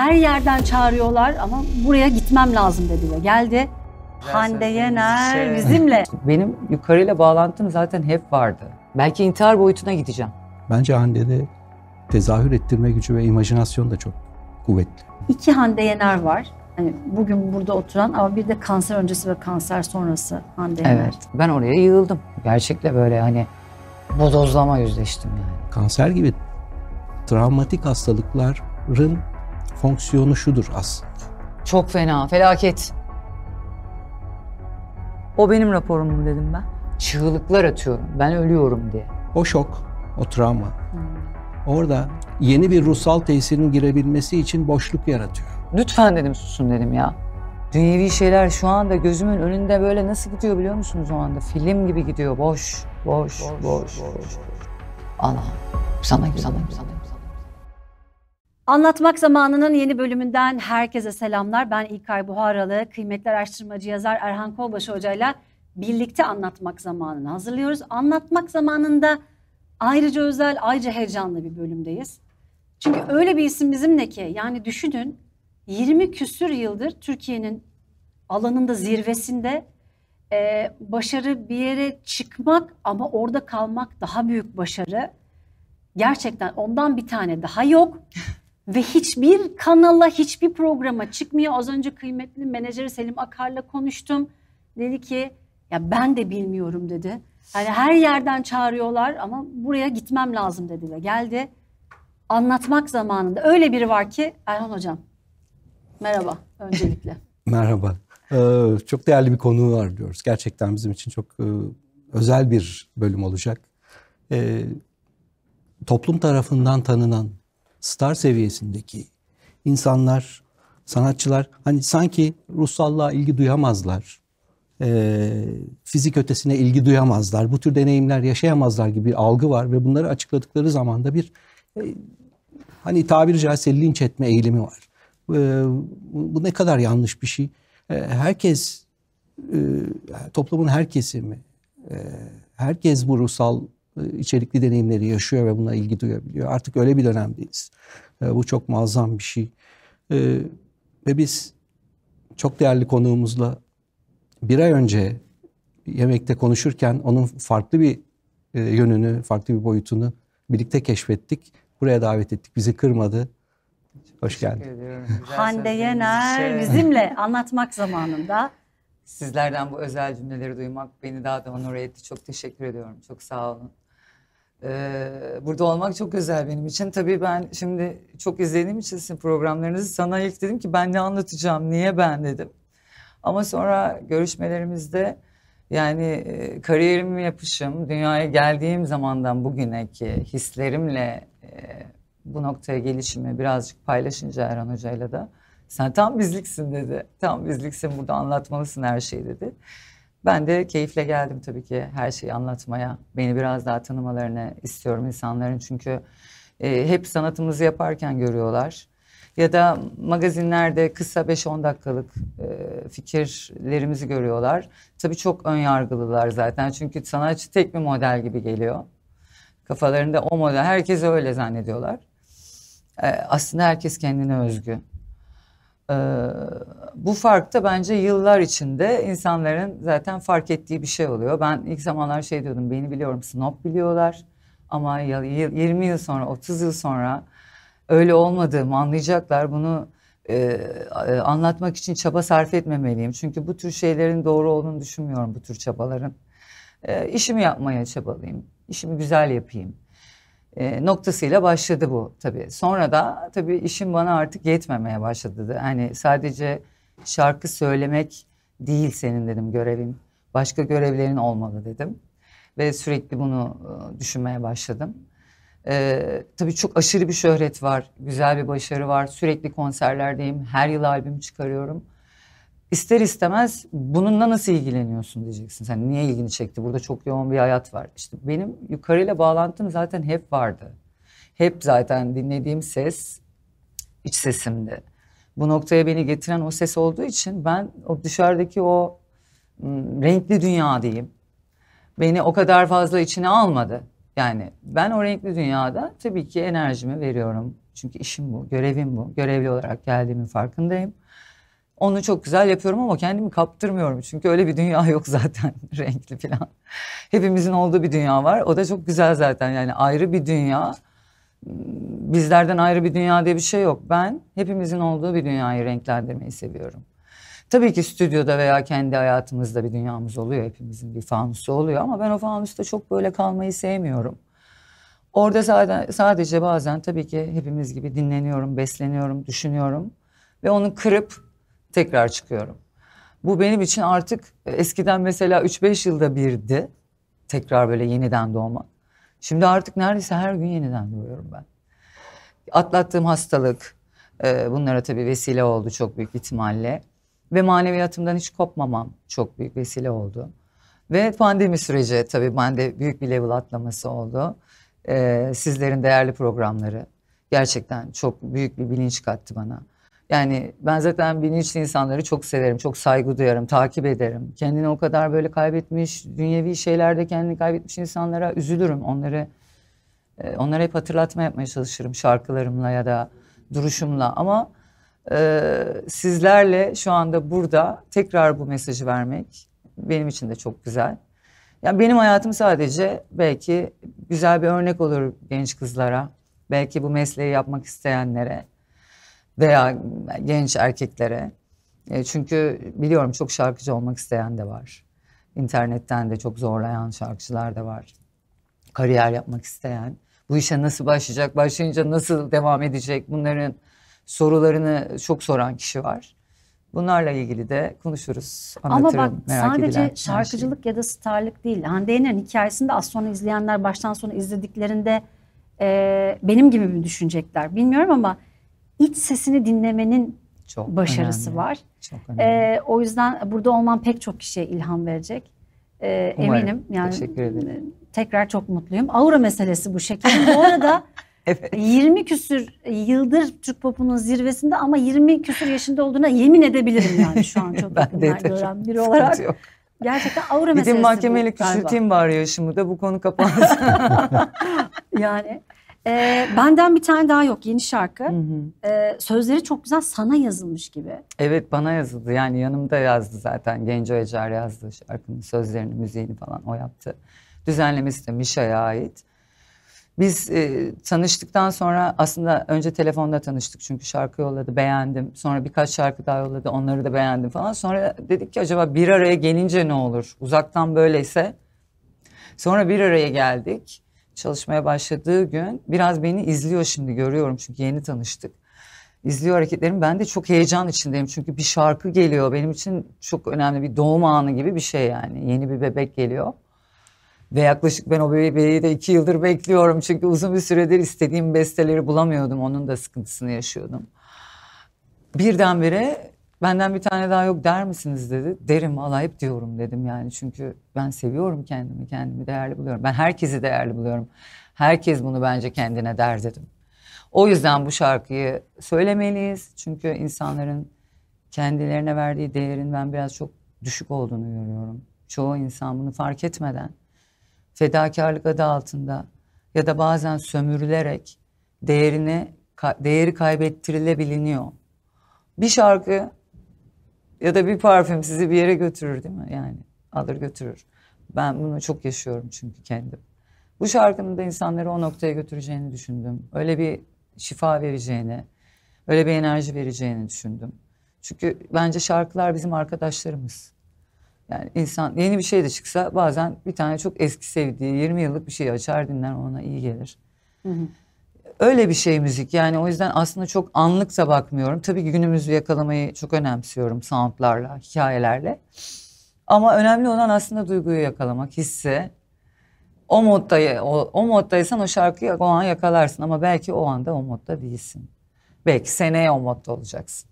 her yerden çağırıyorlar ama buraya gitmem lazım dedi ve geldi. Hande Yener bizimle. Benim yukarıyla bağlantım zaten hep vardı. Belki intihar boyutuna gideceğim. Bence Hande'de tezahür ettirme gücü ve imajinasyon da çok kuvvetli. İki Hande Yener var. Hani bugün burada oturan ama bir de kanser öncesi ve kanser sonrası Hande Yener. Evet. Ben oraya yığıldım. Gerçekle böyle hani bodozlama yüzleştim yani. Kanser gibi travmatik hastalıkların fonksiyonu şudur aslında. Çok fena, felaket. O benim raporumum dedim ben. Çığlıklar atıyorum, ben ölüyorum diye. O şok, o travma. Hmm. Orada yeni bir ruhsal tesirin girebilmesi için boşluk yaratıyor. Lütfen dedim susun dedim ya. Dünyevi şeyler şu anda gözümün önünde böyle nasıl gidiyor biliyor musunuz o anda? Film gibi gidiyor. Boş, boş, boş, boş. boş. boş. Ana, sana, sana, sana. Anlatmak Zamanı'nın yeni bölümünden herkese selamlar. Ben İlkay Buharalı, kıymetli araştırmacı yazar Erhan Kolbaşı hocayla birlikte Anlatmak Zamanı'nı hazırlıyoruz. Anlatmak Zamanı'nda ayrıca özel, ayrıca heyecanlı bir bölümdeyiz. Çünkü öyle bir isim bizimle ki yani düşünün 20 küsür yıldır Türkiye'nin alanında zirvesinde e, başarı bir yere çıkmak ama orada kalmak daha büyük başarı. Gerçekten ondan bir tane daha yok ve hiçbir kanala, hiçbir programa çıkmıyor. Az önce kıymetli menajeri Selim Akar'la konuştum. Dedi ki ya ben de bilmiyorum dedi. Hani her yerden çağırıyorlar ama buraya gitmem lazım dedi ve geldi. Anlatmak zamanında öyle biri var ki Erhan Hocam. Merhaba öncelikle. Merhaba. Ee, çok değerli bir konu var diyoruz. Gerçekten bizim için çok e, özel bir bölüm olacak. Ee, toplum tarafından tanınan star seviyesindeki insanlar, sanatçılar hani sanki ruhsallığa ilgi duyamazlar. E, fizik ötesine ilgi duyamazlar. Bu tür deneyimler yaşayamazlar gibi bir algı var ve bunları açıkladıkları zaman da bir e, hani tabiri caizse linç etme eğilimi var. E, bu ne kadar yanlış bir şey. E, herkes e, toplumun herkesi mi? E, herkes bu ruhsal e, içerikli deneyimleri yaşıyor ve buna ilgi duyabiliyor. Artık öyle bir dönemdeyiz. E, bu çok muazzam bir şey. E, ve biz çok değerli konuğumuzla bir ay önce yemekte konuşurken onun farklı bir yönünü, farklı bir boyutunu birlikte keşfettik. Buraya davet ettik. Bizi kırmadı. Hoş geldin. Hande Yener bizimle anlatmak zamanında. Sizlerden bu özel cümleleri duymak beni daha da onur etti. Çok teşekkür ediyorum. Çok sağ olun. Ee, burada olmak çok özel benim için. Tabii ben şimdi çok izlediğim için sizin programlarınızı sana ilk dedim ki ben ne anlatacağım, niye ben dedim. Ama sonra görüşmelerimizde yani e, kariyerim yapışım, dünyaya geldiğim zamandan bugüneki hislerimle e, bu noktaya gelişimi birazcık paylaşınca Erhan Hoca'yla da sen tam bizliksin dedi. Tam bizliksin burada anlatmalısın her şeyi dedi. Ben de keyifle geldim tabii ki her şeyi anlatmaya. Beni biraz daha tanımalarını istiyorum insanların çünkü e, hep sanatımızı yaparken görüyorlar. Ya da magazinlerde kısa 5-10 dakikalık e, fikirlerimizi görüyorlar. Tabii çok ön yargılılar zaten çünkü sanatçı tek bir model gibi geliyor. Kafalarında o model, herkes öyle zannediyorlar. E, aslında herkes kendine özgü. Ee, bu fark da bence yıllar içinde insanların zaten fark ettiği bir şey oluyor. Ben ilk zamanlar şey diyordum, beni biliyorum, snob biliyorlar. Ama 20 yıl sonra, 30 yıl sonra öyle olmadığımı anlayacaklar. Bunu e, e, anlatmak için çaba sarf etmemeliyim. Çünkü bu tür şeylerin doğru olduğunu düşünmüyorum, bu tür çabaların. E, işimi yapmaya çabalıyım, işimi güzel yapayım e, noktasıyla başladı bu tabii. Sonra da tabii işim bana artık yetmemeye başladı. Hani sadece şarkı söylemek değil senin dedim görevin. Başka görevlerin olmalı dedim. Ve sürekli bunu e, düşünmeye başladım. Ee, tabii çok aşırı bir şöhret var, güzel bir başarı var. Sürekli konserlerdeyim, her yıl albüm çıkarıyorum. İster istemez bununla nasıl ilgileniyorsun diyeceksin. Sen niye ilgini çekti? Burada çok yoğun bir hayat var. İşte benim yukarıyla bağlantım zaten hep vardı. Hep zaten dinlediğim ses iç sesimdi. Bu noktaya beni getiren o ses olduğu için ben o dışarıdaki o renkli dünya diyeyim. Beni o kadar fazla içine almadı. Yani ben o renkli dünyada tabii ki enerjimi veriyorum. Çünkü işim bu, görevim bu. Görevli olarak geldiğimin farkındayım. Onu çok güzel yapıyorum ama kendimi kaptırmıyorum. Çünkü öyle bir dünya yok zaten renkli falan. Hepimizin olduğu bir dünya var. O da çok güzel zaten yani ayrı bir dünya. Bizlerden ayrı bir dünya diye bir şey yok. Ben hepimizin olduğu bir dünyayı renklendirmeyi seviyorum. Tabii ki stüdyoda veya kendi hayatımızda bir dünyamız oluyor. Hepimizin bir fanusu oluyor ama ben o fanusta çok böyle kalmayı sevmiyorum. Orada sadece, sadece bazen tabii ki hepimiz gibi dinleniyorum, besleniyorum, düşünüyorum. Ve onu kırıp tekrar çıkıyorum. Bu benim için artık e, eskiden mesela 3-5 yılda birdi tekrar böyle yeniden doğma. Şimdi artık neredeyse her gün yeniden doğuyorum ben. Atlattığım hastalık e, bunlara tabii vesile oldu çok büyük ihtimalle. Ve maneviyatımdan hiç kopmamam çok büyük vesile oldu. Ve pandemi süreci tabii bende büyük bir level atlaması oldu. E, sizlerin değerli programları gerçekten çok büyük bir bilinç kattı bana. Yani ben zaten bilinçli insanları çok severim, çok saygı duyarım, takip ederim. Kendini o kadar böyle kaybetmiş, dünyevi şeylerde kendini kaybetmiş insanlara üzülürüm. Onları e, onlara hep hatırlatma yapmaya çalışırım şarkılarımla ya da duruşumla ama e, sizlerle şu anda burada tekrar bu mesajı vermek benim için de çok güzel. Ya benim hayatım sadece belki güzel bir örnek olur genç kızlara, belki bu mesleği yapmak isteyenlere veya genç erkeklere. E, çünkü biliyorum çok şarkıcı olmak isteyen de var. İnternetten de çok zorlayan şarkıcılar da var. Kariyer yapmak isteyen. Bu işe nasıl başlayacak, başlayınca nasıl devam edecek bunların sorularını çok soran kişi var. Bunlarla ilgili de konuşuruz. Anlatırım, Ama bak merak sadece şarkıcılık şey. ya da starlık değil. Hande Yener'in hikayesini de az sonra izleyenler baştan sona izlediklerinde e, benim gibi mi düşünecekler bilmiyorum ama iç sesini dinlemenin çok başarısı önemli. var. Çok önemli. Ee, o yüzden burada olman pek çok kişiye ilham verecek. Ee, Eminim. Yani, Teşekkür ederim. Tekrar çok mutluyum. Aura meselesi bu şekilde. Bu arada evet. 20 küsür yıldır Türk popunun zirvesinde ama 20 küsür yaşında olduğuna yemin edebilirim yani şu an çok ben de gören biri olarak. Yok. Gerçekten aura meselesi Gidin mahkemeyle küçülteyim bari yaşımı da bu konu kapansın. yani e, benden bir tane daha yok yeni şarkı. Hı hı. E, sözleri çok güzel sana yazılmış gibi. Evet bana yazıldı yani yanımda yazdı zaten. Genco Ecar yazdı şarkının sözlerini, müziğini falan o yaptı. Düzenlemesi de Mişa'ya ait. Biz e, tanıştıktan sonra aslında önce telefonda tanıştık çünkü şarkı yolladı beğendim. Sonra birkaç şarkı daha yolladı onları da beğendim falan. Sonra dedik ki acaba bir araya gelince ne olur? Uzaktan böyleyse. Sonra bir araya geldik çalışmaya başladığı gün biraz beni izliyor şimdi görüyorum çünkü yeni tanıştık. İzliyor hareketlerim ben de çok heyecan içindeyim çünkü bir şarkı geliyor benim için çok önemli bir doğum anı gibi bir şey yani yeni bir bebek geliyor. Ve yaklaşık ben o bebeği de iki yıldır bekliyorum çünkü uzun bir süredir istediğim besteleri bulamıyordum onun da sıkıntısını yaşıyordum. Birdenbire benden bir tane daha yok der misiniz dedi. Derim valla diyorum dedim yani çünkü ben seviyorum kendimi kendimi değerli buluyorum. Ben herkesi değerli buluyorum. Herkes bunu bence kendine der dedim. O yüzden bu şarkıyı söylemeliyiz. Çünkü insanların kendilerine verdiği değerin ben biraz çok düşük olduğunu görüyorum. Çoğu insan bunu fark etmeden fedakarlık adı altında ya da bazen sömürülerek değerini değeri kaybettirilebiliniyor. Bir şarkı ya da bir parfüm sizi bir yere götürür değil mi? Yani alır götürür. Ben bunu çok yaşıyorum çünkü kendim. Bu şarkının da insanları o noktaya götüreceğini düşündüm. Öyle bir şifa vereceğini, öyle bir enerji vereceğini düşündüm. Çünkü bence şarkılar bizim arkadaşlarımız. Yani insan yeni bir şey de çıksa bazen bir tane çok eski sevdiği 20 yıllık bir şeyi açar dinler ona iyi gelir. Hı hı. Öyle bir şey müzik yani o yüzden aslında çok anlıksa bakmıyorum. Tabii ki günümüzü yakalamayı çok önemsiyorum soundlarla, hikayelerle. Ama önemli olan aslında duyguyu yakalamak, hissi. O modda o, o moddaysan o şarkıyı o an yakalarsın ama belki o anda o modda değilsin. Belki seneye o modda olacaksın.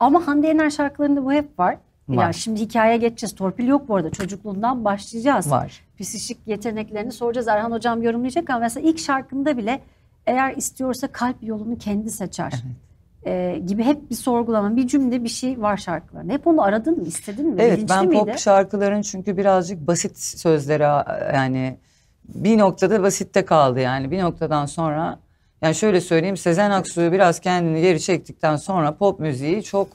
Ama Hande Yener şarkılarında bu hep var. Var. Yani şimdi hikayeye geçeceğiz. Torpil yok bu arada. Çocukluğundan başlayacağız. Var. Psişik yeteneklerini soracağız. Erhan Hocam yorumlayacak ama mesela ilk şarkında bile eğer istiyorsa kalp yolunu kendi seçer. Evet e, gibi hep bir sorgulama, bir cümle bir şey var şarkılarında. Hep onu aradın mı, istedin mi? Evet, Bilinçli ben miydi? pop şarkıların çünkü birazcık basit sözlere yani bir noktada basitte kaldı yani. Bir noktadan sonra yani şöyle söyleyeyim Sezen Aksu'yu biraz kendini geri çektikten sonra pop müziği çok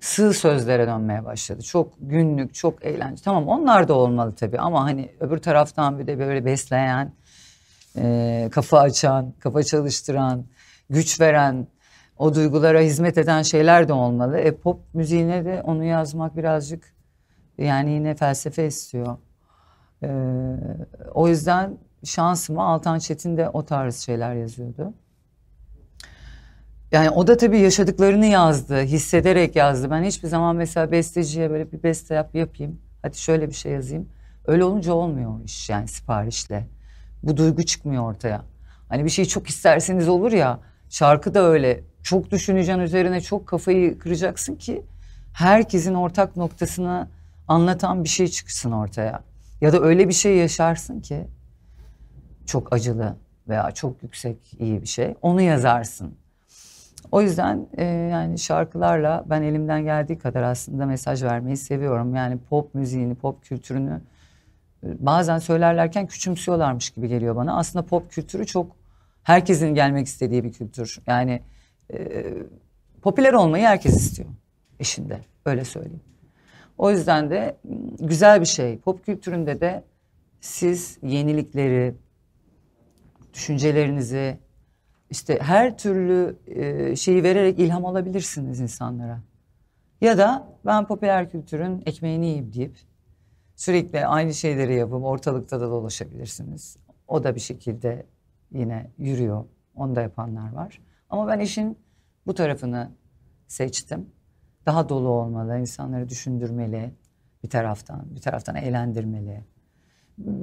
sığ sözlere dönmeye başladı. Çok günlük, çok eğlence. Tamam onlar da olmalı tabii ama hani öbür taraftan bir de böyle besleyen e, kafa açan, kafa çalıştıran, güç veren, o duygulara hizmet eden şeyler de olmalı. E, pop müziğine de onu yazmak birazcık yani yine felsefe istiyor. E, o yüzden şansımı Altan Çetin de o tarz şeyler yazıyordu. Yani o da tabii yaşadıklarını yazdı, hissederek yazdı. Ben hiçbir zaman mesela besteciye böyle bir beste yap yapayım, hadi şöyle bir şey yazayım. Öyle olunca olmuyor iş yani siparişle bu duygu çıkmıyor ortaya. Hani bir şeyi çok isterseniz olur ya şarkı da öyle. Çok düşüneceksin üzerine çok kafayı kıracaksın ki herkesin ortak noktasını anlatan bir şey çıksın ortaya. Ya da öyle bir şey yaşarsın ki çok acılı veya çok yüksek iyi bir şey. Onu yazarsın. O yüzden e, yani şarkılarla ben elimden geldiği kadar aslında mesaj vermeyi seviyorum. Yani pop müziğini, pop kültürünü bazen söylerlerken küçümsüyorlarmış gibi geliyor bana. Aslında pop kültürü çok herkesin gelmek istediği bir kültür. Yani e, popüler olmayı herkes istiyor işinde öyle söyleyeyim. O yüzden de ıı, güzel bir şey. Pop kültüründe de siz yenilikleri, düşüncelerinizi, işte her türlü e, şeyi vererek ilham alabilirsiniz insanlara. Ya da ben popüler kültürün ekmeğini yiyip deyip Sürekli aynı şeyleri yapıp ortalıkta da dolaşabilirsiniz. O da bir şekilde yine yürüyor. Onu da yapanlar var. Ama ben işin bu tarafını seçtim. Daha dolu olmalı, insanları düşündürmeli bir taraftan, bir taraftan eğlendirmeli.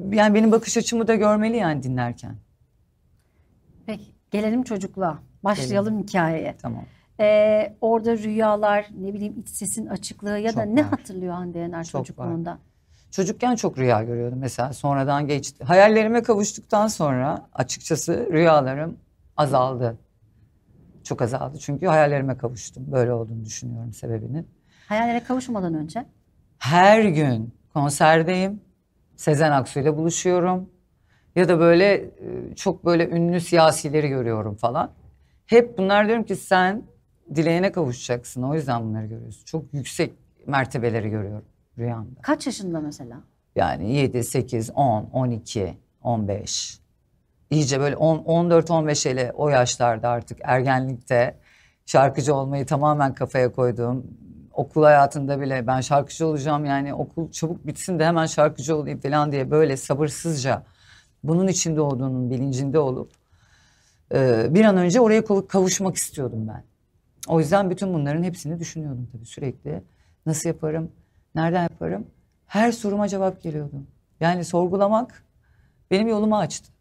Yani benim bakış açımı da görmeli yani dinlerken. Peki gelelim çocukluğa. Başlayalım gelelim. hikayeye. Tamam. Ee, orada rüyalar, ne bileyim iç sesin açıklığı ya Çok da ne hatırlıyor Hande Yener Çok çocukluğunda? Var. Çocukken çok rüya görüyordum mesela sonradan geçti. Hayallerime kavuştuktan sonra açıkçası rüyalarım azaldı. Çok azaldı çünkü hayallerime kavuştum. Böyle olduğunu düşünüyorum sebebini. Hayallere kavuşmadan önce? Her gün konserdeyim. Sezen Aksu ile buluşuyorum. Ya da böyle e, çok böyle ünlü siyasileri görüyorum falan. Hep bunlar diyorum ki sen dileğine kavuşacaksın. O yüzden bunları görüyorsun. Çok yüksek mertebeleri görüyorum rüyamda. Kaç yaşında mesela? Yani 7, 8, 10, 12, 15. İyice böyle 10, 14, 15 ile o yaşlarda artık ergenlikte şarkıcı olmayı tamamen kafaya koyduğum okul hayatında bile ben şarkıcı olacağım yani okul çabuk bitsin de hemen şarkıcı olayım falan diye böyle sabırsızca bunun içinde olduğunun bilincinde olup e, bir an önce oraya kavuşmak istiyordum ben. O yüzden bütün bunların hepsini düşünüyordum tabii sürekli. Nasıl yaparım? Nereden yaparım? Her soruma cevap geliyordu. Yani sorgulamak benim yolumu açtı.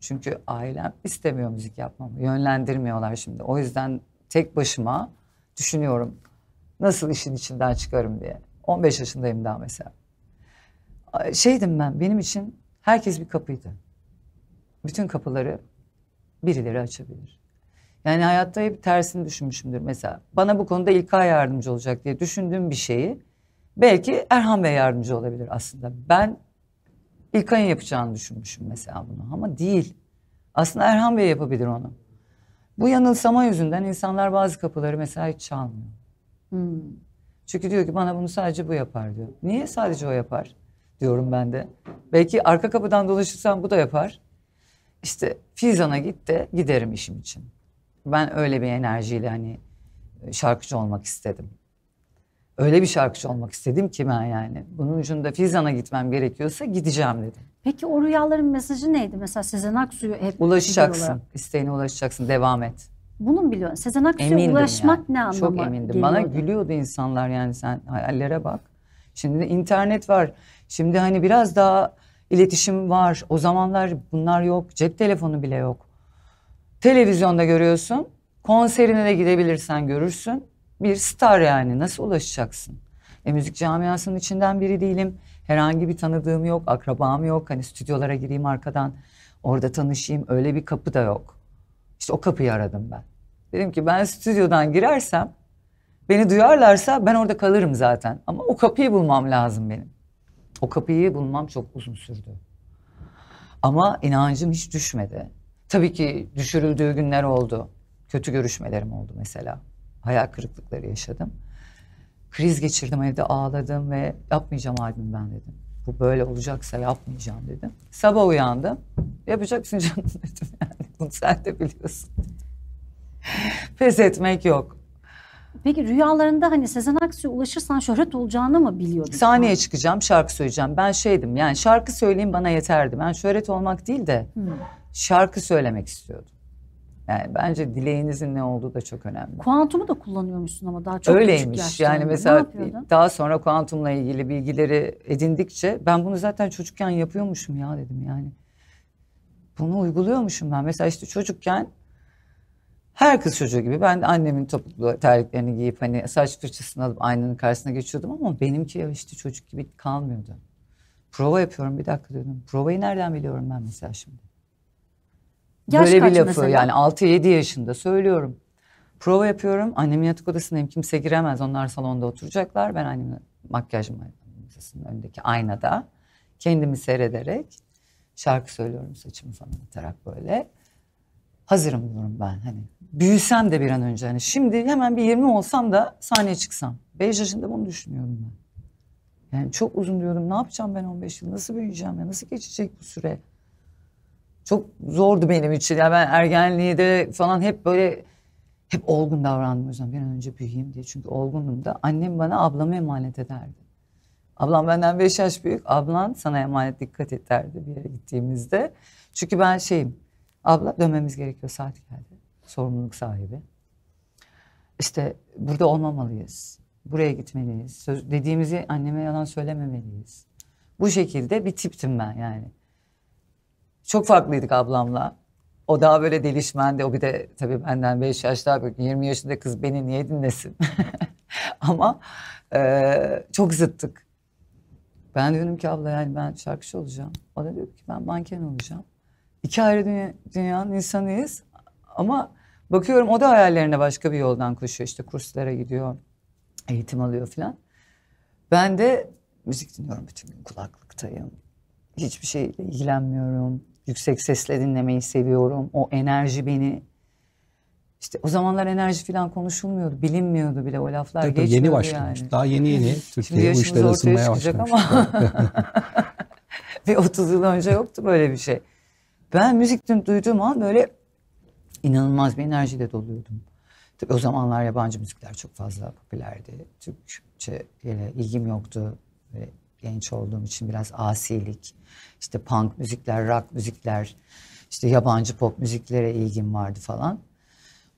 Çünkü ailem istemiyor müzik yapmamı. Yönlendirmiyorlar şimdi. O yüzden tek başıma düşünüyorum. Nasıl işin içinden çıkarım diye. 15 yaşındayım daha mesela. Şeydim ben benim için herkes bir kapıydı. Bütün kapıları birileri açabilir. Yani hayatta hep tersini düşünmüşümdür mesela. Bana bu konuda İlkay yardımcı olacak diye düşündüğüm bir şeyi Belki Erhan Bey yardımcı olabilir aslında. Ben İlkay'ın yapacağını düşünmüşüm mesela bunu ama değil. Aslında Erhan Bey yapabilir onu. Bu yanılsama yüzünden insanlar bazı kapıları mesela hiç çalmıyor. Hmm. Çünkü diyor ki bana bunu sadece bu yapar diyor. Niye sadece o yapar diyorum ben de. Belki arka kapıdan dolaşırsam bu da yapar. İşte Fizan'a git de giderim işim için. Ben öyle bir enerjiyle hani şarkıcı olmak istedim öyle bir şarkıcı olmak istedim ki ben yani. Bunun ucunda Fizan'a gitmem gerekiyorsa gideceğim dedim. Peki o rüyaların mesajı neydi? Mesela Sezen Aksu'yu hep... Ulaşacaksın. isteğine ulaşacaksın. Devam et. Bunu mu biliyorsun? Sezen Aksu'ya ulaşmak yani. ne anlama Çok emindim. Geliyordu. Bana gülüyordu insanlar yani sen hayallere bak. Şimdi de internet var. Şimdi hani biraz daha iletişim var. O zamanlar bunlar yok. Cep telefonu bile yok. Televizyonda görüyorsun. Konserine de gidebilirsen görürsün bir star yani nasıl ulaşacaksın? E, müzik camiasının içinden biri değilim. Herhangi bir tanıdığım yok, akrabam yok. Hani stüdyolara gireyim arkadan orada tanışayım öyle bir kapı da yok. İşte o kapıyı aradım ben. Dedim ki ben stüdyodan girersem beni duyarlarsa ben orada kalırım zaten. Ama o kapıyı bulmam lazım benim. O kapıyı bulmam çok uzun sürdü. Ama inancım hiç düşmedi. Tabii ki düşürüldüğü günler oldu. Kötü görüşmelerim oldu mesela hayal kırıklıkları yaşadım. Kriz geçirdim evde ağladım ve yapmayacağım albüm ben dedim. Bu böyle olacaksa yapmayacağım dedim. Sabah uyandım. Yapacaksın canım dedim yani. Bunu sen de biliyorsun. Pes etmek yok. Peki rüyalarında hani Sezen Aksu'ya ulaşırsan şöhret olacağını mı biliyordun? Sahneye çıkacağım, şarkı söyleyeceğim. Ben şeydim yani şarkı söyleyeyim bana yeterdi. Ben şöhret olmak değil de hmm. şarkı söylemek istiyordum. Yani bence dileğinizin ne olduğu da çok önemli. Kuantumu da kullanıyormuşsun ama daha çok Öyleymiş. küçük yani mesela daha sonra kuantumla ilgili bilgileri edindikçe ben bunu zaten çocukken yapıyormuşum ya dedim yani. Bunu uyguluyormuşum ben. Mesela işte çocukken her kız çocuğu gibi ben annemin topuklu terliklerini giyip hani saç fırçasını alıp aynanın karşısına geçiyordum ama benimki işte çocuk gibi kalmıyordu. Prova yapıyorum bir dakika dedim. Provayı nereden biliyorum ben mesela şimdi? Yaş Böyle kaç bir lafı mesela? yani 6-7 yaşında söylüyorum. Prova yapıyorum. Annemin yatak odasındayım. Kimse giremez. Onlar salonda oturacaklar. Ben annemin makyaj masasının önündeki aynada kendimi seyrederek şarkı söylüyorum saçımı falan atarak böyle. Hazırım diyorum ben hani. Büyüsem de bir an önce hani şimdi hemen bir 20 olsam da sahneye çıksam. 5 yaşında bunu düşünüyorum ben. Yani çok uzun diyorum ne yapacağım ben 15 yıl nasıl büyüyeceğim ya nasıl geçecek bu süre çok zordu benim için. Yani ben ergenliği falan hep böyle hep olgun davrandım o yüzden bir an önce büyüyeyim diye. Çünkü olgundum da annem bana ablamı emanet ederdi. Ablam benden beş yaş büyük. Ablan sana emanet dikkat et derdi bir yere gittiğimizde. Çünkü ben şeyim. Abla dönmemiz gerekiyor saat geldi. Sorumluluk sahibi. İşte burada olmamalıyız. Buraya gitmeliyiz. Söz, dediğimizi anneme yalan söylememeliyiz. Bu şekilde bir tiptim ben yani. Çok farklıydık ablamla. O daha böyle delişmendi. O bir de tabii benden 5 yaş daha büyük. 20 yaşında kız beni niye dinlesin? Ama e, çok zıttık. Ben dedim ki abla yani ben şarkıcı olacağım. O da diyor ki ben manken olacağım. İki ayrı dünya, dünyanın insanıyız. Ama bakıyorum o da hayallerine başka bir yoldan koşuyor. İşte kurslara gidiyor, eğitim alıyor falan. Ben de müzik dinliyorum bütün gün kulaklıktayım. Hiçbir şeyle ilgilenmiyorum. Yüksek sesle dinlemeyi seviyorum. O enerji beni işte o zamanlar enerji falan konuşulmuyordu, bilinmiyordu bile o laflar Tabii, geçmiyordu yeni başlamış. Yani. Daha yeni yeni Türkiye bu işler ısınmaya başlamış. Ama bir 30 yıl önce yoktu böyle bir şey. Ben müzik duyduğum an böyle inanılmaz bir enerjiyle doluyordum. Tabii o zamanlar yabancı müzikler çok fazla popülerdi. Türkçe'ye ilgim yoktu. Ve genç olduğum için biraz asilik, işte punk müzikler, rock müzikler, işte yabancı pop müziklere ilgim vardı falan.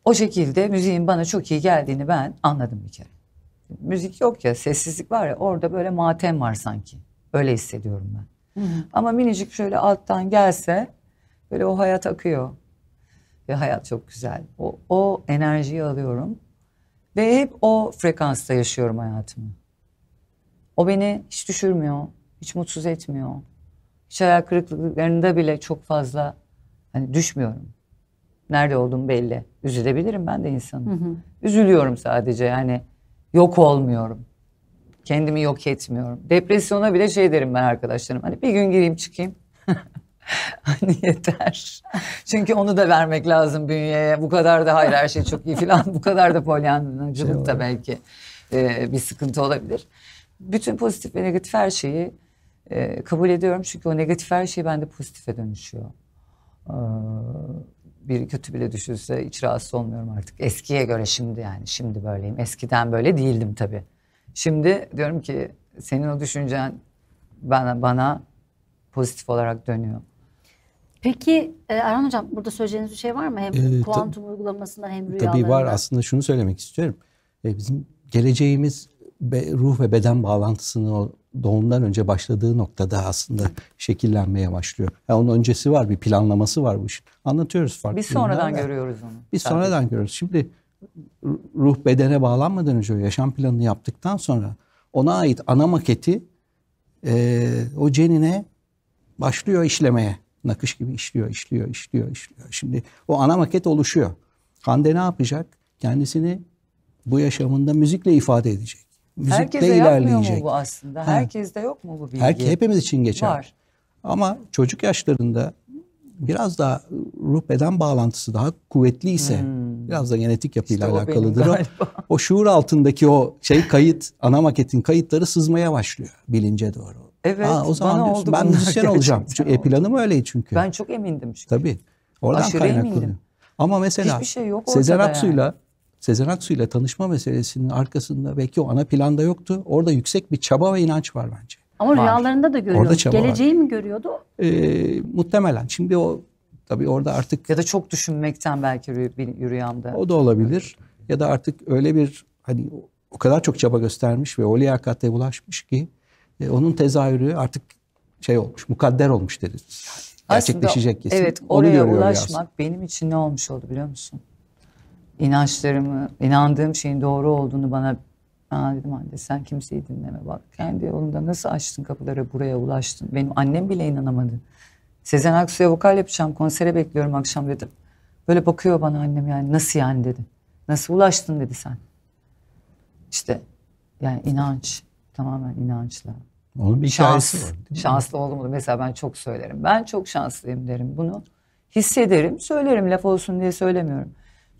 O şekilde müziğin bana çok iyi geldiğini ben anladım bir kere. Müzik yok ya, sessizlik var ya orada böyle matem var sanki. Öyle hissediyorum ben. Hı hı. Ama minicik şöyle alttan gelse böyle o hayat akıyor. Ve hayat çok güzel. O, o enerjiyi alıyorum. Ve hep o frekansta yaşıyorum hayatımı. O beni hiç düşürmüyor, hiç mutsuz etmiyor. Hiç hayal kırıklıklarında bile çok fazla hani düşmüyorum. Nerede olduğum belli. Üzülebilirim ben de insanım. Hı hı. Üzülüyorum sadece yani yok olmuyorum. Kendimi yok etmiyorum. Depresyona bile şey derim ben arkadaşlarım. Hani bir gün gireyim çıkayım. hani yeter. Çünkü onu da vermek lazım bünyeye. Bu kadar da hayır her şey çok iyi falan. Bu kadar da polyanacılık şey da belki e, bir sıkıntı olabilir bütün pozitif ve negatif her şeyi e, kabul ediyorum. Çünkü o negatif her şey bende pozitife dönüşüyor. Ee, biri kötü bile düşünse hiç rahatsız olmuyorum artık. Eskiye göre şimdi yani şimdi böyleyim. Eskiden böyle değildim tabii. Şimdi diyorum ki senin o düşüncen bana, bana pozitif olarak dönüyor. Peki Erhan Hocam burada söyleyeceğiniz bir şey var mı? Hem ee, kuantum uygulamasından hem rüyalarından. Tabii var aslında şunu söylemek istiyorum. E, bizim geleceğimiz ruh ve beden bağlantısının o doğumdan önce başladığı noktada aslında şekillenmeye başlıyor. Yani onun öncesi var, bir planlaması var bu işin. Anlatıyoruz farklı. Biz sonradan görüyoruz onu. Biz sadece. sonradan görüyoruz. Şimdi ruh bedene bağlanmadan önce o yaşam planını yaptıktan sonra ona ait ana maketi e, o cenine başlıyor işlemeye. Nakış gibi işliyor, işliyor, işliyor, işliyor. Şimdi o ana maket oluşuyor. Hande ne yapacak? Kendisini bu yaşamında müzikle ifade edecek müzikte Herkese ilerleyecek. Herkese bu aslında? Ha. Herkeste yok mu bu bilgi? Herkes hepimiz için geçer. Var. Ama çocuk yaşlarında biraz daha ruh beden bağlantısı daha kuvvetli ise hmm. biraz da genetik yapıyla işte alakalıdır. O, o şuur altındaki o şey kayıt, ana maketin kayıtları sızmaya başlıyor bilince doğru. Evet. Aa, o zaman bana diyorsun, oldu ben müzisyen olacağım. Çünkü e planım öyle çünkü. Ben çok emindim çünkü. Tabii. Oradan Aşırı kaynaklanıyor. Ama mesela şey Sezen Aksu'yla yani. Sezen Aksu ile tanışma meselesinin arkasında belki o ana planda yoktu. Orada yüksek bir çaba ve inanç var bence. Ama var. rüyalarında da görüyordu. Geleceği var. mi görüyordu? Ee, muhtemelen. Şimdi o tabii orada artık... Ya da çok düşünmekten belki rü- rüyamda. O da olabilir. Ya da artık öyle bir hani o kadar çok çaba göstermiş ve o liyakate ulaşmış ki e, onun tezahürü artık şey olmuş, mukadder olmuş deriz. Yani gerçekleşecek kesin. Evet, oraya Onu ulaşmak rüyasında. benim için ne olmuş oldu biliyor musun? inançlarımı, inandığım şeyin doğru olduğunu bana Aa dedim anne sen kimseyi dinleme bak. Kendi yolunda nasıl açtın kapıları buraya ulaştın. Benim annem bile inanamadı. Sezen Aksu'ya vokal yapacağım konsere bekliyorum akşam dedim. Böyle bakıyor bana annem yani nasıl yani dedi. Nasıl ulaştın dedi sen. İşte yani inanç tamamen inançla. Onun bir Şans, hikayesi var. Şanslı olduğumu mesela ben çok söylerim. Ben çok şanslıyım derim bunu. Hissederim söylerim laf olsun diye söylemiyorum.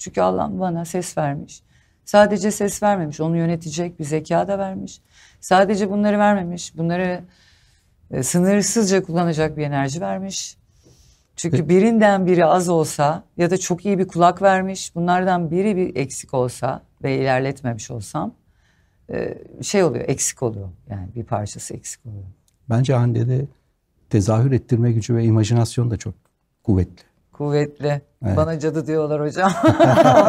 Çünkü Allah bana ses vermiş. Sadece ses vermemiş, onu yönetecek bir zeka da vermiş. Sadece bunları vermemiş, bunları e, sınırsızca kullanacak bir enerji vermiş. Çünkü birinden biri az olsa ya da çok iyi bir kulak vermiş, bunlardan biri bir eksik olsa ve ilerletmemiş olsam e, şey oluyor, eksik oluyor. Yani bir parçası eksik oluyor. Bence Hande'de tezahür ettirme gücü ve imajinasyon da çok kuvvetli. Kuvvetli. Evet. Bana cadı diyorlar hocam.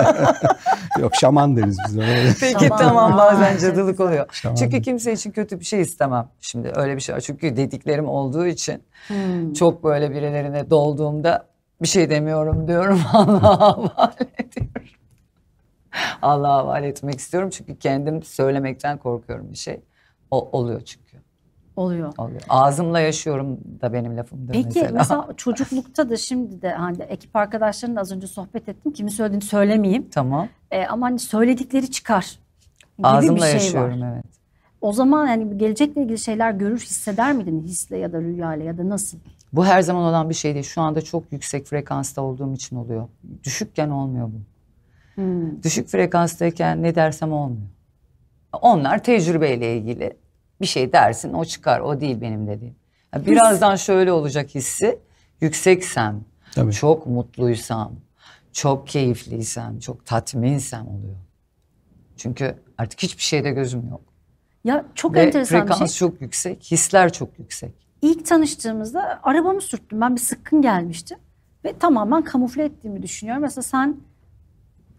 Yok şaman deriz biz Peki tamam bazen cadılık oluyor. Şaman Çünkü kimse için kötü bir şey istemem. Şimdi öyle bir şey Çünkü dediklerim olduğu için hmm. çok böyle birilerine dolduğumda bir şey demiyorum diyorum. Allah'a havale ediyorum. Allah'a havale etmek istiyorum. Çünkü kendim söylemekten korkuyorum bir şey. O, oluyor çünkü oluyor. oluyor. Ağzımla yaşıyorum da benim lafımdır Peki, mesela. Peki mesela çocuklukta da şimdi de hani ekip arkadaşlarımla az önce sohbet ettim. Kimin söylediğini söylemeyeyim. Tamam. Ee, ama hani söyledikleri çıkar. Ağzımla bir şey yaşıyorum var. evet. O zaman yani gelecekle ilgili şeyler görür hisseder miydin hisle ya da rüyayla ya da nasıl? Bu her zaman olan bir şey değil. Şu anda çok yüksek frekansta olduğum için oluyor. Düşükken olmuyor bu. Hmm. Düşük frekanstayken ne dersem olmuyor. Onlar tecrübeyle ilgili bir şey dersin o çıkar o değil benim dediğim. birazdan şöyle olacak hissi yükseksem, Tabii. çok mutluysam, çok keyifliysem, çok tatminsem oluyor. Çünkü artık hiçbir şeyde gözüm yok. Ya çok Ve enteresan frekans bir şey. çok yüksek, hisler çok yüksek. İlk tanıştığımızda arabamı sürttüm. Ben bir sıkkın gelmişti. Ve tamamen kamufle ettiğimi düşünüyorum. Mesela sen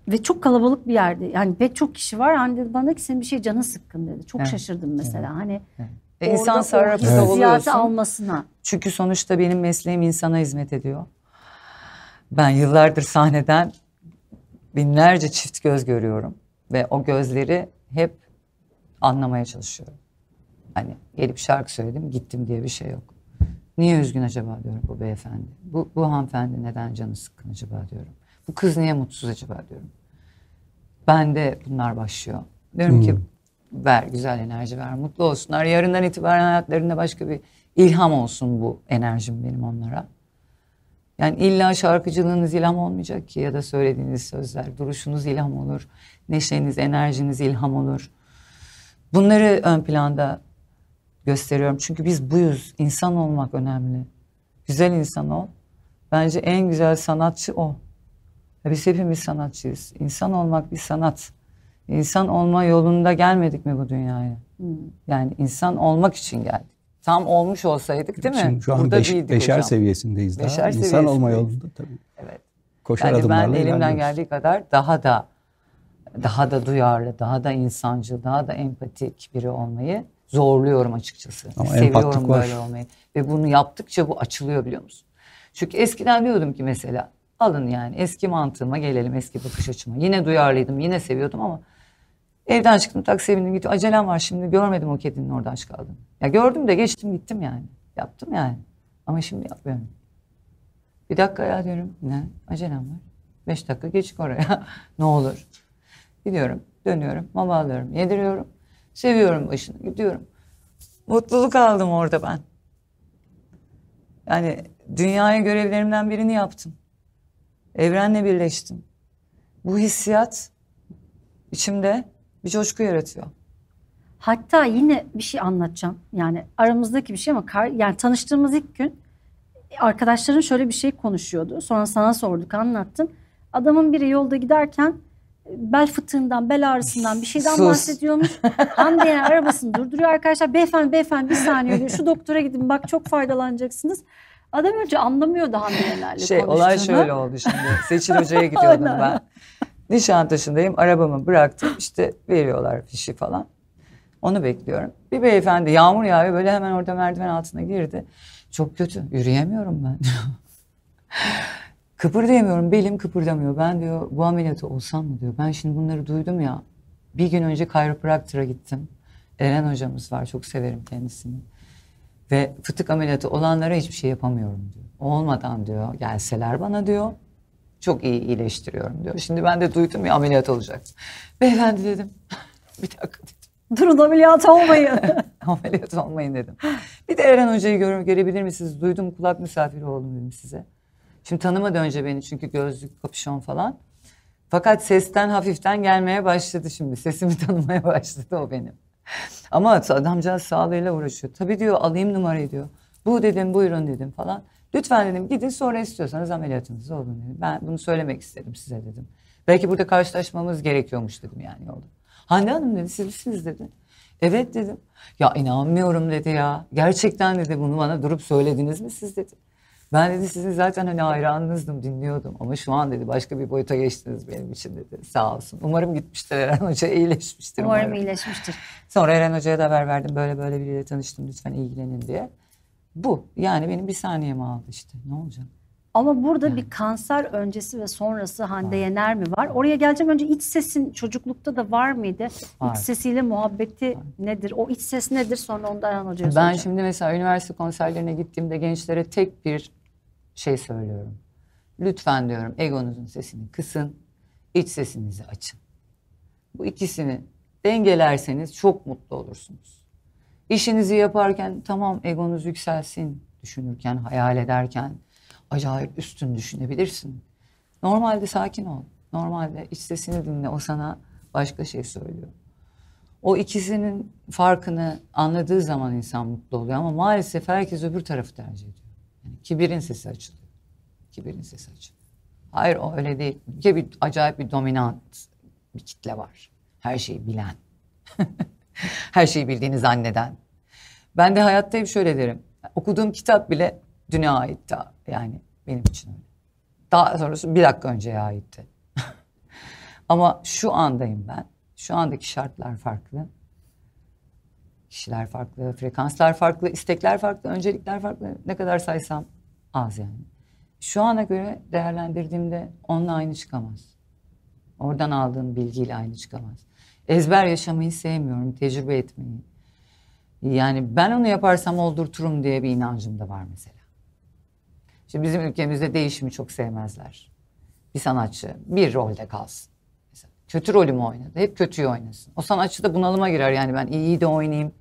ve çok kalabalık bir yerde. Yani pek çok kişi var. Hani dedi bana ki senin bir şey canın sıkkın dedi. Çok evet. şaşırdım mesela. Evet. Hani evet. Ve insan sarrafı evet. oluyorsun. almasına. Çünkü sonuçta benim mesleğim insana hizmet ediyor. Ben yıllardır sahneden binlerce çift göz görüyorum. Ve o gözleri hep anlamaya çalışıyorum. Hani gelip şarkı söyledim gittim diye bir şey yok. Niye üzgün acaba diyorum bu beyefendi. Bu, bu hanımefendi neden canı sıkkın acaba diyorum. Bu kız niye mutsuz acaba diyorum. Ben de bunlar başlıyor. Diyorum hmm. ki ver güzel enerji ver mutlu olsunlar. Yarından itibaren hayatlarında başka bir ilham olsun bu enerjim benim onlara. Yani illa şarkıcılığınız ilham olmayacak ki ya da söylediğiniz sözler, duruşunuz ilham olur. Neşeniz, enerjiniz ilham olur. Bunları ön planda gösteriyorum. Çünkü biz buyuz. İnsan olmak önemli. Güzel insan ol. Bence en güzel sanatçı o. Biz hepimiz sanatçıyız. İnsan olmak bir sanat. İnsan olma yolunda gelmedik mi bu dünyaya? Hmm. Yani insan olmak için geldik. Tam olmuş olsaydık değil mi? şu an Burada beş, beşer hocam. seviyesindeyiz daha. Beşer insan olma yolunda tabii. Evet. Koşar yani ben elimden geldiği kadar daha da daha da duyarlı, daha da insancı, daha da empatik biri olmayı zorluyorum açıkçası. Ama Seviyorum böyle var. olmayı. Ve bunu yaptıkça bu açılıyor biliyor musun? Çünkü eskiden diyordum ki mesela alın yani eski mantığıma gelelim eski bakış açıma. Yine duyarlıydım yine seviyordum ama evden çıktım taksiye bindim gittim. Acelem var şimdi görmedim o kedinin orada aç kaldım. Ya gördüm de geçtim gittim yani. Yaptım yani. Ama şimdi yapmıyorum. Bir dakika ya diyorum. Ne? Acelem var. Beş dakika geçik oraya. ne olur. Gidiyorum. Dönüyorum. Mama alıyorum. Yediriyorum. Seviyorum başını. Gidiyorum. Mutluluk aldım orada ben. Yani dünyaya görevlerimden birini yaptım. Evrenle birleştim. Bu hissiyat içimde bir coşku yaratıyor. Hatta yine bir şey anlatacağım. Yani aramızdaki bir şey ama kar, yani tanıştığımız ilk gün arkadaşların şöyle bir şey konuşuyordu. Sonra sana sorduk, anlattın. Adamın biri yolda giderken bel fıtığından, bel ağrısından bir şeyden Sus. bahsediyormuş. Hande arabasını durduruyor arkadaşlar. Beyefendi, beyefendi bir saniye diyor. Şu doktora gidin bak çok faydalanacaksınız. Adam önce anlamıyor daha nelerle şey, Olay şöyle oldu şimdi. Seçil Hoca'ya gidiyordum ben. Nişantaşı'ndayım. Arabamı bıraktım. işte veriyorlar fişi falan. Onu bekliyorum. Bir beyefendi yağmur yağıyor. Böyle hemen orada merdiven altına girdi. Çok kötü. Yürüyemiyorum ben. Kıpırdayamıyorum. Belim kıpırdamıyor. Ben diyor bu ameliyatı olsam mı diyor. Ben şimdi bunları duydum ya. Bir gün önce kayropraktıra gittim. Eren hocamız var. Çok severim kendisini. Ve fıtık ameliyatı olanlara hiçbir şey yapamıyorum diyor. O olmadan diyor gelseler bana diyor çok iyi iyileştiriyorum diyor. Şimdi ben de duydum ya ameliyat olacak. Beyefendi dedim bir dakika dedim. Durun ameliyat olmayın. ameliyat olmayın dedim. Bir de Eren Hoca'yı görür, görebilir misiniz? Duydum kulak misafiri oldum dedim size. Şimdi tanımadı önce beni çünkü gözlük, kapüşon falan. Fakat sesten hafiften gelmeye başladı şimdi. Sesimi tanımaya başladı o benim. Ama adamcağız sağlığıyla uğraşıyor. Tabii diyor alayım numarayı diyor. Bu dedim buyurun dedim falan. Lütfen dedim gidin sonra istiyorsanız ameliyatınız olun dedim. Ben bunu söylemek istedim size dedim. Belki burada karşılaşmamız gerekiyormuş dedim yani yolda. Hande Hanım dedi siz misiniz dedi. Evet dedim. Ya inanmıyorum dedi ya. Gerçekten dedi bunu bana durup söylediniz mi siz dedi. Ben dedi sizin zaten hani hayranınızdım dinliyordum ama şu an dedi başka bir boyuta geçtiniz benim için dedi sağ olsun. Umarım gitmiştir Eren Hoca iyileşmiştir. Umarım, umarım. iyileşmiştir. Sonra Eren Hoca'ya da haber verdim böyle böyle biriyle tanıştım lütfen ilgilenin diye. Bu yani benim bir saniyem aldı işte ne olacak? Ama burada yani. bir kanser öncesi ve sonrası Hande var. Yener mi var? Oraya geleceğim önce iç sesin çocuklukta da var mıydı? Var. İç sesiyle muhabbeti var. nedir? O iç ses nedir? Sonra onu da Hoca'ya Ben soracağım. şimdi mesela üniversite konserlerine gittiğimde gençlere tek bir şey söylüyorum. Lütfen diyorum egonuzun sesini kısın, iç sesinizi açın. Bu ikisini dengelerseniz çok mutlu olursunuz. İşinizi yaparken tamam egonuz yükselsin, düşünürken, hayal ederken acayip üstün düşünebilirsin. Normalde sakin ol. Normalde iç sesini dinle. O sana başka şey söylüyor. O ikisinin farkını anladığı zaman insan mutlu oluyor ama maalesef herkes öbür tarafı tercih ediyor. Yani kibirin sesi açılıyor. Kibirin sesi açılıyor. Hayır o öyle değil. Ya bir acayip bir dominant bir kitle var. Her şeyi bilen. Her şeyi bildiğini zanneden. Ben de hayatta hep şöyle derim. Okuduğum kitap bile düne aitti. Yani benim için öyle. Daha sonrası bir dakika önceye aitti. Ama şu andayım ben. Şu andaki şartlar farklı. Kişiler farklı, frekanslar farklı, istekler farklı, öncelikler farklı. Ne kadar saysam az yani. Şu ana göre değerlendirdiğimde onunla aynı çıkamaz. Oradan aldığım bilgiyle aynı çıkamaz. Ezber yaşamayı sevmiyorum, tecrübe etmeyi. Yani ben onu yaparsam oldurturum diye bir inancım da var mesela. Şimdi bizim ülkemizde değişimi çok sevmezler. Bir sanatçı bir rolde kalsın. Mesela kötü rolümü oynadı. Hep kötüyü oynasın. O sanatçı da bunalıma girer yani ben iyi de oynayayım,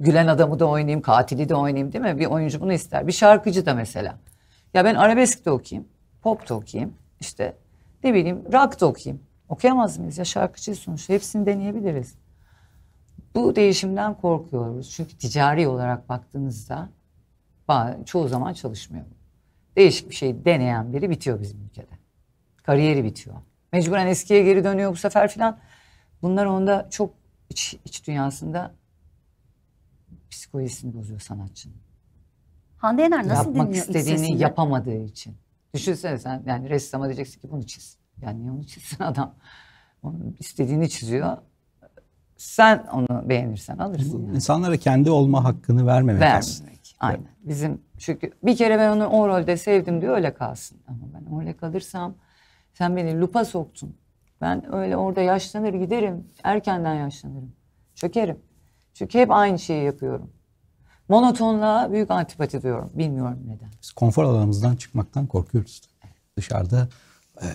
gülen adamı da oynayayım, katili de oynayayım değil mi? Bir oyuncu bunu ister. Bir şarkıcı da mesela. Ya ben arabesk de okuyayım, pop da okuyayım. işte ne bileyim rock da okuyayım. Okuyamaz mıyız ya şarkıcı sonuçta hepsini deneyebiliriz. Bu değişimden korkuyoruz. Çünkü ticari olarak baktığınızda çoğu zaman çalışmıyor. Değişik bir şey deneyen biri bitiyor bizim ülkede. Kariyeri bitiyor. Mecburen eskiye geri dönüyor bu sefer filan. Bunlar onda çok iç, iç dünyasında psikolojisini bozuyor sanatçının. Hande Yener nasıl Yapmak dinliyor istediğini sesinde? yapamadığı için. Düşünsene sen yani ressama diyeceksin ki bunu çiz. Yani niye onu çizsin adam? Onun istediğini çiziyor. Sen onu beğenirsen alırsın. Yani. İnsanlara kendi olma hakkını vermemek. Vermemek. Aynen. Evet. Bizim çünkü bir kere ben onu o rolde sevdim diye öyle kalsın. Ama ben öyle kalırsam sen beni lupa soktun. Ben öyle orada yaşlanır giderim. Erkenden yaşlanırım. Çökerim. Çünkü hep aynı şeyi yapıyorum. Monotonluğa büyük antipati diyorum. Bilmiyorum neden. Biz konfor alanımızdan çıkmaktan korkuyoruz. Dışarıda e,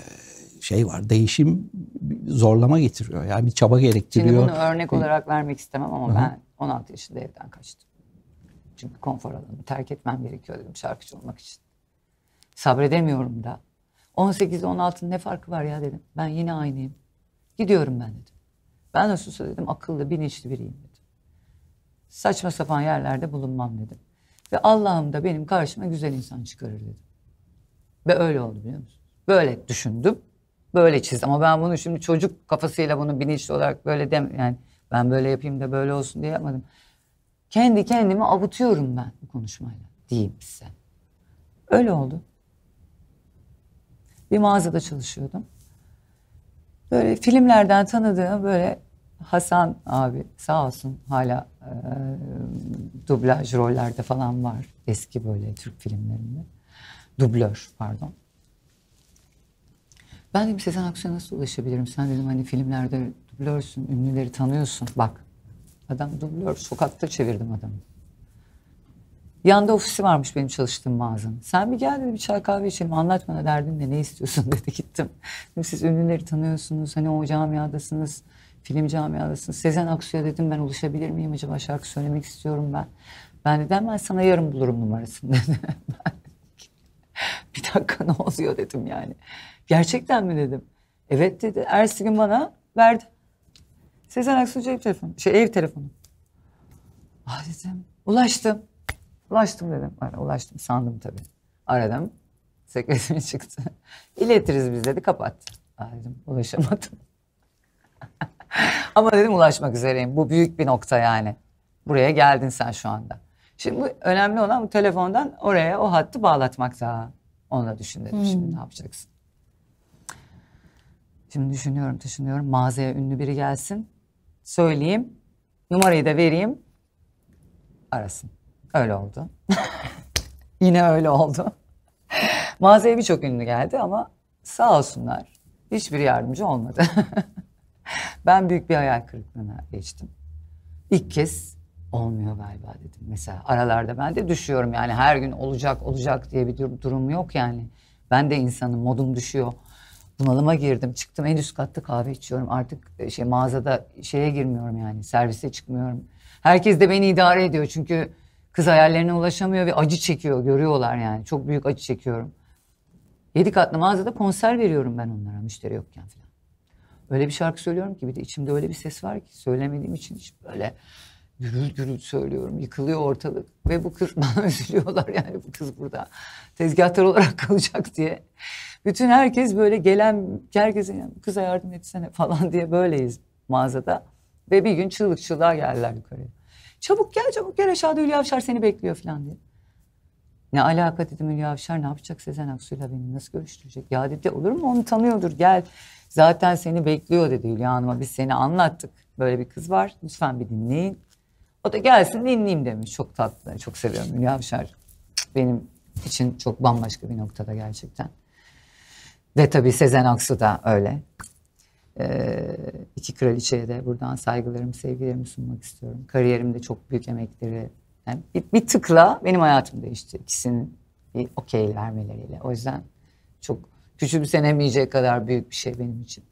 şey var. Değişim zorlama getiriyor. Yani bir çaba gerektiriyor. Şimdi bunu örnek e, olarak vermek istemem ama Hı-hı. ben 16 yaşında evden kaçtım. Çünkü konfor alanımı terk etmem gerekiyor dedim şarkıcı olmak için. Sabredemiyorum da. 18 16'nın ne farkı var ya dedim. Ben yine aynıyım. Gidiyorum ben dedim. Ben nasılsa dedim akıllı, bilinçli biriyim dedim saçma sapan yerlerde bulunmam dedim. Ve Allah'ım da benim karşıma güzel insan çıkarır dedim. Ve öyle oldu biliyor musun? Böyle düşündüm. Böyle çizdim. Ama ben bunu şimdi çocuk kafasıyla bunu bilinçli olarak böyle dem yani ben böyle yapayım da böyle olsun diye yapmadım. Kendi kendimi avutuyorum ben bu konuşmayla diyeyim size. Öyle oldu. Bir mağazada çalışıyordum. Böyle filmlerden tanıdığım böyle Hasan abi sağ olsun hala e, dublaj rollerde falan var. Eski böyle Türk filmlerinde. Dublör pardon. Ben dedim Sezen Aksu'ya nasıl ulaşabilirim? Sen dedim hani filmlerde dublörsün, ünlüleri tanıyorsun. Bak adam dublör, sokakta çevirdim adamı. Yanda ofisi varmış benim çalıştığım mağazanın. Sen bir gel dedi bir çay kahve içelim anlat bana derdin de ne istiyorsun dedi gittim. Dedim, siz ünlüleri tanıyorsunuz hani o camiadasınız film camiasını. Sezen Aksu'ya dedim ben ulaşabilir miyim acaba şarkı söylemek istiyorum ben. Ben dedim ben sana yarın bulurum numarasını dedim bir dakika ne oluyor dedim yani. Gerçekten mi dedim. Evet dedi. Ertesi gün bana verdi. Sezen Aksu cep telefonu. Şey ev telefonu. Ah dedim. Ulaştım. Ulaştım dedim. ulaştım sandım tabii. Aradım. Sekreteri çıktı. İletiriz biz dedi kapattı. Ah dedim ulaşamadım. Ama dedim ulaşmak üzereyim. Bu büyük bir nokta yani. Buraya geldin sen şu anda. Şimdi bu önemli olan bu telefondan oraya o hattı bağlatmak daha. Onu da düşün dedim. Hmm. Şimdi ne yapacaksın? Şimdi düşünüyorum, düşünüyorum. Mağazaya ünlü biri gelsin. Söyleyeyim. Numarayı da vereyim. Arasın. Öyle oldu. Yine öyle oldu. Mağazaya birçok ünlü geldi ama sağ olsunlar. Hiçbir yardımcı olmadı. Ben büyük bir hayal kırıklığına geçtim. İlk kez olmuyor galiba dedim. Mesela aralarda ben de düşüyorum yani her gün olacak olacak diye bir durum yok yani. Ben de insanım modum düşüyor. Bunalıma girdim çıktım en üst katta kahve içiyorum artık e, şey mağazada şeye girmiyorum yani servise çıkmıyorum. Herkes de beni idare ediyor çünkü kız hayallerine ulaşamıyor ve acı çekiyor görüyorlar yani çok büyük acı çekiyorum. Yedi katlı mağazada konser veriyorum ben onlara müşteri yokken falan. Öyle bir şarkı söylüyorum ki bir de içimde öyle bir ses var ki söylemediğim için hiç böyle gürül gürül söylüyorum. Yıkılıyor ortalık. Ve bu kız bana üzülüyorlar yani bu kız burada tezgahtar olarak kalacak diye. Bütün herkes böyle gelen herkesin yani bu kıza yardım etsene falan diye böyleyiz mağazada. Ve bir gün çığlık çığlığa geldiler yukarıya. Çabuk gel çabuk gel aşağıda Hülya Avşar seni bekliyor falan diye. Ne alaka dedim Hülya Avşar ne yapacak Sezen Aksu'yla beni nasıl görüştürecek? Ya dedi olur mu onu tanıyordur gel Zaten seni bekliyor dedi Hülya Hanım'a. Biz seni anlattık. Böyle bir kız var. Lütfen bir dinleyin. O da gelsin dinleyeyim demiş. Çok tatlı. Çok seviyorum Hülya Avşar. Benim için çok bambaşka bir noktada gerçekten. Ve tabii Sezen Aksu da öyle. Ee, iki kraliçeye de buradan saygılarımı, sevgilerimi sunmak istiyorum. Kariyerimde çok büyük emekleri. Yani bir, bir tıkla benim hayatım değişti. İkisinin bir okey vermeleriyle. O yüzden çok küçümsenemeyecek kadar büyük bir şey benim için.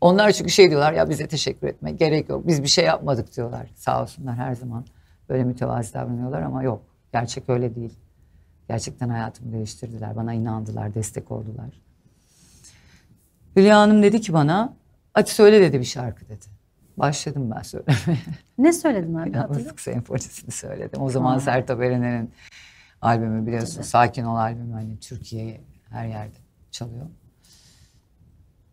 Onlar çünkü şey diyorlar ya bize teşekkür etme gerek yok. Biz bir şey yapmadık diyorlar. Sağ olsunlar her zaman böyle mütevazi davranıyorlar ama yok. Gerçek öyle değil. Gerçekten hayatımı değiştirdiler. Bana inandılar, destek oldular. Hülya Hanım dedi ki bana hadi söyle dedi bir şarkı dedi. Başladım ben söylemeye. Ne söyledin abi? Yalnızlık senfonisini söyledim. O zaman ha. Sertab Erener'in albümü biliyorsun. Evet. Sakin Ol albümü hani Türkiye her yerde çalıyor.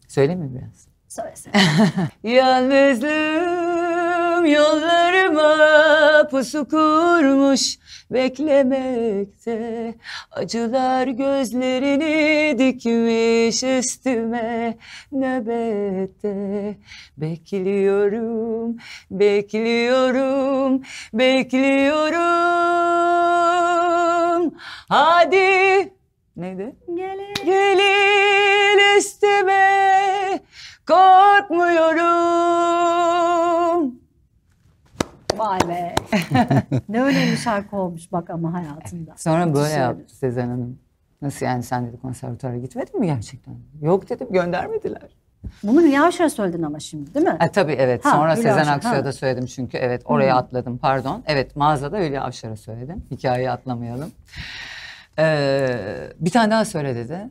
Söyleyeyim mi biraz? Söylesene. Yalnızlığım yollarıma pusu kurmuş beklemekte Acılar gözlerini dikmiş üstüme nöbette Bekliyorum, bekliyorum, bekliyorum Hadi Neydi? gelin Gelir üstüme korkmuyorum. Vay be. ne önemli şarkı olmuş bak ama hayatında. Sonra böyle yaptı Sezen Hanım. Nasıl yani sen dedi konservatuara gitmedin mi gerçekten? Yok dedim göndermediler. Bunu Hülya Avşar'a söyledin ama şimdi değil mi? E, tabii evet. Ha, Sonra Hülya Sezen Aksu'ya da söyledim çünkü. Evet oraya Hı-hı. atladım pardon. Evet mağazada Hülya Avşar'a söyledim. Hikayeyi atlamayalım. Ee, bir tane daha söyle dedi.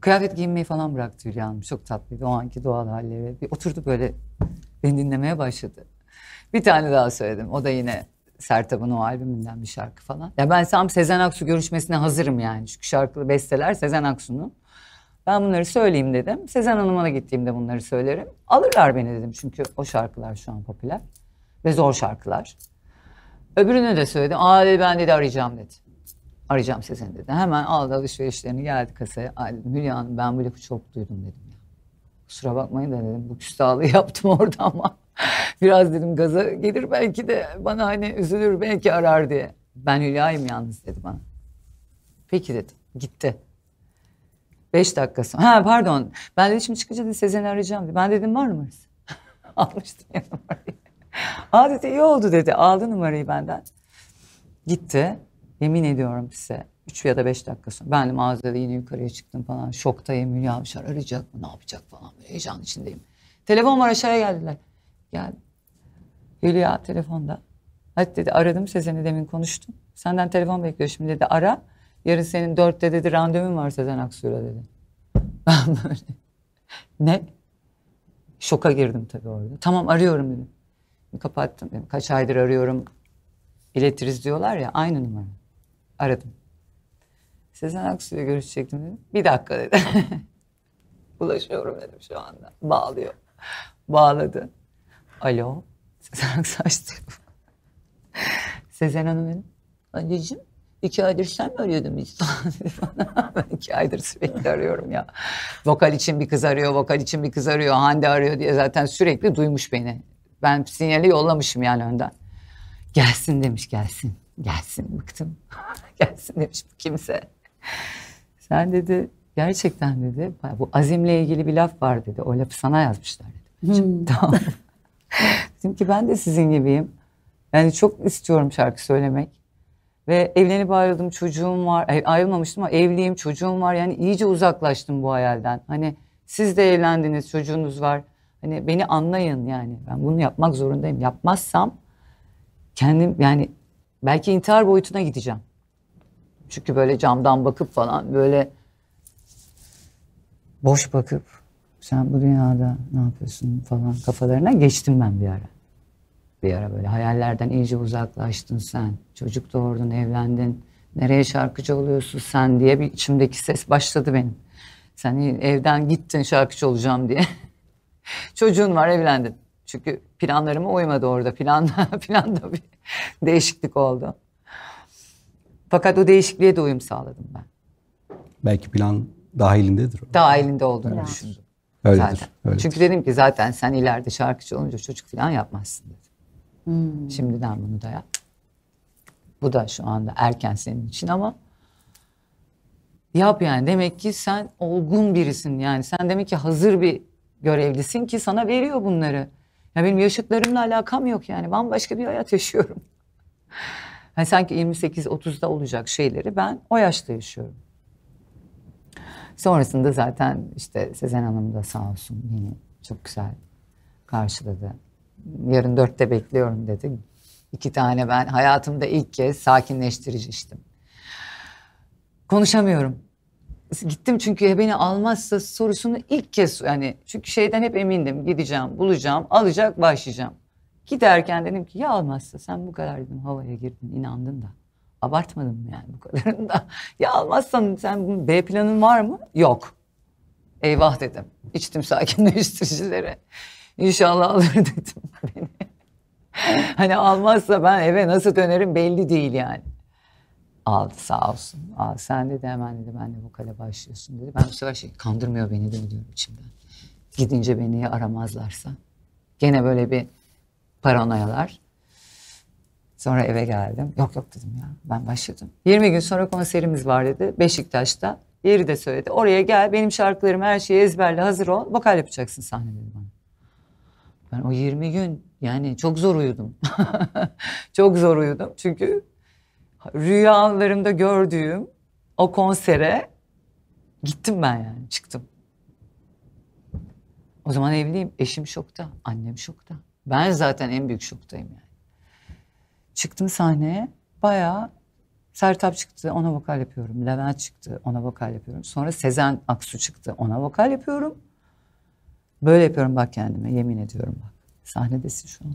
Kıyafet giyinmeyi falan bıraktı Hülya Hanım. Çok tatlıydı o anki doğal halleri. Bir oturdu böyle beni dinlemeye başladı. Bir tane daha söyledim. O da yine Sertab'ın o albümünden bir şarkı falan. Ya ben tam Sezen Aksu görüşmesine hazırım yani. Çünkü şarkılı besteler Sezen Aksu'nun. Ben bunları söyleyeyim dedim. Sezen Hanım'a da gittiğimde bunları söylerim. Alırlar beni dedim çünkü o şarkılar şu an popüler. Ve zor şarkılar. Öbürünü de söyledim. Aa dedi ben dedi arayacağım dedi arayacağım seni dedi. Hemen aldı alışverişlerini geldi kasaya. Ay dedim Hülya Hanım ben bu lafı çok duydum dedim. Ya. Kusura bakmayın da dedim bu küstahlığı yaptım orada ama biraz dedim gaza gelir belki de bana hani üzülür belki arar diye. Ben Hülya'yım yalnız dedi bana. Peki dedim gitti. Beş dakikası. Ha pardon. Ben dedim şimdi çıkınca da Sezen'i arayacağım dedi. Ben dedim var mı? Almıştım ya numarayı. Aa dedi iyi oldu dedi. Aldı numarayı benden. Gitti. Yemin ediyorum size. Üç ya da beş dakika sonra. Ben de mağazada yine yukarıya çıktım falan. Şoktayım. Hülya Avşar arayacak mı? Ne yapacak falan. Böyle heyecan içindeyim. Telefon var aşağıya geldiler. Gel. Hülya telefonda. Hadi dedi aradım Sezen'i demin konuştum. Senden telefon bekliyor şimdi dedi ara. Yarın senin dörtte dedi randevun var Sezen Aksu'yla dedi. Ben böyle ne? Şoka girdim tabii orada. Tamam arıyorum dedim. Kapattım dedim. Kaç aydır arıyorum. İletiriz diyorlar ya aynı numara aradım. Sezen Aksu'yla görüşecektim dedim. Bir dakika dedi. Ulaşıyorum dedim şu anda. Bağlıyor. Bağladı. Alo. Sezen Aksu açtı. Sezen Hanım benim. Anneciğim İki aydır sen mi arıyordun hiç? ben iki aydır sürekli arıyorum ya. Vokal için bir kız arıyor, vokal için bir kız arıyor, Hande arıyor diye zaten sürekli duymuş beni. Ben sinyali yollamışım yani önden. Gelsin demiş gelsin gelsin bıktım. gelsin demiş bu kimse. Sen dedi gerçekten dedi bu azimle ilgili bir laf var dedi. O lafı sana yazmışlar dedi. Hmm. Tamam. Dedim ki ben de sizin gibiyim. Yani çok istiyorum şarkı söylemek. Ve evlenip ayrıldım çocuğum var. Ayrılmamıştım ama evliyim çocuğum var. Yani iyice uzaklaştım bu hayalden. Hani siz de evlendiniz çocuğunuz var. Hani beni anlayın yani. Ben bunu yapmak zorundayım. Yapmazsam kendim yani Belki intihar boyutuna gideceğim. Çünkü böyle camdan bakıp falan böyle boş bakıp sen bu dünyada ne yapıyorsun falan kafalarına geçtim ben bir ara. Bir ara böyle hayallerden iyice uzaklaştın sen. Çocuk doğurdun, evlendin. Nereye şarkıcı oluyorsun sen diye bir içimdeki ses başladı benim. Sen evden gittin şarkıcı olacağım diye. Çocuğun var evlendin. Çünkü planlarıma uymadı orada. Planda, planda bir değişiklik oldu. Fakat o değişikliğe de uyum sağladım ben. Belki plan dahilindedir. O. Dahilinde olduğunu evet. düşündüm. Öyledir, Öyledir. Çünkü dedim ki zaten sen ileride şarkıcı olunca çocuk falan yapmazsın dedim. Hmm. Şimdiden bunu da yap. Bu da şu anda erken senin için ama yap yani. Demek ki sen olgun birisin yani. Sen demek ki hazır bir görevlisin ki sana veriyor bunları. Ya benim yaşıtlarımla alakam yok yani. Bambaşka bir hayat yaşıyorum. Yani sanki 28-30'da olacak şeyleri ben o yaşta yaşıyorum. Sonrasında zaten işte Sezen Hanım da sağ olsun beni çok güzel karşıladı. Yarın dörtte bekliyorum dedi. İki tane ben hayatımda ilk kez sakinleştirici içtim. Konuşamıyorum gittim çünkü ya beni almazsa sorusunu ilk kez yani çünkü şeyden hep emindim gideceğim bulacağım alacak başlayacağım. Giderken dedim ki ya almazsa sen bu kadar dedim havaya girdin inandın da abartmadım yani bu kadarını da. ya almazsan sen B planın var mı? Yok. Eyvah dedim. içtim sakinleştiricilere. İnşallah alır dedim beni. hani almazsa ben eve nasıl dönerim belli değil yani aldı sağ olsun. Aldı. Sen dedi hemen dedi ben de vokale başlıyorsun dedi. Ben bu sefer şey kandırmıyor beni de diyorum içimden. Gidince beni aramazlarsa. Gene böyle bir paranoyalar. Sonra eve geldim. Yok yok dedim ya ben başladım. 20 gün sonra konserimiz var dedi Beşiktaş'ta. Yeri de söyledi. Oraya gel benim şarkılarım her şeyi ezberle hazır ol. Vokal yapacaksın sahne bana. Ben o 20 gün yani çok zor uyudum. çok zor uyudum çünkü rüyalarımda gördüğüm o konsere gittim ben yani çıktım. O zaman evliyim. Eşim şokta, annem şokta. Ben zaten en büyük şoktayım yani. Çıktım sahneye. Bayağı Sertap çıktı, ona vokal yapıyorum. Levent çıktı, ona vokal yapıyorum. Sonra Sezen Aksu çıktı, ona vokal yapıyorum. Böyle yapıyorum bak kendime, yemin ediyorum bak. Sahnedesin şu an.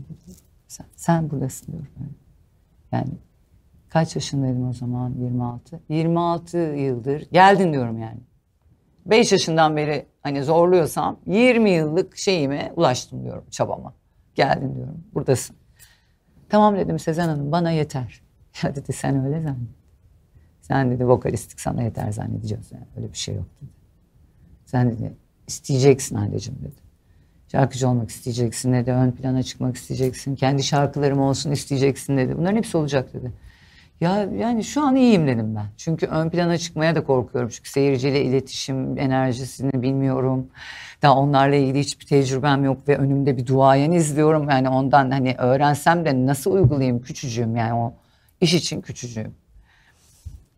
Sen, sen buradasın diyorum. Yani Kaç yaşındaydım o zaman? 26. 26 yıldır geldin diyorum yani. 5 yaşından beri hani zorluyorsam 20 yıllık şeyime ulaştım diyorum çabama. Geldin diyorum. Buradasın. Tamam dedim Sezen Hanım bana yeter. Ya dedi sen öyle zannet. Sen dedi vokalistik sana yeter zannedeceğiz yani öyle bir şey yok dedi. Sen dedi isteyeceksin anneciğim dedi. Şarkıcı olmak isteyeceksin dedi. Ön plana çıkmak isteyeceksin. Kendi şarkılarım olsun isteyeceksin dedi. Bunların hepsi olacak dedi. Ya yani şu an iyiyim dedim ben. Çünkü ön plana çıkmaya da korkuyorum. Çünkü seyirciyle iletişim enerjisini bilmiyorum. Daha onlarla ilgili hiçbir tecrübem yok ve önümde bir duayen izliyorum. Yani ondan hani öğrensem de nasıl uygulayayım küçücüğüm yani o iş için küçücüğüm.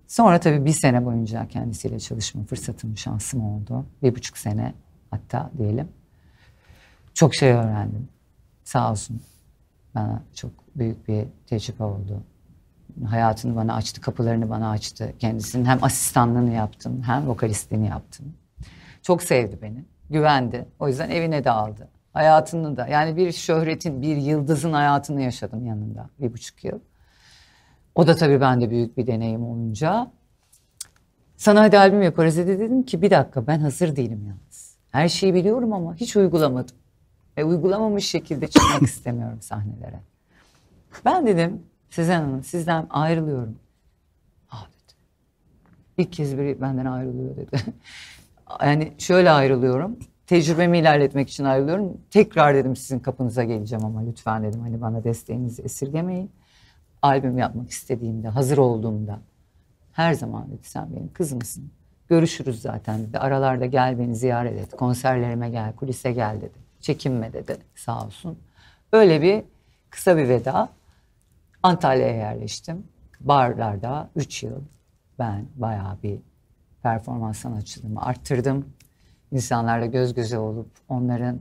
Sonra tabii bir sene boyunca kendisiyle çalışma fırsatım, şansım oldu. Bir buçuk sene hatta diyelim. Çok şey öğrendim. Sağ olsun. Bana çok büyük bir tecrübe oldu hayatını bana açtı, kapılarını bana açtı. Kendisinin hem asistanlığını yaptım hem vokalistliğini yaptım. Çok sevdi beni, güvendi. O yüzden evine de aldı. Hayatını da yani bir şöhretin, bir yıldızın hayatını yaşadım yanında bir buçuk yıl. O da tabii bende büyük bir deneyim olunca. Sana hadi albüm yaparız dedi dedim ki bir dakika ben hazır değilim yalnız. Her şeyi biliyorum ama hiç uygulamadım. Ve uygulamamış şekilde çıkmak istemiyorum sahnelere. Ben dedim Sezen Hanım sizden ayrılıyorum. Ah dedi. İlk kez biri benden ayrılıyor dedi. yani şöyle ayrılıyorum. Tecrübemi ilerletmek için ayrılıyorum. Tekrar dedim sizin kapınıza geleceğim ama lütfen dedim hani bana desteğinizi esirgemeyin. Albüm yapmak istediğimde, hazır olduğumda her zaman dedi sen benim kız mısın? Görüşürüz zaten dedi. Aralarda gel beni ziyaret et. Konserlerime gel, kulise gel dedi. Çekinme dedi sağ olsun. Öyle bir kısa bir veda. Antalya'ya yerleştim. Barlarda 3 yıl ben bayağı bir performans sanatçılığımı arttırdım. İnsanlarla göz göze olup onların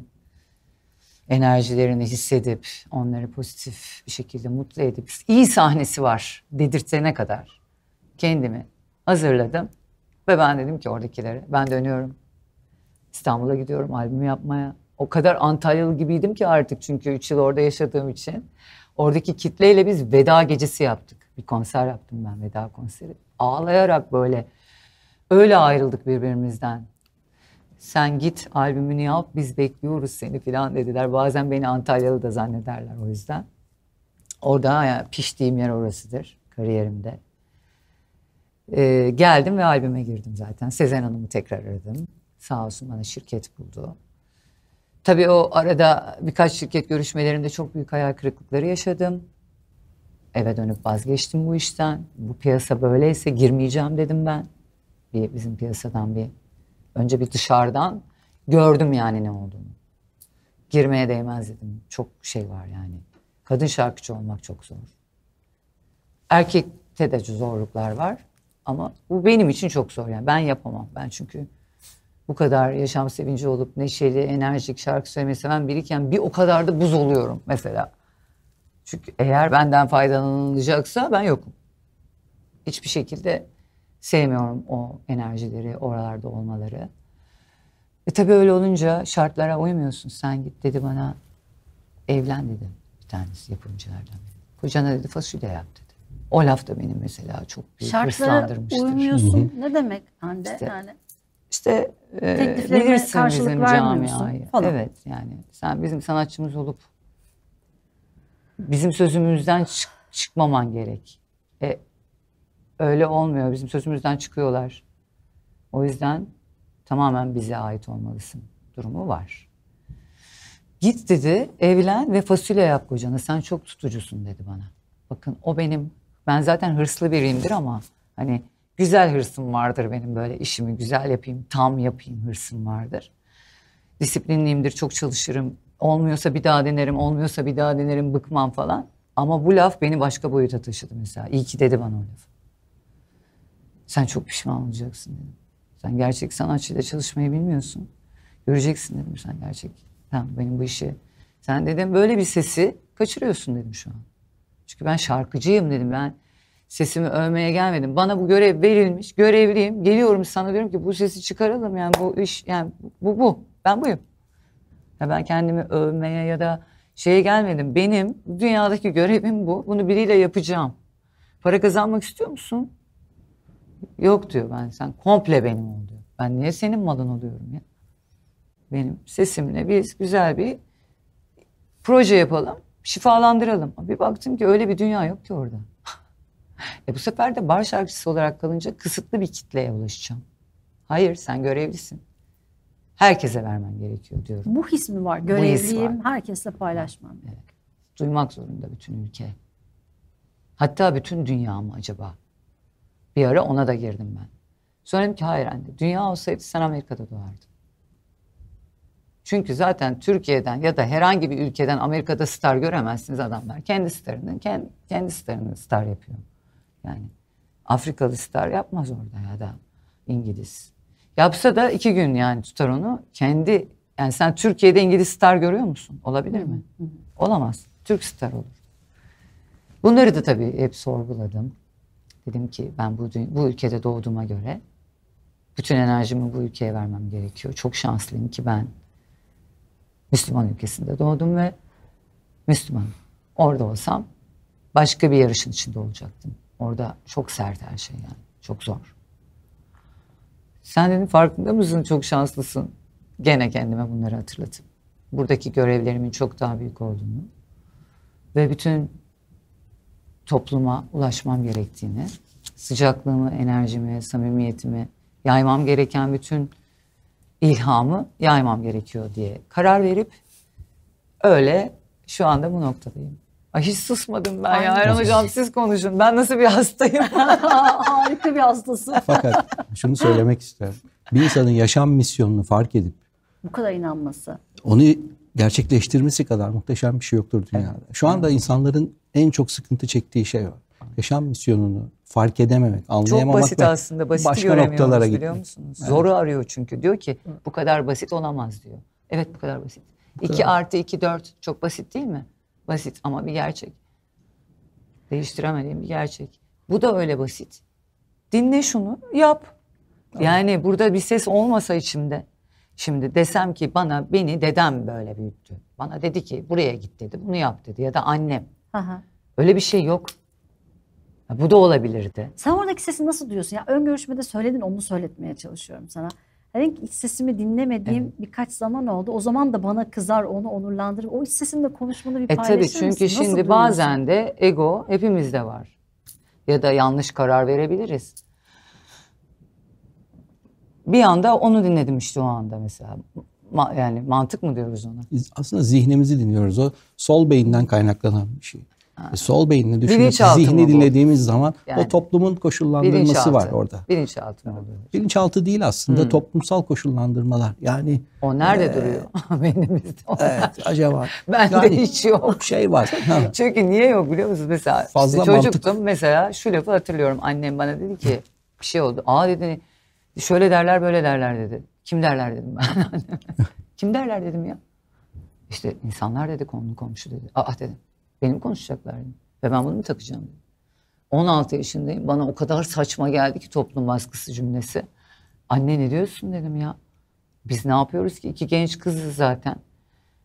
enerjilerini hissedip onları pozitif bir şekilde mutlu edip iyi sahnesi var dedirtene kadar kendimi hazırladım ve ben dedim ki oradakilere ben dönüyorum. İstanbul'a gidiyorum albüm yapmaya. O kadar Antalyalı gibiydim ki artık çünkü 3 yıl orada yaşadığım için. Oradaki kitleyle biz veda gecesi yaptık. Bir konser yaptım ben veda konseri. Ağlayarak böyle öyle ayrıldık birbirimizden. Sen git albümünü yap biz bekliyoruz seni falan dediler. Bazen beni Antalyalı da zannederler o yüzden. Orada yani piştiğim yer orasıdır kariyerimde. Ee, geldim ve albüme girdim zaten. Sezen Hanım'ı tekrar aradım. Sağ olsun bana şirket buldu. Tabii o arada birkaç şirket görüşmelerinde çok büyük hayal kırıklıkları yaşadım. Eve dönüp vazgeçtim bu işten. Bu piyasa böyleyse girmeyeceğim dedim ben. Bir, bizim piyasadan bir önce bir dışarıdan gördüm yani ne olduğunu. Girmeye değmez dedim. Çok şey var yani. Kadın şarkıcı olmak çok zor. Erkekte de zorluklar var ama bu benim için çok zor yani. Ben yapamam. Ben çünkü bu kadar yaşam sevinci olup neşeli, enerjik, şarkı söylemeyi seven biriyken bir o kadar da buz oluyorum mesela. Çünkü eğer benden faydalanılacaksa ben yokum. Hiçbir şekilde sevmiyorum o enerjileri, oralarda olmaları. E tabii öyle olunca şartlara uymuyorsun. Sen git dedi bana evlen dedi bir tanesi yapımcılardan biri. Kocana dedi fasulye yap dedi. O laf da benim mesela çok büyük Şartlara uymuyorsun ne demek Hande? İşte, yani işte e, bilirsin bizim camiayı. Falan. Evet yani sen bizim sanatçımız olup bizim sözümüzden çık çıkmaman gerek. E, öyle olmuyor. Bizim sözümüzden çıkıyorlar. O yüzden tamamen bize ait olmalısın durumu var. Git dedi evlen ve fasulye yap kocana sen çok tutucusun dedi bana. Bakın o benim ben zaten hırslı biriyimdir ama hani Güzel hırsım vardır benim böyle işimi güzel yapayım, tam yapayım hırsım vardır. Disiplinliyimdir, çok çalışırım. Olmuyorsa bir daha denerim, olmuyorsa bir daha denerim, bıkmam falan. Ama bu laf beni başka boyuta taşıdı mesela. İyi ki dedi bana o laf. Sen çok pişman olacaksın dedim. Sen gerçek sanatçıyla çalışmayı bilmiyorsun. Göreceksin dedim sen gerçek. Tamam benim bu işi. Sen dedim böyle bir sesi kaçırıyorsun dedim şu an. Çünkü ben şarkıcıyım dedim ben sesimi övmeye gelmedim. Bana bu görev verilmiş, görevliyim. Geliyorum sana diyorum ki bu sesi çıkaralım yani bu iş yani bu bu. Ben buyum. Ya ben kendimi övmeye ya da şeye gelmedim. Benim dünyadaki görevim bu. Bunu biriyle yapacağım. Para kazanmak istiyor musun? Yok diyor ben sen komple benim ol diyor. Ben niye senin malın oluyorum ya? Benim sesimle biz güzel bir proje yapalım, şifalandıralım. Bir baktım ki öyle bir dünya yok ki orada. E bu sefer de bar şarkıcısı olarak kalınca kısıtlı bir kitleye ulaşacağım. Hayır sen görevlisin. Herkese vermen gerekiyor diyorum. Bu his mi var? Görevliyim, his var. herkesle paylaşmam. Evet. Duymak zorunda bütün ülke. Hatta bütün dünya mı acaba? Bir ara ona da girdim ben. Söyledim ki hayır anne, dünya olsaydı sen Amerika'da doğardın. Çünkü zaten Türkiye'den ya da herhangi bir ülkeden Amerika'da star göremezsiniz adamlar. Kendi starını, kendi, kendi starını star yapıyor. Yani Afrikalı star yapmaz orada ya da İngiliz. Yapsa da iki gün yani tutar onu. Kendi yani sen Türkiye'de İngiliz star görüyor musun? Olabilir mi? Olamaz. Türk star olur. Bunları da tabii hep sorguladım. Dedim ki ben bu, bu ülkede doğduğuma göre bütün enerjimi bu ülkeye vermem gerekiyor. Çok şanslıyım ki ben Müslüman ülkesinde doğdum ve Müslümanım. Orada olsam başka bir yarışın içinde olacaktım. Orada çok sert her şey yani. Çok zor. Sen dedim farkında mısın? Çok şanslısın. Gene kendime bunları hatırlatıp buradaki görevlerimin çok daha büyük olduğunu ve bütün topluma ulaşmam gerektiğini, sıcaklığımı, enerjimi, samimiyetimi yaymam gereken bütün ilhamı yaymam gerekiyor diye karar verip öyle şu anda bu noktadayım. Ay hiç susmadım ben Aynen. ya. Erhan Hocam siz konuşun. Ben nasıl bir hastayım? Harika bir hastası. Fakat şunu söylemek isterim. Bir insanın yaşam misyonunu fark edip bu kadar inanması. Onu gerçekleştirmesi kadar muhteşem bir şey yoktur dünyada. Şu anda insanların en çok sıkıntı çektiği şey var. Yaşam misyonunu fark edememek, anlayamamak. Çok basit aslında. Basit başka noktalara biliyor musunuz? Evet. Zoru arıyor çünkü. Diyor ki bu kadar basit olamaz diyor. Evet bu kadar basit. Bu 2 artı 2 4 çok basit değil mi? Basit ama bir gerçek. Değiştiremediğim bir gerçek. Bu da öyle basit. Dinle şunu, yap. Tamam. Yani burada bir ses olmasa içimde. Şimdi desem ki bana beni dedem böyle büyüttü. Bana dedi ki buraya git dedi, bunu yap dedi ya da annem. Aha. Öyle bir şey yok. Ya bu da olabilirdi. Sen oradaki sesi nasıl duyuyorsun? Ya ön görüşmede söyledin onu söyletmeye çalışıyorum sana. Dedim ki iç sesimi dinlemediğim evet. birkaç zaman oldu. O zaman da bana kızar, onu onurlandırır. O iç sesimle konuşmanı bir e paylaşır tabii, çünkü misin? şimdi Nasıl bazen de ego hepimizde var. Ya da yanlış karar verebiliriz. Bir anda onu dinledim işte o anda mesela. Ma yani mantık mı diyoruz ona? Aslında zihnimizi dinliyoruz. O sol beyinden kaynaklanan bir şey. E, sol beynini düşünüp zihni dinlediğimiz zaman yani, o toplumun koşullandırması bilinçaltı, var orada. Bilinçaltı mı? Bilinçaltı değil aslında hmm. toplumsal koşullandırmalar. Yani o nerede e, duruyor? Beynimizde. Evet, acaba. ben yani, de hiç yok. Şey var. Çünkü niye yok biliyor musunuz? Mesela Fazla işte çocuktum mantık. mesela şu lafı hatırlıyorum. Annem bana dedi ki bir şey oldu. Aa dedi şöyle derler böyle derler dedi. Kim derler dedim ben. Kim derler dedim ya. İşte insanlar dedi konu komşu dedi. Ah dedim. Benim konuşacaklar Ve ben bunu mu takacağım 16 yaşındayım. Bana o kadar saçma geldi ki toplum baskısı cümlesi. Anne ne diyorsun dedim ya. Biz ne yapıyoruz ki? İki genç kızız zaten.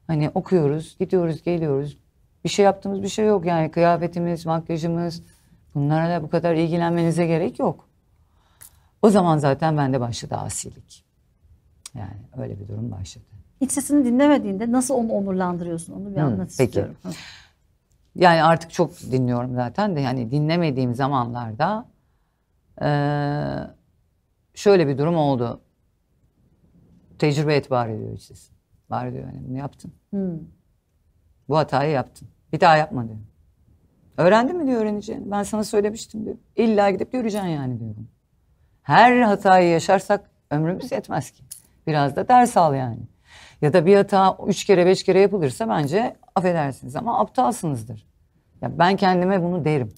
Hani okuyoruz, gidiyoruz, geliyoruz. Bir şey yaptığımız bir şey yok yani. Kıyafetimiz, makyajımız. Bunlara da bu kadar ilgilenmenize gerek yok. O zaman zaten bende başladı asilik. Yani öyle bir durum başladı. İç sesini dinlemediğinde nasıl onu onurlandırıyorsun? Onu bir anlat Hı, istiyorum. Peki. Yani artık çok dinliyorum zaten de yani dinlemediğim zamanlarda e, şöyle bir durum oldu. Tecrübe et bari diyor işte. Bari diyor yani bunu yaptın. Hmm. Bu hatayı yaptın. Bir daha yapma diyor. Öğrendin mi diyor öğreneceğini. Ben sana söylemiştim diyor. İlla gidip göreceksin yani diyor. Her hatayı yaşarsak ömrümüz yetmez ki. Biraz da ders al yani. Ya da bir hata üç kere beş kere yapılırsa bence affedersiniz ama aptalsınızdır. Ya ben kendime bunu derim.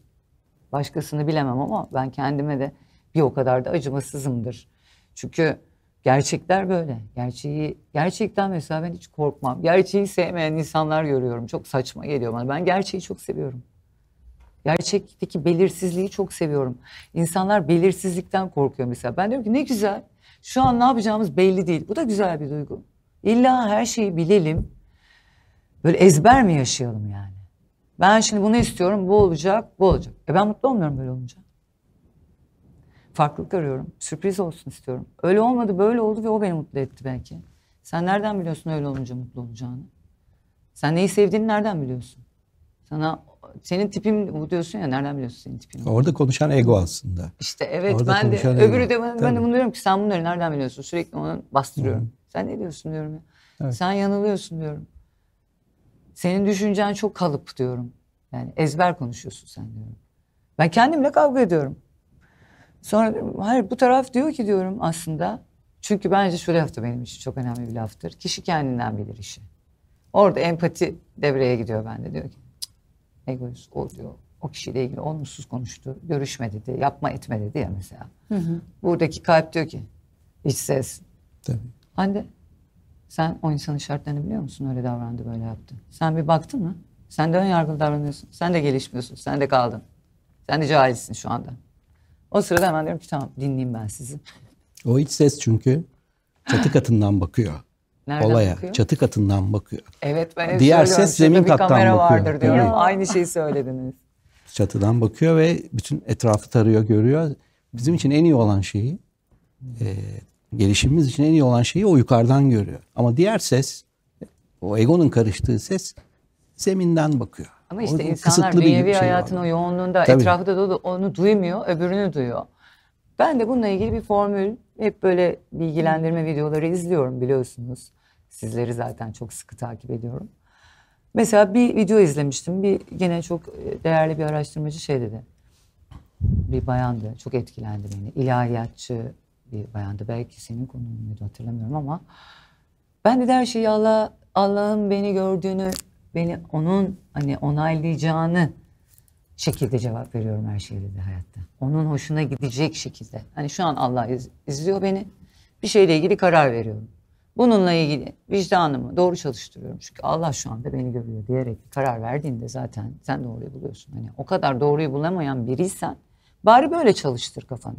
Başkasını bilemem ama ben kendime de bir o kadar da acımasızımdır. Çünkü gerçekler böyle. Gerçeği gerçekten mesela ben hiç korkmam. Gerçeği sevmeyen insanlar görüyorum. Çok saçma geliyor bana. Ben gerçeği çok seviyorum. Gerçekteki belirsizliği çok seviyorum. İnsanlar belirsizlikten korkuyor mesela. Ben diyorum ki ne güzel. Şu an ne yapacağımız belli değil. Bu da güzel bir duygu. İlla her şeyi bilelim. Böyle ezber mi yaşayalım yani? Ben şimdi bunu istiyorum, bu olacak, bu olacak. E ben mutlu olmuyorum böyle olunca. Farklılık arıyorum, sürpriz olsun istiyorum. Öyle olmadı, böyle oldu ve o beni mutlu etti belki. Sen nereden biliyorsun öyle olunca mutlu olacağını? Sen neyi sevdiğini nereden biliyorsun? Sana senin tipim bu diyorsun ya nereden biliyorsun senin tipini? Orada konuşan ego aslında. İşte evet Orada ben de ego. öbürü de ben, ben de bunu diyorum ki sen bunları nereden biliyorsun? Sürekli onu bastırıyorum. Hı. Sen ne diyorsun diyorum ya. Evet. Sen yanılıyorsun diyorum. Senin düşüncen çok kalıp diyorum. Yani ezber konuşuyorsun sen diyorum. Ben kendimle kavga ediyorum. Sonra diyorum, hayır bu taraf diyor ki diyorum aslında. Çünkü bence şu laf da benim için çok önemli bir laftır. Kişi kendinden bilir işi. Orada empati devreye gidiyor bende. Diyor ki egoist o diyor. O kişiyle ilgili olumsuz konuştu. Görüşme dedi. Yapma etme dedi ya mesela. Hı hı. Buradaki kalp diyor ki iç ses. Tabii. Hande sen o insanın şartlarını biliyor musun? Öyle davrandı böyle yaptı. Sen bir baktın mı? Sen de ön yargılı davranıyorsun. Sen de gelişmiyorsun. Sen de kaldın. Sen de cahilsin şu anda. O sırada hemen diyorum ki tamam dinleyeyim ben sizi. O iç ses çünkü çatı katından bakıyor. Nereden Olaya bakıyor? çatı katından bakıyor. Evet ben hep Diğer ses zemin kattan bakıyor. vardır diyor. Evet. Aynı şeyi söylediniz. Çatıdan bakıyor ve bütün etrafı tarıyor, görüyor. Bizim için en iyi olan şeyi e, gelişimimiz için en iyi olan şeyi o yukarıdan görüyor. Ama diğer ses, o egonun karıştığı ses zeminden bakıyor. Ama işte o, insanlar bir nevi şey hayatın var. o yoğunluğunda Tabii. etrafta da onu duymuyor, öbürünü duyuyor. Ben de bununla ilgili bir formül, hep böyle bilgilendirme videoları izliyorum biliyorsunuz. Sizleri zaten çok sıkı takip ediyorum. Mesela bir video izlemiştim. Bir gene çok e, değerli bir araştırmacı şey dedi. Bir bayandı. Çok etkilendi beni. İlahiyatçı, bir ee, bayandı. Belki senin konun muydu hatırlamıyorum ama ben de her şeyi Allah Allah'ın beni gördüğünü, beni onun hani onaylayacağını şekilde cevap veriyorum her şeyde dedi hayatta. Onun hoşuna gidecek şekilde. Hani şu an Allah iz, izliyor beni. Bir şeyle ilgili karar veriyorum. Bununla ilgili vicdanımı doğru çalıştırıyorum. Çünkü Allah şu anda beni görüyor diyerek karar verdiğinde zaten sen doğruyu buluyorsun. Hani o kadar doğruyu bulamayan biriysen bari böyle çalıştır kafanı.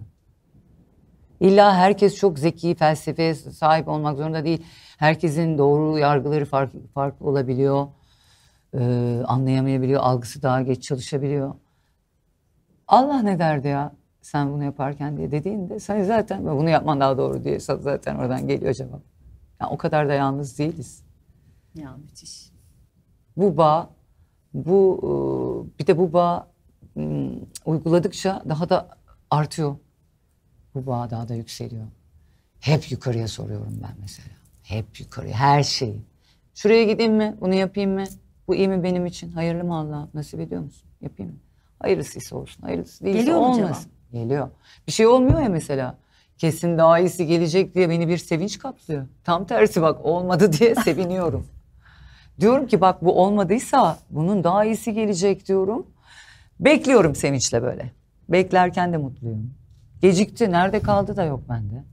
İlla herkes çok zeki, felsefe sahip olmak zorunda değil. Herkesin doğru yargıları farklı, farklı olabiliyor. Ee, anlayamayabiliyor, algısı daha geç çalışabiliyor. Allah ne derdi ya sen bunu yaparken diye dediğinde sen zaten bunu yapman daha doğru diye zaten oradan geliyor cevap. Yani o kadar da yalnız değiliz. Ya müthiş. Bu bağ, bu e, bir de bu bağ ıı, uyguladıkça daha da artıyor bu Bağdat'da yükseliyor. Hep yukarıya soruyorum ben mesela. Hep yukarıya, her şeyi. Şuraya gideyim mi, bunu yapayım mı? Bu iyi mi benim için? Hayırlı mı Allah? Nasip ediyor musun? Yapayım mı? ise olsun, hayırlısı değilse Geliyor olmasın. Mu cevap? Geliyor. Bir şey olmuyor ya mesela. Kesin daha iyisi gelecek diye beni bir sevinç kaplıyor. Tam tersi bak olmadı diye seviniyorum. diyorum ki bak bu olmadıysa bunun daha iyisi gelecek diyorum. Bekliyorum sevinçle böyle. Beklerken de mutluyum. Gecikti. Nerede kaldı da yok bende.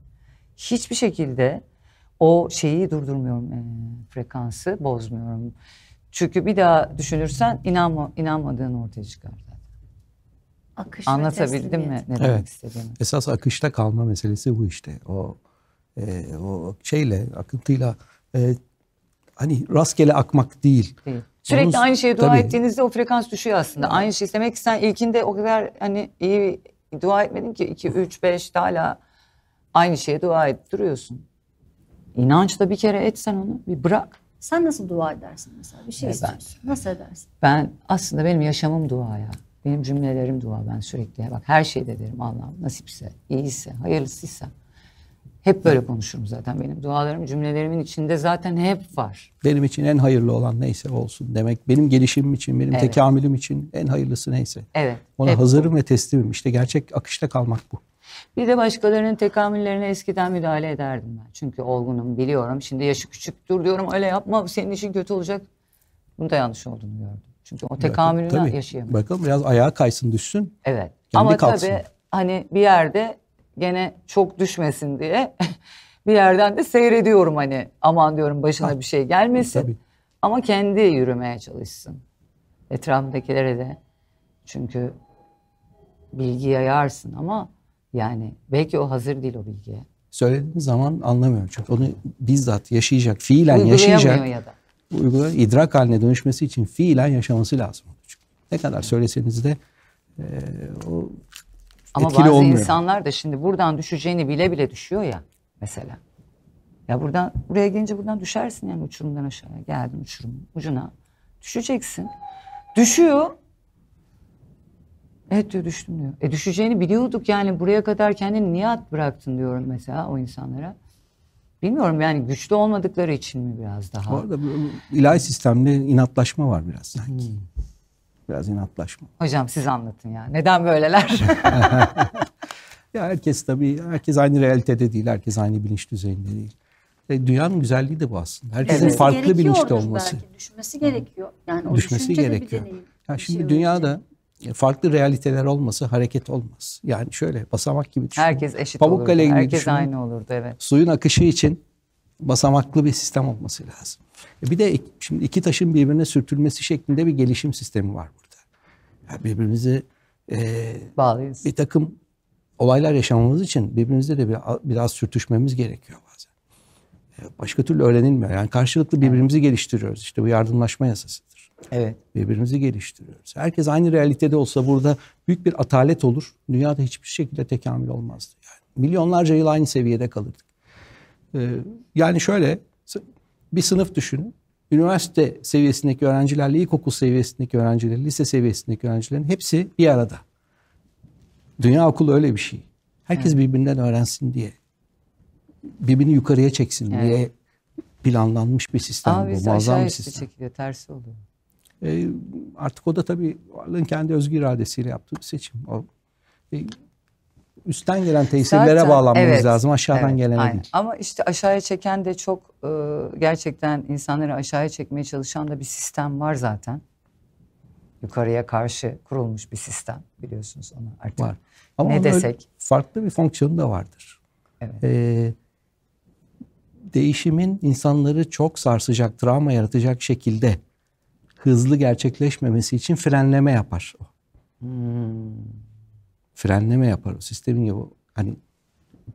Hiçbir şekilde o şeyi durdurmuyorum. E, frekansı bozmuyorum. Çünkü bir daha düşünürsen inanma, inanmadığın ortaya çıkar Akış Anlatabildim mi ne demek evet. istediğimi? Esas akışta kalma meselesi bu işte. O e, o şeyle, akıntıyla e, hani rastgele akmak değil. değil. Sürekli Onun, aynı şeye dua tabii, ettiğinizde o frekans düşüyor aslında. Aynı şey demek ki sen ilkinde o kadar hani iyi Dua etmedin ki 2, 3, 5 hala aynı şeye dua et duruyorsun. İnançla bir kere etsen onu bir bırak. Sen nasıl dua edersin mesela? Bir şey e istiyorsun. Ben, nasıl edersin? Ben aslında benim yaşamım dua ya. Benim cümlelerim dua. Ben sürekli bak her şeyde derim Allah'ım nasipse, iyiyse, hayırlısıysa. Hep böyle konuşurum zaten benim dualarım cümlelerimin içinde zaten hep var. Benim için en hayırlı olan neyse olsun demek. Benim gelişimim için, benim evet. tekamülüm için en hayırlısı neyse. Evet. Ona hazırım bu. ve teslimim. İşte gerçek akışta kalmak bu. Bir de başkalarının tekamüllerine eskiden müdahale ederdim ben. Çünkü olgunum biliyorum. Şimdi yaşı küçük dur diyorum öyle yapma senin işin kötü olacak. Bunu da yanlış olduğunu gördüm. Çünkü o tekamülünü yaşayamıyorum. Bakalım biraz ayağa kaysın düşsün. Evet. Kendi Ama kalsın. tabii hani bir yerde gene çok düşmesin diye bir yerden de seyrediyorum hani aman diyorum başına bir şey gelmesin. Tabii. Ama kendi yürümeye çalışsın. Etrafındakilere de. Çünkü bilgi yayarsın ama yani belki o hazır değil o bilgiye. Söylediğin zaman anlamıyor çünkü Onu bizzat yaşayacak, fiilen yaşayacak. ya da. Uygula, idrak haline dönüşmesi için fiilen yaşaması lazım. Ne kadar söyleseniz de e, o ama etkili bazı olmuyor. insanlar da şimdi buradan düşeceğini bile bile düşüyor ya mesela. Ya buradan buraya gelince buradan düşersin yani uçurumdan aşağıya geldin uçurumun ucuna düşeceksin. Düşüyor. Evet diyor düştüm diyor. E düşeceğini biliyorduk yani buraya kadar kendini niye bıraktın diyorum mesela o insanlara. Bilmiyorum yani güçlü olmadıkları için mi biraz daha? Orada ilahi sistemde inatlaşma var biraz sanki. Hmm. Biraz inatlaşma. Hocam siz anlatın ya. Neden böyleler? ya herkes tabii, herkes aynı realitede değil. Herkes aynı bilinç düzeyinde değil. E, dünyanın güzelliği de bu aslında. Herkesin evet. farklı bilinçte olması. Belki. Düşmesi gerekiyor. Yani Düşmesi gerekiyor. De ya şimdi şey dünyada olacak e, farklı realiteler olması hareket olmaz. Yani şöyle basamak gibi düşünün. Herkes eşit Pamukkale olurdu. Herkes düşünün. aynı olurdu evet. Suyun akışı için basamaklı bir sistem olması lazım. E bir de şimdi iki taşın birbirine sürtülmesi şeklinde bir gelişim sistemi var burada. Yani birbirimizi e, bağlıyız. Bir takım olaylar yaşamamız için birbirimizle de biraz, sürtüşmemiz gerekiyor bazen. E, başka türlü öğrenilmiyor. Yani karşılıklı birbirimizi evet. geliştiriyoruz. İşte bu yardımlaşma yasasıdır. Evet. Birbirimizi geliştiriyoruz. Herkes aynı realitede olsa burada büyük bir atalet olur. Dünyada hiçbir şekilde tekamül olmazdı. Yani milyonlarca yıl aynı seviyede kalırdık. Ee, yani şöyle bir sınıf düşünün. Üniversite seviyesindeki öğrencilerle ilkokul seviyesindeki öğrencileri, lise seviyesindeki öğrencilerin hepsi bir arada. Dünya okulu öyle bir şey. Herkes evet. birbirinden öğrensin diye. Birbirini yukarıya çeksin evet. diye planlanmış bir sistem Ama bu. Muazzam bir sistem. çekiliyor, tersi oluyor. E, artık o da tabii varlığın kendi özgür iradesiyle yaptığı bir seçim. O, e, üstten gelen tesirlere Zaten, bağlanmamız evet, lazım. Aşağıdan evet, gelene değil. Ama işte aşağıya çeken de çok e, gerçekten insanları aşağıya çekmeye çalışan da bir sistem var zaten. Yukarıya karşı kurulmuş bir sistem biliyorsunuz onu artık. Var. Ama ne desek. Farklı bir fonksiyonu da vardır. Evet. Ee, değişimin insanları çok sarsacak, travma yaratacak şekilde hızlı gerçekleşmemesi için frenleme yapar. Hmm frenleme yapar. Sistemin ya hani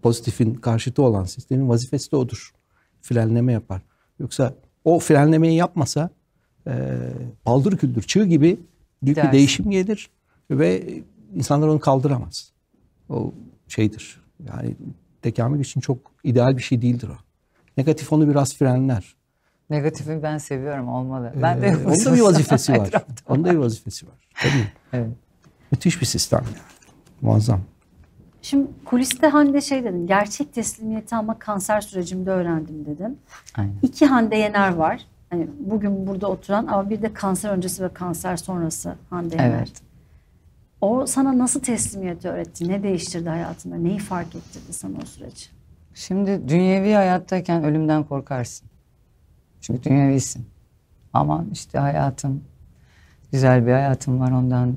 pozitifin karşıtı olan sistemin vazifesi de odur. Frenleme yapar. Yoksa o frenlemeyi yapmasa e, paldır küldür çığ gibi büyük Gidersin. bir değişim gelir ve insanlar onu kaldıramaz. O şeydir. Yani tekamül için çok ideal bir şey değildir o. Negatif onu biraz frenler. Negatifi ben seviyorum olmalı. Ee, ben de ee, onda bir vazifesi var. Onda bir vazifesi var. Tabii. Evet. Müthiş bir sistem yani. Muazzam. Şimdi kuliste Hande şey dedim. Gerçek teslimiyeti ama kanser sürecimde öğrendim dedim. Aynen. İki Hande Yener var. Hani bugün burada oturan ama bir de kanser öncesi ve kanser sonrası Hande Yener. Evet. O sana nasıl teslimiyeti öğretti? Ne değiştirdi hayatında? Neyi fark ettirdi sana o süreç? Şimdi dünyevi hayattayken ölümden korkarsın. Çünkü dünyevisin. Ama işte hayatım, güzel bir hayatım var ondan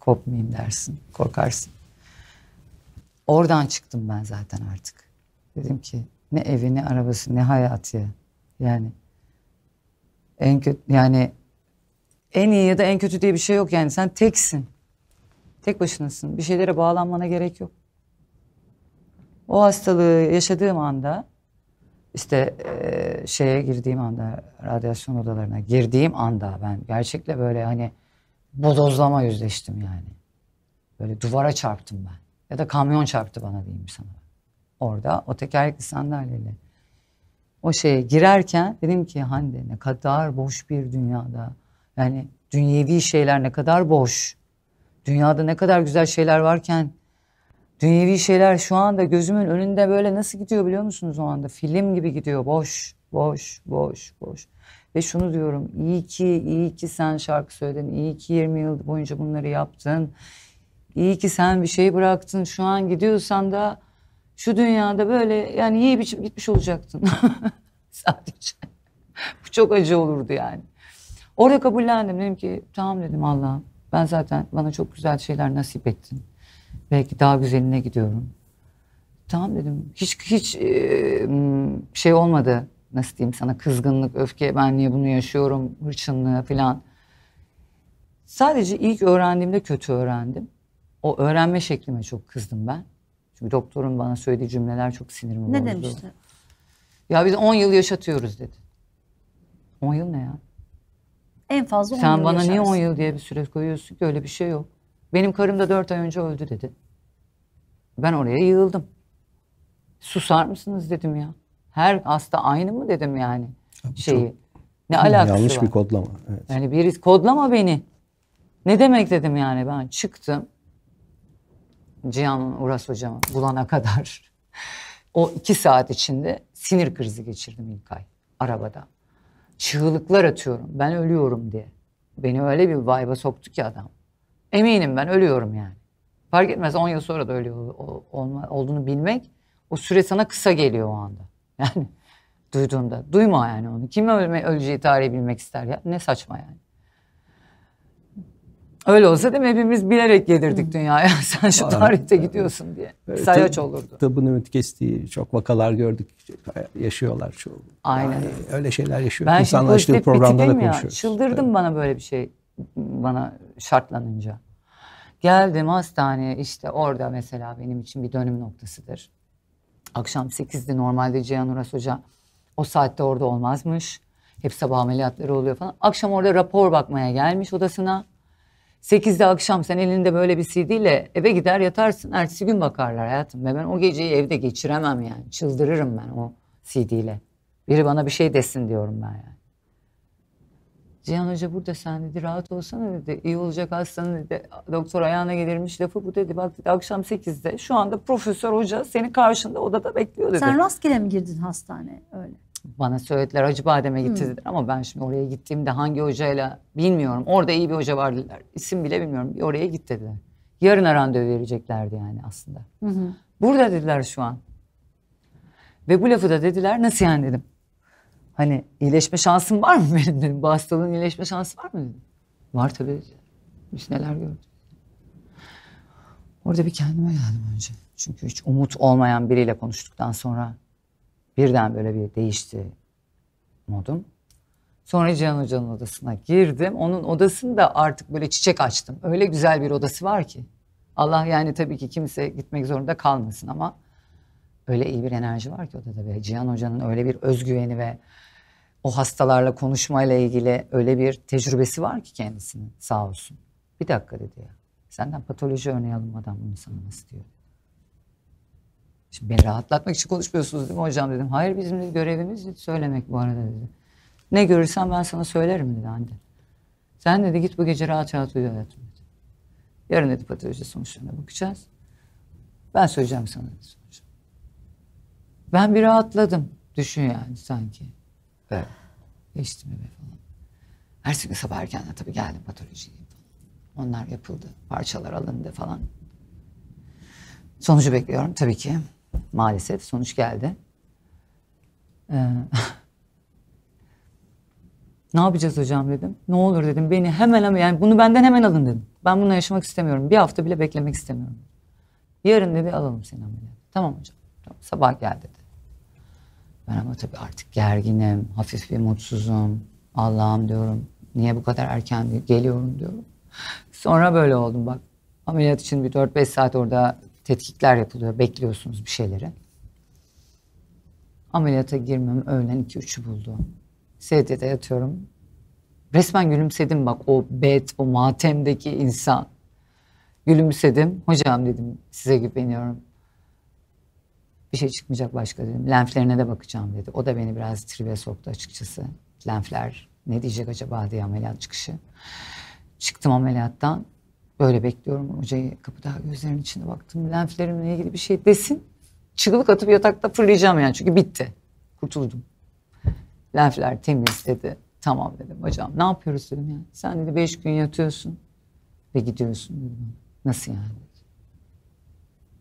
kopmayayım dersin, korkarsın. Oradan çıktım ben zaten artık. Dedim ki ne evi ne arabası ne hayatı yani en kötü yani en iyi ya da en kötü diye bir şey yok yani sen teksin. Tek başınasın. Bir şeylere bağlanmana gerek yok. O hastalığı yaşadığım anda işte e, şeye girdiğim anda radyasyon odalarına girdiğim anda ben gerçekle böyle hani bodozlama yüzleştim yani. Böyle duvara çarptım ben. Ya da kamyon çarptı bana diyeyim sana. Orada o tekerlekli sandalyeyle. O şeye girerken dedim ki Hande ne kadar boş bir dünyada. Yani dünyevi şeyler ne kadar boş. Dünyada ne kadar güzel şeyler varken dünyevi şeyler şu anda gözümün önünde böyle nasıl gidiyor biliyor musunuz o anda? Film gibi gidiyor boş, boş, boş, boş. Ve şunu diyorum iyi ki, iyi ki sen şarkı söyledin, iyi ki 20 yıl boyunca bunları yaptın. İyi ki sen bir şey bıraktın. Şu an gidiyorsan da şu dünyada böyle yani iyi biçim gitmiş olacaktın. Sadece. Bu çok acı olurdu yani. Orada kabullendim. Dedim ki tamam dedim Allah'ım. Ben zaten bana çok güzel şeyler nasip ettin. Belki daha güzeline gidiyorum. Tamam dedim. Hiç hiç şey olmadı. Nasıl diyeyim sana kızgınlık, öfke, ben niye bunu yaşıyorum, hırçınlığı falan. Sadece ilk öğrendiğimde kötü öğrendim. O öğrenme şeklime çok kızdım ben. Çünkü doktorun bana söylediği cümleler çok sinirimi bozdu. Ne demişti? Ya biz 10 yıl yaşatıyoruz dedi. 10 yıl ne ya? En fazla 10 yıl Sen bana yaşarsın. niye 10 yıl diye bir süre koyuyorsun ki öyle bir şey yok. Benim karım da 4 ay önce öldü dedi. Ben oraya yığıldım. Susar mısınız dedim ya. Her hasta aynı mı dedim yani şeyi. Ne alakası var? Yanlış bir kodlama. Evet. Yani bir kodlama beni. Ne demek dedim yani ben çıktım. Cihan Uras hocamı bulana kadar o iki saat içinde sinir krizi geçirdim ilk ay arabada. Çığlıklar atıyorum ben ölüyorum diye. Beni öyle bir vibe'a soktu ki adam. Eminim ben ölüyorum yani. Fark etmez 10 yıl sonra da öyle olma, olduğunu bilmek o süre sana kısa geliyor o anda. Yani duyduğunda duyma yani onu. Kim ölme, öleceği tarihi bilmek ister ya? Ne saçma yani. Öyle olsa değil mi hepimiz bilerek gelirdik hmm. dünyaya. Sen şu tarihte gidiyorsun diye. Evet, Sayaç olurdu. Tıbbın ümit kestiği çok vakalar gördük. Yaşıyorlar çoğu. Aynen. Yani öyle şeyler yaşıyor. Ben İnsanlaştığı programda da konuşuyoruz. Çıldırdım evet. bana böyle bir şey bana şartlanınca. Geldim hastaneye işte orada mesela benim için bir dönüm noktasıdır. Akşam 8'di normalde Cihan Uras Hoca o saatte orada olmazmış. Hep sabah ameliyatları oluyor falan. Akşam orada rapor bakmaya gelmiş odasına. 8'de akşam sen elinde böyle bir CD ile eve gider yatarsın. Ertesi gün bakarlar hayatım. Ve ben o geceyi evde geçiremem yani. Çıldırırım ben o CD ile. Biri bana bir şey desin diyorum ben yani. Cihan Hoca burada sen dedi rahat olsana dedi. İyi olacak hastanın dedi. Doktor ayağına gelirmiş lafı bu dedi. Bak dedi akşam 8'de şu anda profesör hoca seni karşında odada bekliyor dedi. Sen rastgele mi girdin hastaneye öyle? bana söylediler acı Badem'e hmm. gitti dediler ama ben şimdi oraya gittiğimde hangi hocayla bilmiyorum. Orada iyi bir hoca var dediler. İsim bile bilmiyorum. Bir oraya git dediler. Yarına randevu vereceklerdi yani aslında. Hı hı. Burada dediler şu an. Ve bu lafı da dediler nasıl yani dedim. Hani iyileşme şansım var mı benim dedim. Bu hastalığın iyileşme şansı var mı dedim. Var tabii Biz neler gördük. Orada bir kendime geldim önce. Çünkü hiç umut olmayan biriyle konuştuktan sonra Birden böyle bir değişti modum. Sonra Cihan Hoca'nın odasına girdim. Onun odasında artık böyle çiçek açtım. Öyle güzel bir odası var ki. Allah yani tabii ki kimse gitmek zorunda kalmasın ama öyle iyi bir enerji var ki odada. Ve Cihan Hoca'nın öyle bir özgüveni ve o hastalarla konuşmayla ilgili öyle bir tecrübesi var ki kendisinin sağ olsun. Bir dakika dedi ya. Senden patoloji örneği alınmadan bunu sana nasıl diyor. Şimdi beni rahatlatmak için konuşmuyorsunuz değil mi hocam dedim. Hayır bizim de görevimiz söylemek bu arada dedi. Ne görürsen ben sana söylerim dedi anne. Sen dedi git bu gece rahat rahat uyu hayatım dedi. Yarın dedi patoloji sonuçlarına bakacağız. Ben söyleyeceğim sana dedi sonucu. Ben bir rahatladım. Düşün yani sanki. Evet. Geçtim eve falan. Her gün sabah erkenden tabii geldim patolojiye Onlar yapıldı. Parçalar alındı falan. Sonucu bekliyorum tabii ki. Maalesef sonuç geldi. Ee, ne yapacağız hocam dedim. Ne olur dedim beni hemen ama yani bunu benden hemen alın dedim. Ben bunu yaşamak istemiyorum. Bir hafta bile beklemek istemiyorum. Yarın dedi alalım seni ameliyat. Tamam hocam. Tamam, sabah gel dedi. Ben ama tabii artık gerginim, hafif bir mutsuzum. Allah'ım diyorum. Niye bu kadar erken geliyorum diyorum. Sonra böyle oldum bak. Ameliyat için bir 4-5 saat orada tetkikler yapılıyor. Bekliyorsunuz bir şeyleri. Ameliyata girmem öğlen 2-3'ü buldu. SD'de yatıyorum. Resmen gülümsedim bak o bet, o matemdeki insan. Gülümsedim. Hocam dedim size güveniyorum. Bir şey çıkmayacak başka dedim. Lenflerine de bakacağım dedi. O da beni biraz tribe soktu açıkçası. Lenfler ne diyecek acaba diye ameliyat çıkışı. Çıktım ameliyattan. Böyle bekliyorum hocayı kapıda gözlerimin içine baktım. Lenflerimle ilgili bir şey desin. Çığlık atıp yatakta fırlayacağım yani çünkü bitti. Kurtuldum. Lenfler temiz dedi. Tamam dedim hocam ne yapıyoruz dedim yani. Sen dedi beş gün yatıyorsun ve gidiyorsun dedim. Nasıl yani dedi.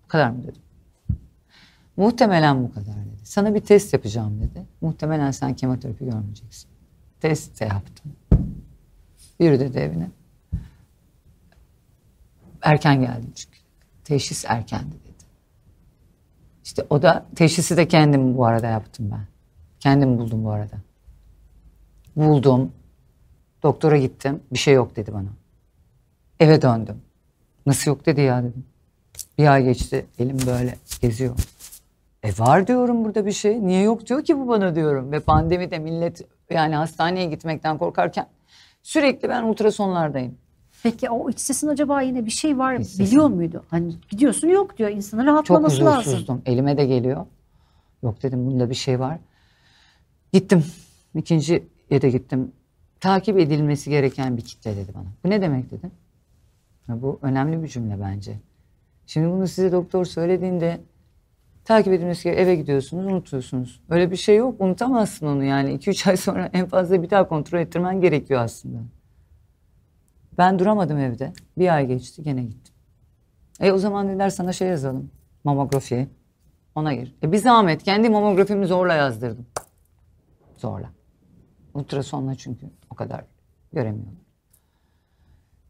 Bu kadar mı dedim. Muhtemelen bu kadar dedi. Sana bir test yapacağım dedi. Muhtemelen sen kemoterapi görmeyeceksin. Test de yaptım. Yürü dedi evine erken geldim çünkü. Teşhis erkendi dedi. İşte o da teşhisi de kendim bu arada yaptım ben. Kendim buldum bu arada. Buldum. Doktora gittim. Bir şey yok dedi bana. Eve döndüm. Nasıl yok dedi ya dedim. Bir ay geçti. Elim böyle geziyor. E var diyorum burada bir şey. Niye yok diyor ki bu bana diyorum. Ve pandemide millet yani hastaneye gitmekten korkarken sürekli ben ultrasonlardayım. Peki o iç sesin acaba yine bir şey var iç biliyor sesin. muydu? Hani gidiyorsun yok diyor insanın rahatlaması lazım. Çok huzursuzdum elime de geliyor. Yok dedim bunda bir şey var. Gittim ikinci yere gittim. Takip edilmesi gereken bir kitle dedi bana. Bu ne demek dedim. Ya bu önemli bir cümle bence. Şimdi bunu size doktor söylediğinde takip edilmesi gereken eve gidiyorsunuz unutuyorsunuz. Öyle bir şey yok unutamazsın onu yani. 2-3 ay sonra en fazla bir daha kontrol ettirmen gerekiyor aslında. Ben duramadım evde. Bir ay geçti gene gittim. E o zaman dediler sana şey yazalım. Mamografi. Ona gir. E bir zahmet kendi mamografimi zorla yazdırdım. Zorla. Ultrasonla çünkü o kadar göremiyorum.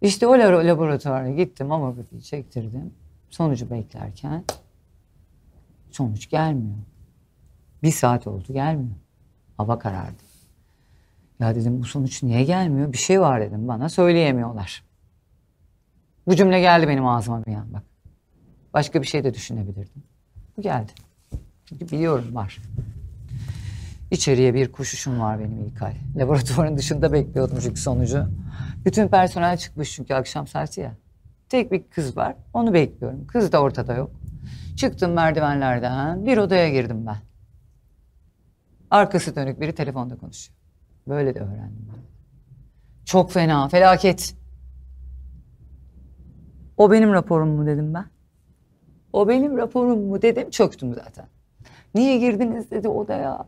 İşte o laboratuvara gittim mamografiyi çektirdim. Sonucu beklerken sonuç gelmiyor. Bir saat oldu gelmiyor. Hava karardı. Ya dedim bu sonuç niye gelmiyor? Bir şey var dedim bana söyleyemiyorlar. Bu cümle geldi benim ağzıma bir an bak. Başka bir şey de düşünebilirdim. Bu geldi. Çünkü biliyorum var. İçeriye bir koşuşum var benim İlkay. Laboratuvarın dışında bekliyordum çünkü sonucu. Bütün personel çıkmış çünkü akşam saati ya. Tek bir kız var. Onu bekliyorum. Kız da ortada yok. Çıktım merdivenlerden. Bir odaya girdim ben. Arkası dönük biri telefonda konuşuyor. Böyle de öğrendim Çok fena, felaket. O benim raporum mu dedim ben. O benim raporum mu dedim çöktüm zaten. Niye girdiniz dedi odaya.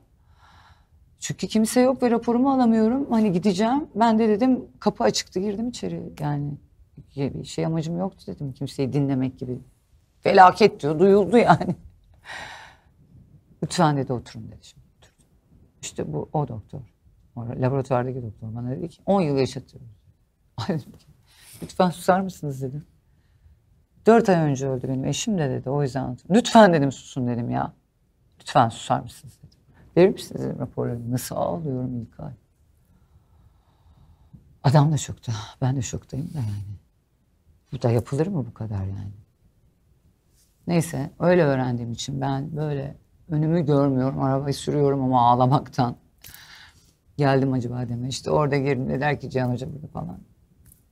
Çünkü kimse yok ve raporumu alamıyorum. Hani gideceğim. Ben de dedim kapı açıktı girdim içeri. Yani bir şey amacım yoktu dedim kimseyi dinlemek gibi. Felaket diyor duyuldu yani. Lütfen dedi oturun dedi şimdi. İşte bu o doktor. Laboratuvardaki doktor bana dedi ki 10 yıl yaşatıyoruz. Lütfen susar mısınız dedim. Dört ay önce öldü benim eşim de dedi. O yüzden anlatıyorum. Lütfen dedim susun dedim ya. Lütfen susar mısınız dedim. Verir misiniz dedim raporları. Nasıl ağlıyorum ilk ay. Adam da şokta. Ben de şoktayım da yani. Bu da yapılır mı bu kadar yani? Neyse öyle öğrendiğim için ben böyle önümü görmüyorum. Arabayı sürüyorum ama ağlamaktan geldim acaba deme. İşte orada girdim de der ki Cihan Hoca burada falan.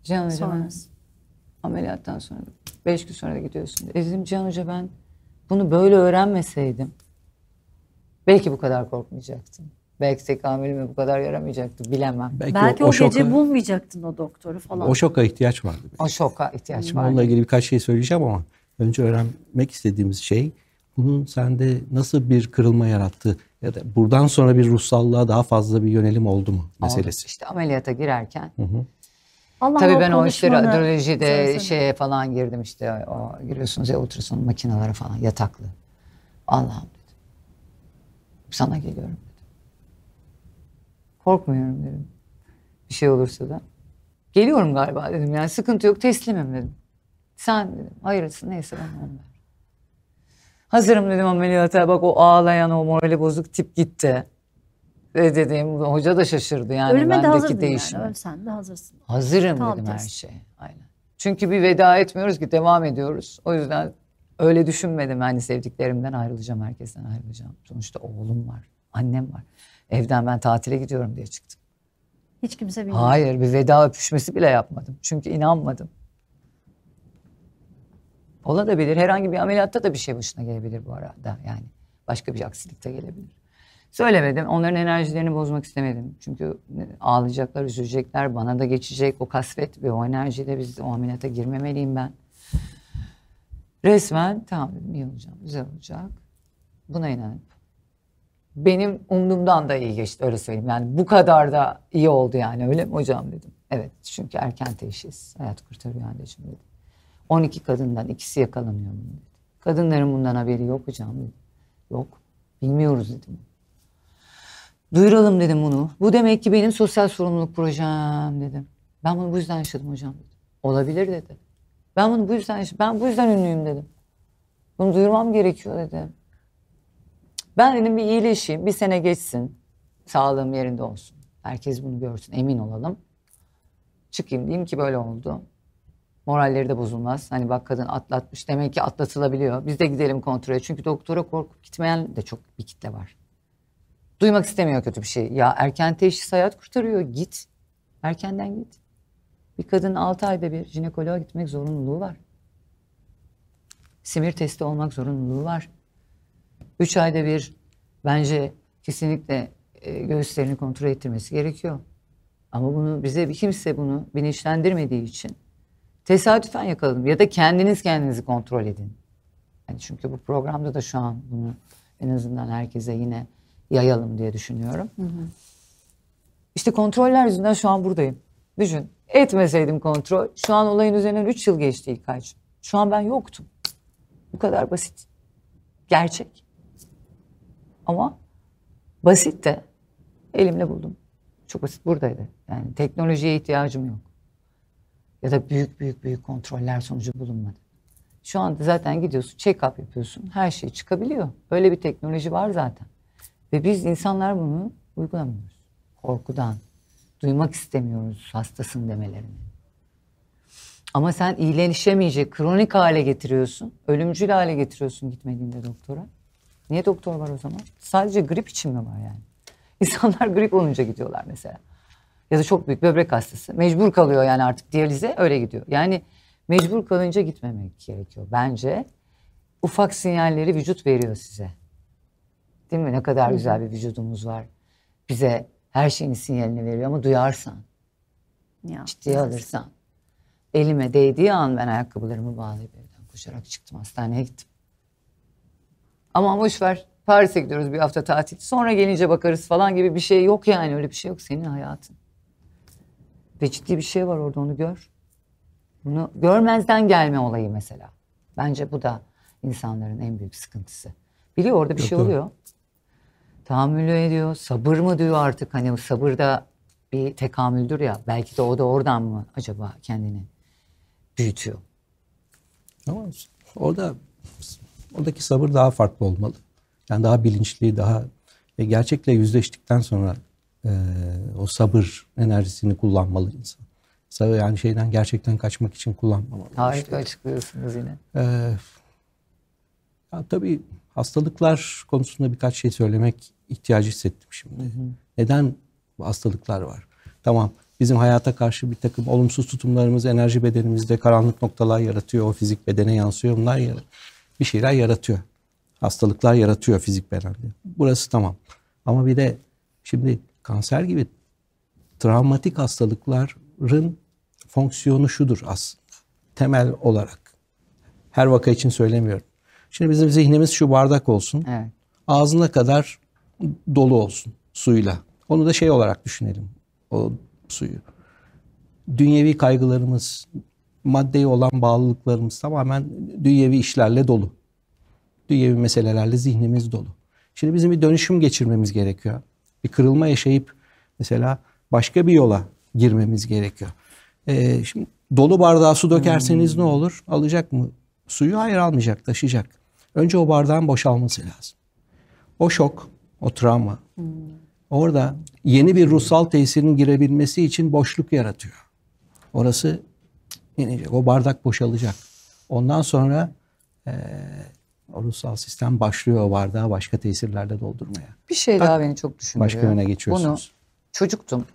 Cihan Hoca Sonrası. ben ameliyattan sonra beş gün sonra da gidiyorsun. E dedim Cihan Hoca ben bunu böyle öğrenmeseydim belki bu kadar korkmayacaktım. Belki tek hamilime bu kadar yaramayacaktı bilemem. Belki, belki o, o, şoka, gece bulmayacaktın o doktoru falan. O şoka ihtiyaç vardı. Belki. O şoka ihtiyaç Şimdi vardı. Onunla ilgili birkaç şey söyleyeceğim ama önce öğrenmek istediğimiz şey bunun sende nasıl bir kırılma yarattı? ya da buradan sonra bir ruhsallığa daha fazla bir yönelim oldu mu meselesi. Oldu. İşte ameliyata girerken. Hı hı. Allah Tabii ben o işte radyolojide şeye falan girdim işte o giriyorsunuz ya ultrason makineleri falan yataklı. Allah'ım dedim. Sana geliyorum dedim. Korkmuyorum dedim. Bir şey olursa da. Geliyorum galiba dedim yani sıkıntı yok teslimim dedim. Sen dedim hayırlısı neyse ben onu Hazırım dedim ameliyata bak o ağlayan o morali bozuk tip gitti. E dediğim hoca da şaşırdı yani Ölüme bendeki de hazırdın değişimi. Yani. Ölsen de hazırsın. Hazırım Tam dedim test. her şey. Aynen. Çünkü bir veda etmiyoruz ki devam ediyoruz. O yüzden öyle düşünmedim yani sevdiklerimden ayrılacağım, herkesten ayrılacağım. Sonuçta oğlum var, annem var. Evden ben tatile gidiyorum diye çıktım. Hiç kimse bilmiyor. Hayır bir veda öpüşmesi bile yapmadım. Çünkü inanmadım. Olabilir. Herhangi bir ameliyatta da bir şey başına gelebilir bu arada yani. Başka bir aksilik de gelebilir. Söylemedim. Onların enerjilerini bozmak istemedim. Çünkü ağlayacaklar, üzülecekler. Bana da geçecek o kasvet ve o enerjiyle biz o ameliyata girmemeliyim ben. Resmen tamam dedim iyi olacağım, güzel olacak. Buna inanıp. Benim umduğumdan da iyi geçti öyle söyleyeyim. Yani bu kadar da iyi oldu yani öyle mi hocam dedim. Evet çünkü erken teşhis hayat kurtarıyor anneciğim dedim. 12 kadından ikisi yakalanıyor bunun dedi. Kadınların bundan haberi yok hocam Yok bilmiyoruz dedim. Duyuralım dedim bunu. Bu demek ki benim sosyal sorumluluk projem dedim. Ben bunu bu yüzden yaşadım hocam dedim. Olabilir dedi. Ben bunu bu yüzden yaşadım. Ben bu yüzden ünlüyüm dedim. Bunu duyurmam gerekiyor dedi. Ben dedim bir iyileşeyim. Bir sene geçsin. Sağlığım yerinde olsun. Herkes bunu görsün. Emin olalım. Çıkayım diyeyim ki böyle oldu. Moralleri de bozulmaz. Hani bak kadın atlatmış demek ki atlatılabiliyor. Biz de gidelim kontrole. Çünkü doktora korkup gitmeyen de çok bir kitle var. Duymak istemiyor kötü bir şey. Ya erken teşhis hayat kurtarıyor. Git. Erkenden git. Bir kadın 6 ayda bir jinekoloğa gitmek zorunluluğu var. Simir testi olmak zorunluluğu var. 3 ayda bir bence kesinlikle e, göğüslerini kontrol ettirmesi gerekiyor. Ama bunu bize kimse bunu bilinçlendirmediği için Tesadüfen yakaladım ya da kendiniz kendinizi kontrol edin. Yani çünkü bu programda da şu an bunu en azından herkese yine yayalım diye düşünüyorum. Hı hı. İşte kontroller yüzünden şu an buradayım. Düşün etmeseydim kontrol şu an olayın üzerinden 3 yıl geçti ilk ay. Şu an ben yoktum. Bu kadar basit. Gerçek. Ama basit de elimle buldum. Çok basit buradaydı. Yani teknolojiye ihtiyacım yok ya da büyük büyük büyük kontroller sonucu bulunmadı. Şu anda zaten gidiyorsun check-up yapıyorsun her şey çıkabiliyor. Böyle bir teknoloji var zaten. Ve biz insanlar bunu uygulamıyoruz. Korkudan, duymak istemiyoruz hastasın demelerini. Ama sen iyileşemeyecek, kronik hale getiriyorsun. Ölümcül hale getiriyorsun gitmediğinde doktora. Niye doktor var o zaman? Sadece grip için mi var yani? İnsanlar grip olunca gidiyorlar mesela ya da çok büyük böbrek hastası. Mecbur kalıyor yani artık diyalize öyle gidiyor. Yani mecbur kalınca gitmemek gerekiyor bence. Ufak sinyalleri vücut veriyor size. Değil mi? Ne kadar güzel bir vücudumuz var. Bize her şeyin sinyalini veriyor ama duyarsan. Ya, ciddiye evet. alırsan. Elime değdiği an ben ayakkabılarımı bağlayıp evden koşarak çıktım. Hastaneye gittim. Ama boş ver. Paris'e gidiyoruz bir hafta tatil. Sonra gelince bakarız falan gibi bir şey yok yani öyle bir şey yok senin hayatın. Ve ciddi bir şey var orada onu gör. Bunu görmezden gelme olayı mesela. Bence bu da insanların en büyük sıkıntısı. Biliyor orada bir evet, şey oluyor. Doğru. Tahammül ediyor. Sabır mı diyor artık hani sabır da bir tekamüldür ya. Belki de o da oradan mı acaba kendini büyütüyor. Ama orada oradaki sabır daha farklı olmalı. Yani daha bilinçli, daha gerçekle yüzleştikten sonra e, o sabır enerjisini kullanmalı insan. Yani şeyden gerçekten kaçmak için kullanmamalı. Harika işte. açıklıyorsunuz yine. Ee, ya tabii hastalıklar konusunda birkaç şey söylemek ihtiyacı hissettim şimdi. Hı hı. Neden hastalıklar var? Tamam bizim hayata karşı bir takım olumsuz tutumlarımız enerji bedenimizde karanlık noktalar yaratıyor. O fizik bedene yansıyor. Bunlar yara- bir şeyler yaratıyor. Hastalıklar yaratıyor fizik bedende. Burası tamam. Ama bir de şimdi kanser gibi travmatik hastalıkların fonksiyonu şudur aslında. Temel olarak. Her vaka için söylemiyorum. Şimdi bizim zihnimiz şu bardak olsun. Evet. Ağzına kadar dolu olsun suyla. Onu da şey olarak düşünelim. O suyu. Dünyevi kaygılarımız, maddeye olan bağlılıklarımız tamamen dünyevi işlerle dolu. Dünyevi meselelerle zihnimiz dolu. Şimdi bizim bir dönüşüm geçirmemiz gerekiyor bir kırılma yaşayıp mesela başka bir yola girmemiz gerekiyor. Ee, şimdi dolu bardağa su dökerseniz hmm. ne olur? Alacak mı suyu? Hayır almayacak, taşıyacak. Önce o bardağın boşalması lazım. O şok, o travma hmm. orada yeni bir ruhsal tesirin girebilmesi için boşluk yaratıyor. Orası inecek, o bardak boşalacak. Ondan sonra e, Oruçsal sistem başlıyor o bardağı başka tesirlerle doldurmaya. Bir şey Bak, daha beni çok düşündürüyor. Başka yöne geçiyorsunuz. Bunu çocuktum.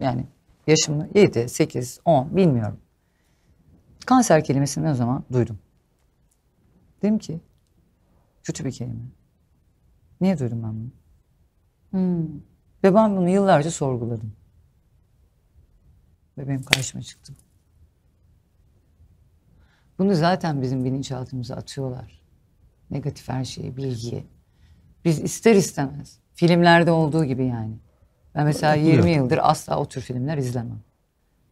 Yani yaşım 7, 8, 10 bilmiyorum. Kanser kelimesini o zaman duydum. Dedim ki kötü bir kelime. Niye duydum ben bunu? Hmm. Ve ben bunu yıllarca sorguladım. Ve benim karşıma çıktı. Bunu zaten bizim bilinçaltımıza atıyorlar. Negatif her şeyi, bilgiyi. Biz ister istemez. Filmlerde olduğu gibi yani. Ben mesela 20 yıldır asla o tür filmler izlemem.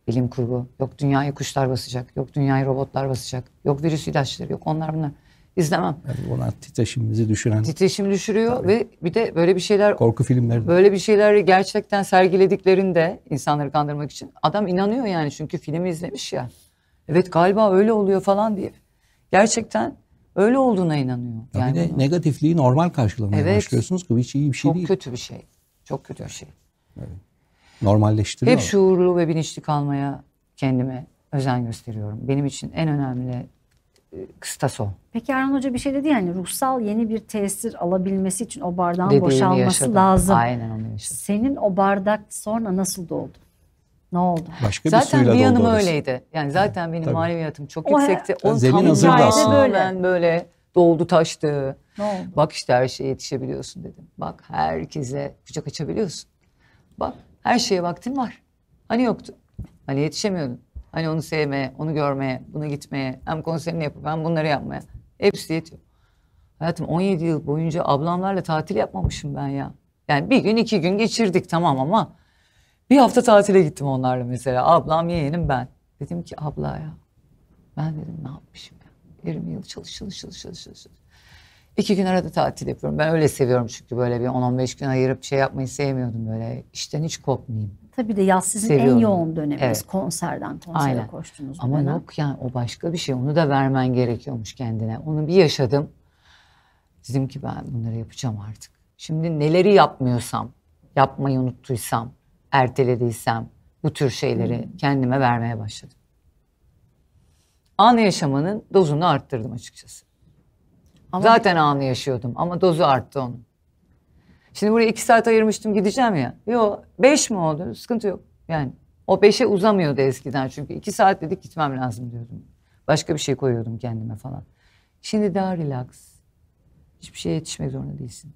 Bilim kurgu, yok dünyayı kuşlar basacak, yok dünyayı robotlar basacak, yok virüs ilaçları, yok onlar bunlar. İzlemem. Yani ona titreşimimizi düşüren. Titreşim düşürüyor tabii. ve bir de böyle bir şeyler. Korku filmleri. Böyle bir şeyler gerçekten sergilediklerinde insanları kandırmak için adam inanıyor yani çünkü filmi izlemiş ya. Evet galiba öyle oluyor falan diye. Gerçekten öyle olduğuna inanıyor. yani bir de bunu. negatifliği normal karşılamaya evet. başlıyorsunuz ki hiç iyi bir şey Çok değil. Çok kötü bir şey. Çok kötü bir şey. Evet. Normalleştiriyor. Hep şuurlu ve bilinçli kalmaya kendime özen gösteriyorum. Benim için en önemli e, kıstas o. Peki Erhan Hoca bir şey dedi yani ruhsal yeni bir tesir alabilmesi için o bardağın Dediğini boşalması yaşadım. lazım. Aynen onu yaşadım. Senin o bardak sonra nasıl doldu? Ne oldu? Başka zaten bir suyla bir yanım öyleydi. Yani zaten evet, benim tabii. maneviyatım çok o yüksekti. Onun tam hikayede böyle. böyle doldu taştı. Ne oldu? Bak işte her şeye yetişebiliyorsun dedim. Bak herkese kucak açabiliyorsun. Bak her şeye vaktin var. Hani yoktu. Hani yetişemiyordun. Hani onu sevmeye, onu görmeye, bunu gitmeye, hem konserini yapıp hem bunları yapmaya. Hepsi yetiyor. Hayatım 17 yıl boyunca ablamlarla tatil yapmamışım ben ya. Yani bir gün iki gün geçirdik tamam ama bir hafta tatile gittim onlarla mesela. Ablam, yeğenim, ben. Dedim ki abla ya. Ben dedim ne yapmışım ya. 20 yıl çalış çalış çalış çalış çalış. İki gün arada tatil yapıyorum. Ben öyle seviyorum çünkü böyle bir 10-15 gün ayırıp şey yapmayı sevmiyordum böyle. İşten hiç kopmayayım. Tabii de yaz sizin Seviyorum. en yoğun döneminiz. Evet. Konserden konsere Aynen. koştunuz. Ama dönem. yok yani o başka bir şey. Onu da vermen gerekiyormuş kendine. Onu bir yaşadım. Dedim ki ben bunları yapacağım artık. Şimdi neleri yapmıyorsam, yapmayı unuttuysam, ertelediysem bu tür şeyleri hmm. kendime vermeye başladım. Anı yaşamanın dozunu arttırdım açıkçası. Ama Zaten anı yaşıyordum ama dozu arttı onun. Şimdi buraya iki saat ayırmıştım gideceğim ya. Yok beş mi oldu? Sıkıntı yok. Yani o beşe uzamıyordu eskiden çünkü iki saat dedik gitmem lazım diyordum. Başka bir şey koyuyordum kendime falan. Şimdi daha relax. Hiçbir şeye yetişmek zorunda değilsin.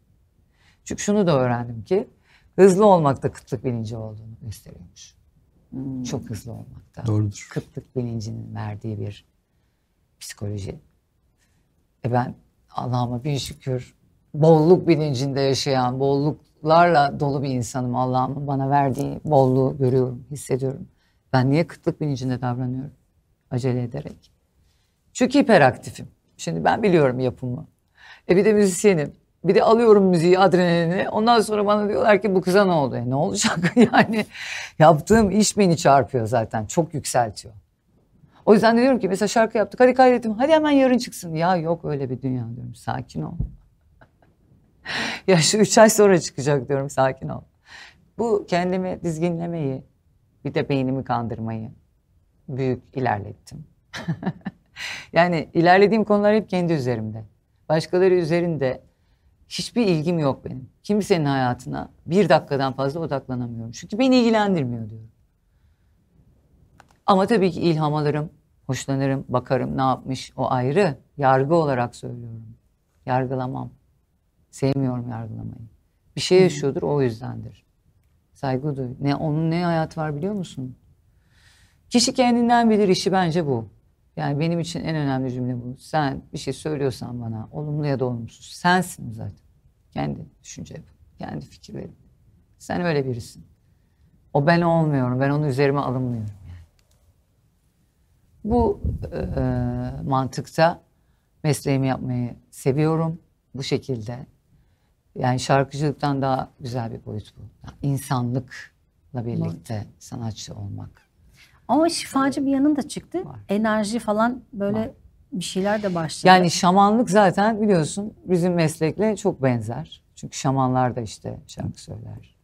Çünkü şunu da öğrendim ki hızlı olmakta kıtlık bilinci olduğunu gösteriyormuş. Hmm. Çok hızlı olmakta. Doğrudur. Kıtlık bilincinin verdiği bir psikoloji. E ben Allah'ıma bir şükür bolluk bilincinde yaşayan, bolluklarla dolu bir insanım. Allah'ımın bana verdiği bolluğu görüyorum, hissediyorum. Ben niye kıtlık bilincinde davranıyorum? Acele ederek. Çünkü hiperaktifim. Şimdi ben biliyorum yapımı. E bir de müzisyenim. Bir de alıyorum müziği, adrenalini. Ondan sonra bana diyorlar ki bu kıza ne oldu? E, ne olacak? yani yaptığım iş beni çarpıyor zaten. Çok yükseltiyor. O yüzden diyorum ki mesela şarkı yaptık. Hadi kaydettim. Hadi hemen yarın çıksın. Ya yok öyle bir dünya diyorum. Sakin ol. ya şu üç ay sonra çıkacak diyorum. Sakin ol. Bu kendimi dizginlemeyi, bir de beynimi kandırmayı büyük ilerlettim. yani ilerlediğim konular hep kendi üzerimde. Başkaları üzerinde hiçbir ilgim yok benim. Kimsenin hayatına bir dakikadan fazla odaklanamıyorum. Çünkü beni ilgilendirmiyor diyor. Ama tabii ki ilham alırım, hoşlanırım, bakarım ne yapmış o ayrı. Yargı olarak söylüyorum. Yargılamam. Sevmiyorum yargılamayı. Bir şey yaşıyordur o yüzdendir. Saygı duy. Ne, onun ne hayatı var biliyor musun? Kişi kendinden bilir işi bence bu. Yani benim için en önemli cümle bu. Sen bir şey söylüyorsan bana olumlu ya da olumsuz sensin zaten. Kendi düşünce yapın, kendi fikirlerin. Sen öyle birisin. O ben olmuyorum, ben onu üzerime alımlıyorum. Yani. Bu e, e, mantıkta mesleğimi yapmayı seviyorum bu şekilde. Yani şarkıcılıktan daha güzel bir boyut bu. Yani insanlıkla birlikte sanatçı olmak. Ama şifacı bir yanın da çıktı. Var. Enerji falan böyle Var. bir şeyler de başladı. Yani şamanlık zaten biliyorsun bizim meslekle çok benzer. Çünkü şamanlar da işte şarkı söyler.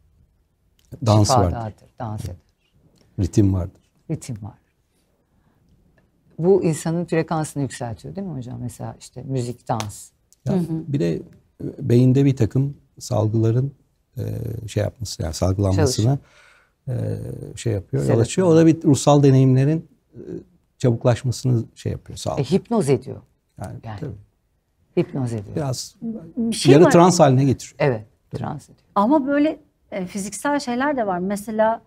Dans Şifa vardır. Dağıtır, dans eder. Ritim vardır. Ritim var. Bu insanın frekansını yükseltiyor değil mi hocam? Mesela işte müzik, dans. Ya, hı Bir de e, beyinde bir takım salgıların e, şey yapması yani salgılanmasına Çalış e, şey yapıyor, yol açıyor. O da bir ruhsal deneyimlerin e, çabuklaşmasını şey yapıyor, sağlıyor. E, hipnoz ediyor. Yani, yani. Tabii. Hipnoz ediyor. Biraz bir şey yarı var. trans haline getiriyor. Evet, trans ediyor. Ama böyle e, fiziksel şeyler de var. Mesela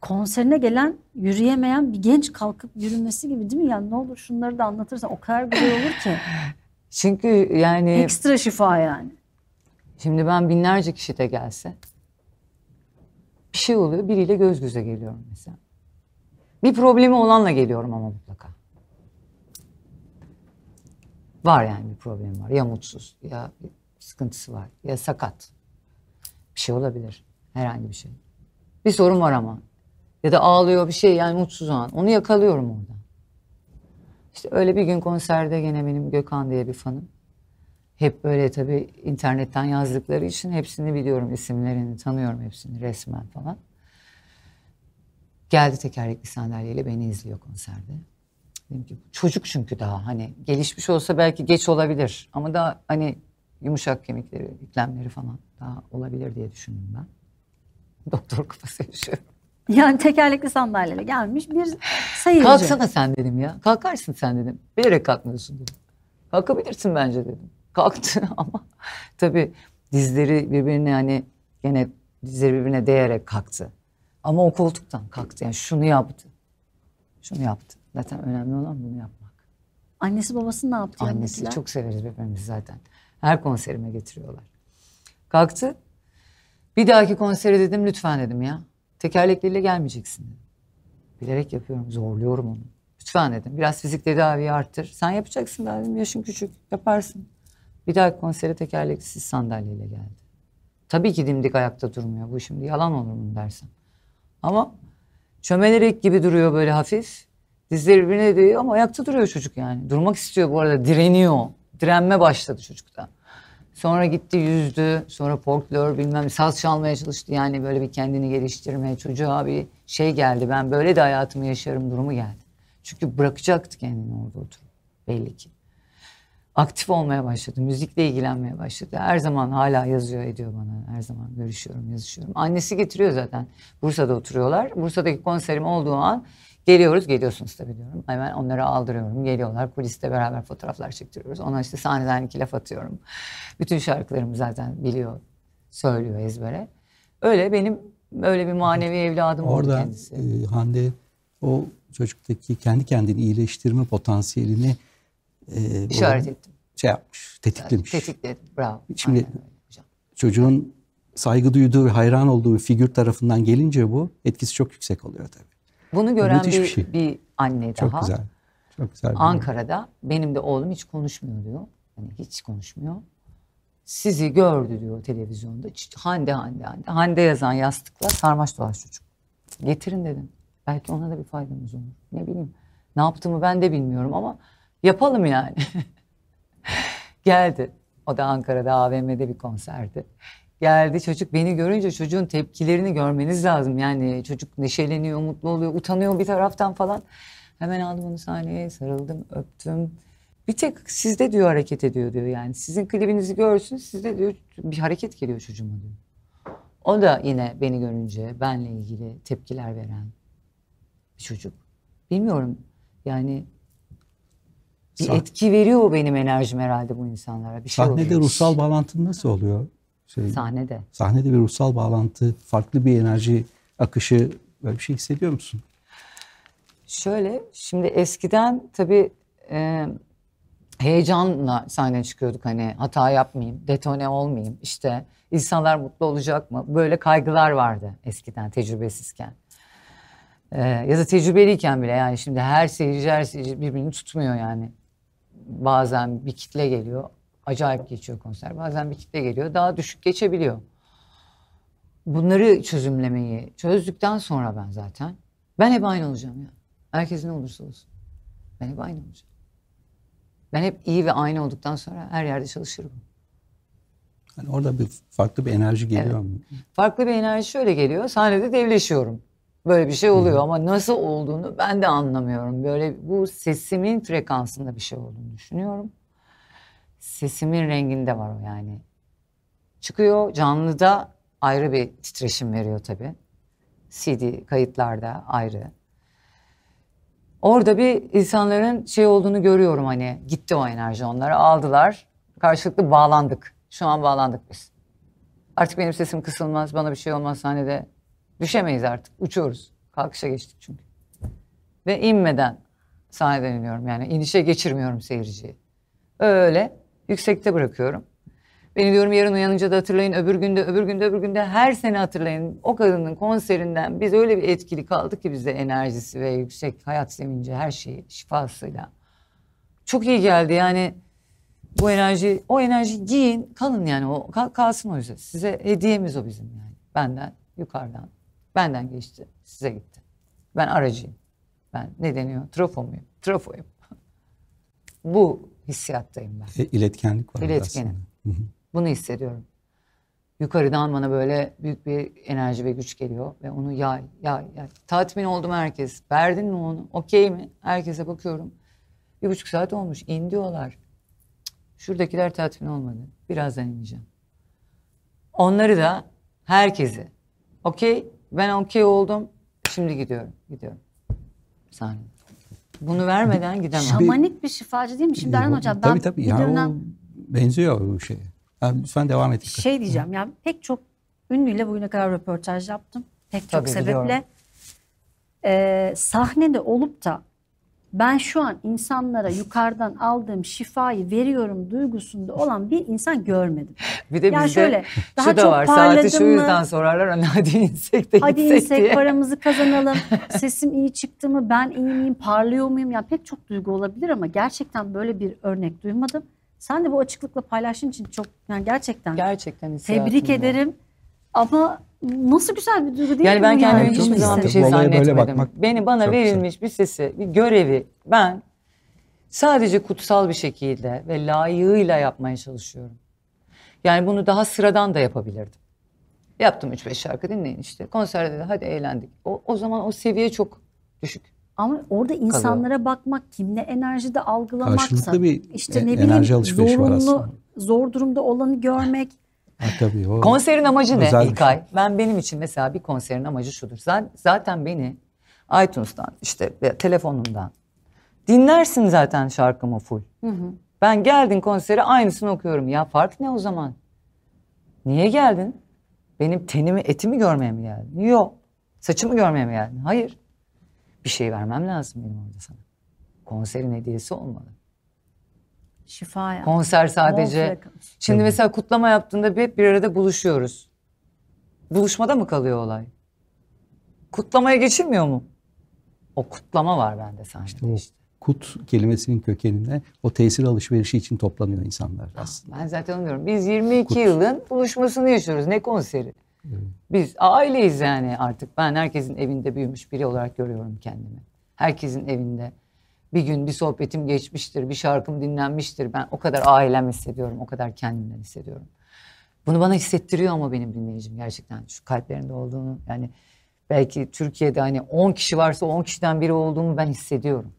konserine gelen yürüyemeyen bir genç kalkıp yürümesi gibi değil mi? Yani ne olur şunları da anlatırsan o kadar güzel olur ki. Çünkü yani... Ekstra şifa yani. Şimdi ben binlerce kişi de gelse bir şey oluyor. Biriyle göz göze geliyorum mesela. Bir problemi olanla geliyorum ama mutlaka. Var yani bir problem var. Ya mutsuz ya sıkıntısı var ya sakat. Bir şey olabilir. Herhangi bir şey. Bir sorun var ama. Ya da ağlıyor bir şey yani mutsuz olan. Onu yakalıyorum orada. İşte öyle bir gün konserde gene benim Gökhan diye bir fanım hep böyle tabii internetten yazdıkları için hepsini biliyorum isimlerini tanıyorum hepsini resmen falan. Geldi tekerlekli sandalyeyle beni izliyor konserde. Dedim ki çocuk çünkü daha hani gelişmiş olsa belki geç olabilir ama daha hani yumuşak kemikleri, iklemleri falan daha olabilir diye düşündüm ben. Doktor kafası yaşıyorum. Yani tekerlekli sandalyeyle gelmiş bir seyirci. Kalksana sen dedim ya. Kalkarsın sen dedim. Bilerek kalkmıyorsun dedim. Kalkabilirsin bence dedim kalktı ama tabii dizleri birbirine hani gene dizleri birbirine değerek kalktı. Ama o koltuktan kalktı yani şunu yaptı. Şunu yaptı. Zaten önemli olan bunu yapmak. Annesi babası ne yaptı? Annesi yandakiler? çok severiz birbirimizi zaten. Her konserime getiriyorlar. Kalktı. Bir dahaki konsere dedim lütfen dedim ya. Tekerlekliyle gelmeyeceksin Bilerek yapıyorum zorluyorum onu. Lütfen dedim biraz fizik tedaviyi arttır. Sen yapacaksın dedim yaşın küçük yaparsın. Bir daha konsere tekerleksiz sandalyeyle geldi. Tabii ki dimdik ayakta durmuyor. Bu şimdi yalan olur mu dersen. Ama çömelerek gibi duruyor böyle hafif. Dizleri birbirine değiyor ama ayakta duruyor çocuk yani. Durmak istiyor bu arada direniyor. Direnme başladı çocukta. Sonra gitti yüzdü. Sonra folklor bilmem saz çalmaya çalıştı. Yani böyle bir kendini geliştirmeye çocuğa bir şey geldi. Ben böyle de hayatımı yaşarım durumu geldi. Çünkü bırakacaktı kendini orada oturup belli ki aktif olmaya başladı. Müzikle ilgilenmeye başladı. Her zaman hala yazıyor ediyor bana. Her zaman görüşüyorum, yazışıyorum. Annesi getiriyor zaten. Bursa'da oturuyorlar. Bursa'daki konserim olduğu an geliyoruz. Geliyorsunuz tabii diyorum. Hemen onları aldırıyorum. Geliyorlar. Kuliste beraber fotoğraflar çektiriyoruz. Ona işte sahneden iki laf atıyorum. Bütün şarkılarımı zaten biliyor. Söylüyor ezbere. Öyle benim öyle bir manevi evladım Orada, oldu kendisi. Orada e, Hande o çocuktaki kendi kendini iyileştirme potansiyelini e, işaret ettim. Şey yapmış, tetiklemiş. Yani tetikledim, bravo. Şimdi Aynen. çocuğun saygı duyduğu ve hayran olduğu figür tarafından gelince bu etkisi çok yüksek oluyor tabii. Bunu gören bir, bir, şey. bir anne daha. Çok güzel. Çok güzel. Ankara'da benim de oğlum hiç konuşmuyor diyor. Hani hiç konuşmuyor. Sizi gördü diyor televizyonda. Hande Hande Hande. Hande yazan yastıkla sarmaş dolaş çocuk. Getirin dedim. Belki ona da bir faydamız olur. Ne bileyim. Ne yaptığımı ben de bilmiyorum ama Yapalım yani. Geldi. O da Ankara'da AVM'de bir konserdi. Geldi çocuk beni görünce çocuğun tepkilerini görmeniz lazım. Yani çocuk neşeleniyor, mutlu oluyor, utanıyor bir taraftan falan. Hemen aldım onu sahneye sarıldım, öptüm. Bir tek sizde diyor hareket ediyor diyor yani. Sizin klibinizi görsün sizde diyor bir hareket geliyor çocuğuma diyor. O da yine beni görünce benle ilgili tepkiler veren bir çocuk. Bilmiyorum yani bir Sah- etki veriyor benim enerjim herhalde bu insanlara. Bir şey Sahnede oluyor. ruhsal bağlantın nasıl oluyor? Şey, sahnede. Sahnede bir ruhsal bağlantı, farklı bir enerji akışı böyle bir şey hissediyor musun? Şöyle, şimdi eskiden tabii e, heyecanla sahne çıkıyorduk hani hata yapmayayım, detone olmayayım, işte insanlar mutlu olacak mı? Böyle kaygılar vardı eskiden tecrübesizken. E, ya da tecrübeliyken bile yani şimdi her seyirci her seyirci birbirini tutmuyor yani bazen bir kitle geliyor. Acayip geçiyor konser. Bazen bir kitle geliyor. Daha düşük geçebiliyor. Bunları çözümlemeyi çözdükten sonra ben zaten ben hep aynı olacağım ya. Herkes ne olursa olsun. Ben hep aynı olacağım. Ben hep iyi ve aynı olduktan sonra her yerde çalışırım. Yani orada bir farklı bir enerji geliyor evet. mu? Farklı bir enerji şöyle geliyor. Sahnede devleşiyorum. Böyle bir şey oluyor ama nasıl olduğunu ben de anlamıyorum. Böyle bu sesimin frekansında bir şey olduğunu düşünüyorum. Sesimin renginde var o yani. Çıkıyor canlıda ayrı bir titreşim veriyor tabii. CD kayıtlarda ayrı. Orada bir insanların şey olduğunu görüyorum hani gitti o enerji onları aldılar. Karşılıklı bağlandık. Şu an bağlandık biz. Artık benim sesim kısılmaz, bana bir şey olmaz sahnede Düşemeyiz artık. Uçuyoruz. Kalkışa geçtik çünkü. Ve inmeden sahneden iniyorum. Yani inişe geçirmiyorum seyirciyi. Öyle yüksekte bırakıyorum. Beni diyorum yarın uyanınca da hatırlayın, öbür günde, öbür günde, öbür günde her sene hatırlayın. O kadının konserinden biz öyle bir etkili kaldık ki bize enerjisi ve yüksek hayat sevinci her şeyi şifasıyla. Çok iyi geldi yani bu enerji, o enerji giyin, kalın yani o kalsın o yüzden. Size hediyemiz o bizim yani benden yukarıdan. Benden geçti, size gitti. Ben aracıyım. Ben ne deniyor? Trafo muyum? Trafoyum. Bu hissiyattayım ben. E, iletkenlik var İletkenim. Bunu hissediyorum. Yukarıdan bana böyle büyük bir enerji ve güç geliyor ve onu yay, yay, yay. Tatmin oldum herkes. Verdin mi onu? Okey mi? Herkese bakıyorum. Bir buçuk saat olmuş. İn diyorlar. Şuradakiler tatmin olmadı. Birazdan ineceğim. Onları da herkesi okey ben okey oldum. Şimdi gidiyorum. Gidiyorum. Sahne. Bunu vermeden gidemem. Şamanik bir şifacı değil mi? Şimdi Erhan Hocam ben tabii, bir yani dönem... Benziyor bu şeye. Yani lütfen devam et. Şey diyeceğim yani pek çok ünlüyle bugüne kadar röportaj yaptım. Pek çok sebeple. Biliyorum. Ee, sahnede olup da ben şu an insanlara yukarıdan aldığım şifayı veriyorum duygusunda olan bir insan görmedim. Bir de yani bizde şöyle, daha şu da çok var saati şu yüzden mı? sorarlar hani hadi insek de hadi insek, insek diye. paramızı kazanalım sesim iyi çıktı mı ben iyi miyim parlıyor muyum ya yani pek çok duygu olabilir ama gerçekten böyle bir örnek duymadım. Sen de bu açıklıkla paylaştığın için çok yani gerçekten, gerçekten tebrik ederim ama nasıl güzel bir duygu değil yani mi? Ben yani ben kendimi hiçbir zaman bir şey zannetmedim. Beni bana verilmiş güzel. bir sesi, bir görevi ben sadece kutsal bir şekilde ve layığıyla yapmaya çalışıyorum. Yani bunu daha sıradan da yapabilirdim. Yaptım 3-5 şarkı dinleyin işte. Konserde de hadi eğlendik. O, o zaman o seviye çok düşük. Ama orada insanlara kalıyor. bakmak, kimle enerjide algılamak, işte ne e, bileyim zorunlu, var aslında. zor durumda olanı görmek. Ha, tabii. O konserin amacı ne özelmiş. İlkay? Şey. Ben benim için mesela bir konserin amacı şudur. Zaten beni iTunes'tan işte telefonumdan dinlersin zaten şarkımı full. Hı hı. Ben geldin konseri aynısını okuyorum. Ya fark ne o zaman? Niye geldin? Benim tenimi, etimi görmeye mi geldin? Yok. Saçımı görmeye mi geldin? Hayır. Bir şey vermem lazım benim orada sana. Konserin hediyesi olmalı. Şifa ya. Konser sadece. Bol Şimdi Tabii. mesela kutlama yaptığında hep bir arada buluşuyoruz. Buluşmada mı kalıyor olay? Kutlamaya geçilmiyor mu? O kutlama var bende sanki. İşte kut kelimesinin kökeninde o tesir alışverişi için toplanıyor insanlar ah, aslında. Ben zaten onu diyorum. Biz 22 kut. yılın buluşmasını yaşıyoruz. Ne konseri? Biz aileyiz yani artık. Ben herkesin evinde büyümüş biri olarak görüyorum kendimi. Herkesin evinde bir gün bir sohbetim geçmiştir, bir şarkım dinlenmiştir. Ben o kadar ailem hissediyorum, o kadar kendimden hissediyorum. Bunu bana hissettiriyor ama benim dinleyicim gerçekten şu kalplerinde olduğunu yani belki Türkiye'de hani 10 kişi varsa 10 kişiden biri olduğumu ben hissediyorum.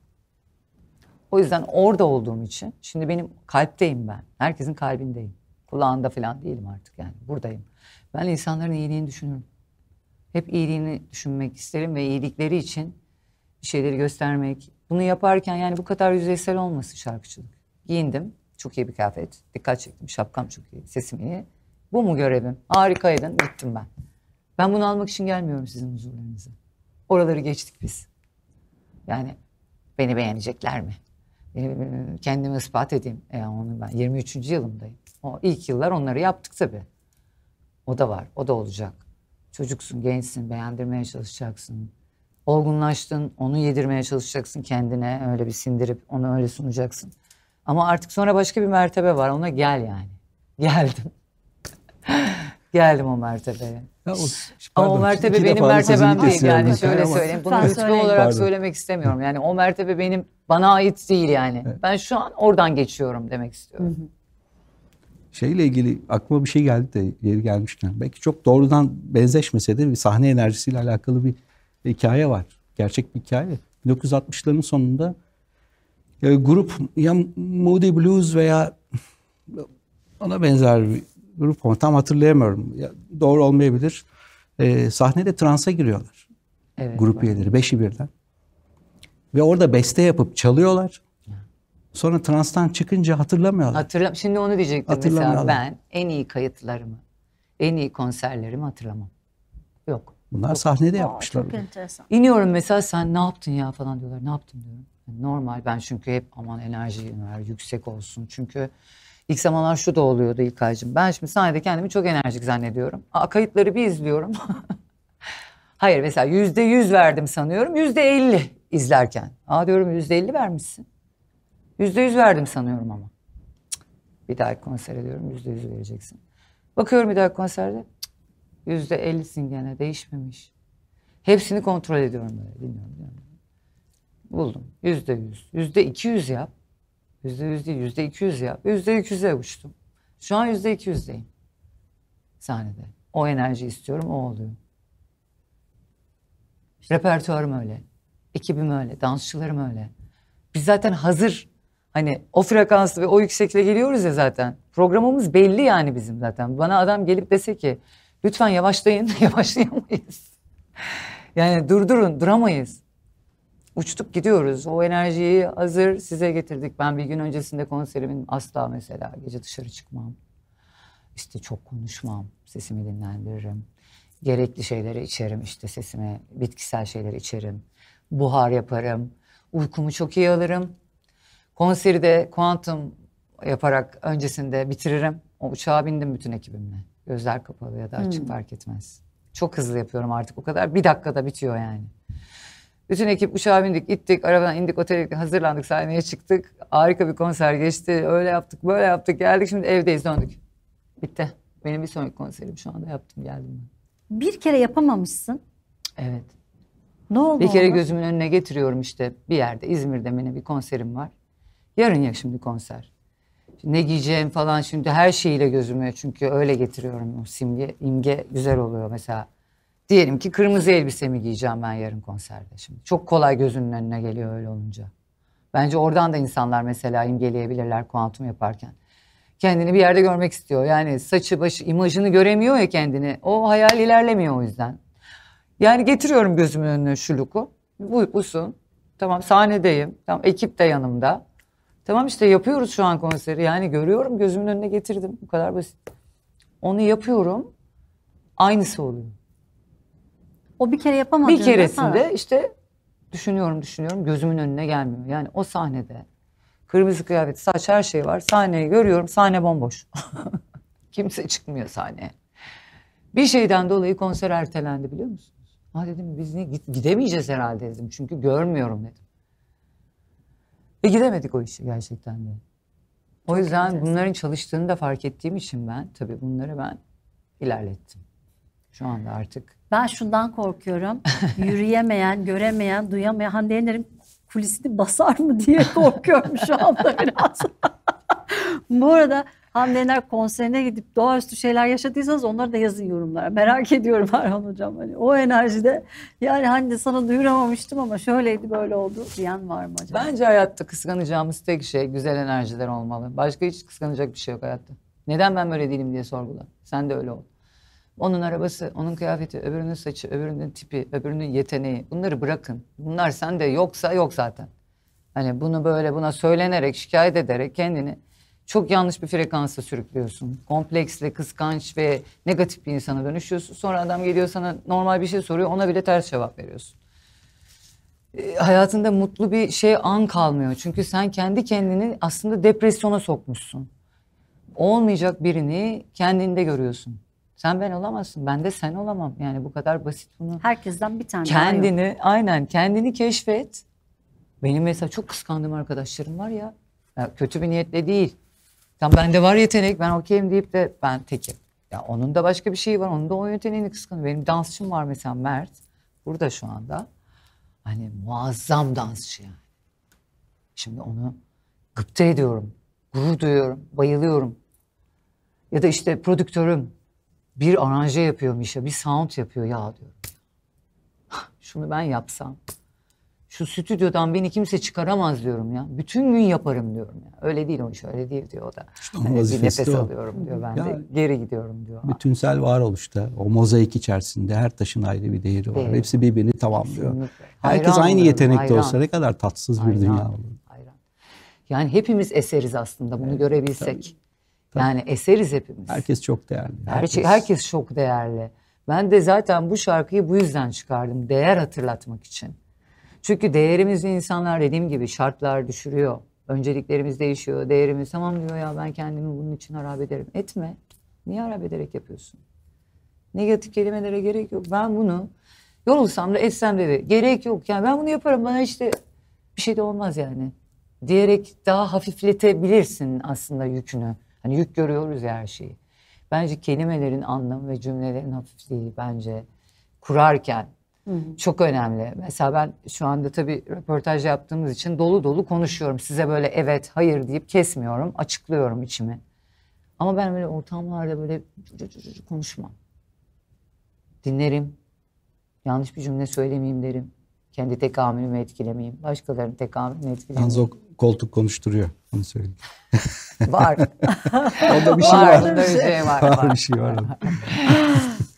O yüzden orada olduğum için şimdi benim kalpteyim ben. Herkesin kalbindeyim. Kulağında falan değilim artık yani buradayım. Ben insanların iyiliğini düşünürüm. Hep iyiliğini düşünmek isterim ve iyilikleri için bir şeyleri göstermek, bunu yaparken yani bu kadar yüzeysel olması şarkıcılık. Giyindim. Çok iyi bir kıyafet. Dikkat çektim. Şapkam çok iyi. Sesim iyi. Bu mu görevim? Harikaydın. Gittim ben. Ben bunu almak için gelmiyorum sizin huzurlarınıza. Oraları geçtik biz. Yani beni beğenecekler mi? Kendimi ispat edeyim. E, onu ben 23. yılımdayım. O ilk yıllar onları yaptık tabii. O da var. O da olacak. Çocuksun, gençsin, beğendirmeye çalışacaksın olgunlaştın, onu yedirmeye çalışacaksın kendine öyle bir sindirip onu öyle sunacaksın. Ama artık sonra başka bir mertebe var ona gel yani. Geldim. Geldim o mertebeye. Ya Ama o mertebe benim mertebem değil yani şöyle söyleyeyim. Bunu rütbe olarak pardon. söylemek istemiyorum. Yani o mertebe benim bana ait değil yani. Evet. Ben şu an oradan geçiyorum demek istiyorum. Hı hı. Şeyle ilgili aklıma bir şey geldi de yeri gelmişken. Belki çok doğrudan benzeşmese de bir sahne enerjisiyle alakalı bir hikaye var. Gerçek bir hikaye. 1960'ların sonunda e, grup ya Moody Blues veya ona benzer bir grup ama tam hatırlayamıyorum. Ya, doğru olmayabilir. E, sahnede transa giriyorlar. Evet, grup var. üyeleri beşi birden. Ve orada beste yapıp çalıyorlar. Sonra transtan çıkınca hatırlamıyorlar. Hatırlam Şimdi onu diyecektim mesela ben en iyi kayıtlarımı, en iyi konserlerimi hatırlamam. Yok. Bunlar çok, sahnede yapmışlar. Çok enteresan. İniyorum mesela sen ne yaptın ya falan diyorlar. Ne yaptım diyorum. normal ben çünkü hep aman enerji ver yüksek olsun. Çünkü ilk zamanlar şu da oluyordu ilk aycım. Ben şimdi sahnede kendimi çok enerjik zannediyorum. Aa, kayıtları bir izliyorum. Hayır mesela yüzde yüz verdim sanıyorum. Yüzde elli izlerken. Aa diyorum yüzde elli vermişsin. Yüzde yüz verdim sanıyorum ama. Bir dahaki konser ediyorum yüzde yüz vereceksin. Bakıyorum bir dahaki konserde Yüzde ellisin gene değişmemiş. Hepsini kontrol ediyorum böyle bilmiyorum. bilmiyorum. Buldum. Yüzde yüz. Yüzde iki yüz yap. Yüzde yüz değil yüzde iki yüz yap. Yüzde iki yüze uçtum. Şu an yüzde iki yüzdeyim. Sahnede. O enerji istiyorum o oluyor. Repertuarım öyle. Ekibim öyle. Dansçılarım öyle. Biz zaten hazır Hani o frekanslı ve o yüksekle geliyoruz ya zaten. Programımız belli yani bizim zaten. Bana adam gelip dese ki Lütfen yavaşlayın. Yavaşlayamayız. Yani durdurun, duramayız. Uçtuk gidiyoruz. O enerjiyi hazır size getirdik. Ben bir gün öncesinde konserimin asla mesela gece dışarı çıkmam. İşte çok konuşmam. Sesimi dinlendiririm. Gerekli şeyleri içerim işte sesime. Bitkisel şeyleri içerim. Buhar yaparım. Uykumu çok iyi alırım. Konseri de kuantum yaparak öncesinde bitiririm. O uçağa bindim bütün ekibimle. Gözler kapalı ya da açık hmm. fark etmez. Çok hızlı yapıyorum artık o kadar. Bir dakikada bitiyor yani. Bütün ekip uçağa bindik, gittik, arabadan indik, otele gittik, hazırlandık, sahneye çıktık. Harika bir konser geçti. Öyle yaptık, böyle yaptık, geldik. Şimdi evdeyiz, döndük. Bitti. Benim bir sonraki konserim şu anda yaptım, geldim Bir kere yapamamışsın. Evet. Ne oldu? Bir kere oldu? gözümün önüne getiriyorum işte bir yerde, İzmir'de benim bir konserim var. Yarın ya şimdi konser ne giyeceğim falan şimdi her şeyiyle gözüme çünkü öyle getiriyorum o simge imge güzel oluyor mesela. Diyelim ki kırmızı elbisemi giyeceğim ben yarın konserde şimdi. Çok kolay gözünün önüne geliyor öyle olunca. Bence oradan da insanlar mesela imgeleyebilirler kuantum yaparken. Kendini bir yerde görmek istiyor. Yani saçı başı imajını göremiyor ya kendini. O hayal ilerlemiyor o yüzden. Yani getiriyorum gözümün önüne şu luku. Bu, busun. Tamam sahnedeyim. Tamam ekip de yanımda. Tamam işte yapıyoruz şu an konseri. Yani görüyorum gözümün önüne getirdim. Bu kadar basit. Onu yapıyorum. Aynısı oluyor. O bir kere yapamadığında Bir keresinde ha. işte düşünüyorum düşünüyorum gözümün önüne gelmiyor. Yani o sahnede kırmızı kıyafet, saç her şey var. Sahneyi görüyorum sahne bomboş. Kimse çıkmıyor sahneye. Bir şeyden dolayı konser ertelendi biliyor musunuz? Ha dedim biz ne gidemeyeceğiz herhalde dedim. Çünkü görmüyorum dedim. Ve gidemedik o işi gerçekten de. O Çok yüzden enteresan. bunların çalıştığını da fark ettiğim için ben tabii bunları ben ilerlettim. Şu anda artık. Ben şundan korkuyorum. Yürüyemeyen, göremeyen, duyamayan Hande Yener'in kulisini basar mı diye korkuyorum şu anda biraz. Bu arada Handener konserine gidip doğaüstü şeyler yaşadıysanız onları da yazın yorumlara. Merak ediyorum Erhan Hocam. Hani o enerjide yani hani sana duyuramamıştım ama şöyleydi böyle oldu diyen var mı acaba? Bence hayatta kıskanacağımız tek şey güzel enerjiler olmalı. Başka hiç kıskanacak bir şey yok hayatta. Neden ben böyle değilim diye sorgula. Sen de öyle ol. Onun arabası, onun kıyafeti, öbürünün saçı, öbürünün tipi, öbürünün yeteneği. Bunları bırakın. Bunlar sende yoksa yok zaten. Hani bunu böyle buna söylenerek, şikayet ederek kendini çok yanlış bir frekansa sürüklüyorsun. Kompleksle, kıskanç ve negatif bir insana dönüşüyorsun. Sonra adam geliyor sana normal bir şey soruyor ona bile ters cevap veriyorsun. E, hayatında mutlu bir şey an kalmıyor. Çünkü sen kendi kendini aslında depresyona sokmuşsun. Olmayacak birini kendinde görüyorsun. Sen ben olamazsın. Ben de sen olamam. Yani bu kadar basit bunu. Herkesten bir tane. Kendini yok. aynen kendini keşfet. Benim mesela çok kıskandığım arkadaşlarım var ya. ya kötü bir niyetle değil. Tam bende var yetenek ben okeyim deyip de ben tekim. Ya onun da başka bir şeyi var. Onun da o yeteneğini kıskanıyor. Benim dansçım var mesela Mert. Burada şu anda. Hani muazzam dansçı yani. Şimdi onu gıpta ediyorum. Gurur duyuyorum. Bayılıyorum. Ya da işte prodüktörüm bir aranje yapıyor Mişa. Bir sound yapıyor ya diyorum. Şunu ben yapsam şu stüdyodan beni kimse çıkaramaz diyorum ya. Bütün gün yaparım diyorum ya. Öyle değil o iş öyle değil diyor o da. İşte onun hani bir nefes o. alıyorum diyor ben ya, de geri gidiyorum diyor. Bütünsel varoluşta o mozaik içerisinde her taşın ayrı bir değeri var. Değil. Hepsi birbirini tamamlıyor. Herkes aynı yetenekte hayran. olsa ne kadar tatsız hayran. bir dünya olur. Hayran. Yani hepimiz eseriz aslında bunu evet, görebilsek. Tabii. Tabii. Yani eseriz hepimiz. Herkes çok değerli. Şey, herkes, Her, herkes çok değerli. Ben de zaten bu şarkıyı bu yüzden çıkardım. Değer hatırlatmak için. Çünkü değerimizi insanlar dediğim gibi şartlar düşürüyor. Önceliklerimiz değişiyor. Değerimiz tamam diyor ya ben kendimi bunun için harap ederim. Etme. Niye harap ederek yapıyorsun? Negatif kelimelere gerek yok. Ben bunu yorulsam da etsem de, gerek yok. Yani ben bunu yaparım bana işte bir şey de olmaz yani. Diyerek daha hafifletebilirsin aslında yükünü. Hani yük görüyoruz ya her şeyi. Bence kelimelerin anlamı ve cümlelerin hafifliği bence kurarken Hı-hı. Çok önemli. Mesela ben şu anda tabii röportaj yaptığımız için dolu dolu konuşuyorum. Size böyle evet, hayır deyip kesmiyorum, açıklıyorum içimi. Ama ben böyle ortamlarda böyle konuşmam. Dinlerim. Yanlış bir cümle söylemeyeyim derim. Kendi tekamülümü etkilemeyeyim. Başkalarının tekamülünü etkilemeyeyim. Yalnız o koltuk konuşturuyor. Onu söyleyeyim. Şey var. Onda bir şey var. var. bir şey Var, var. bir şey var.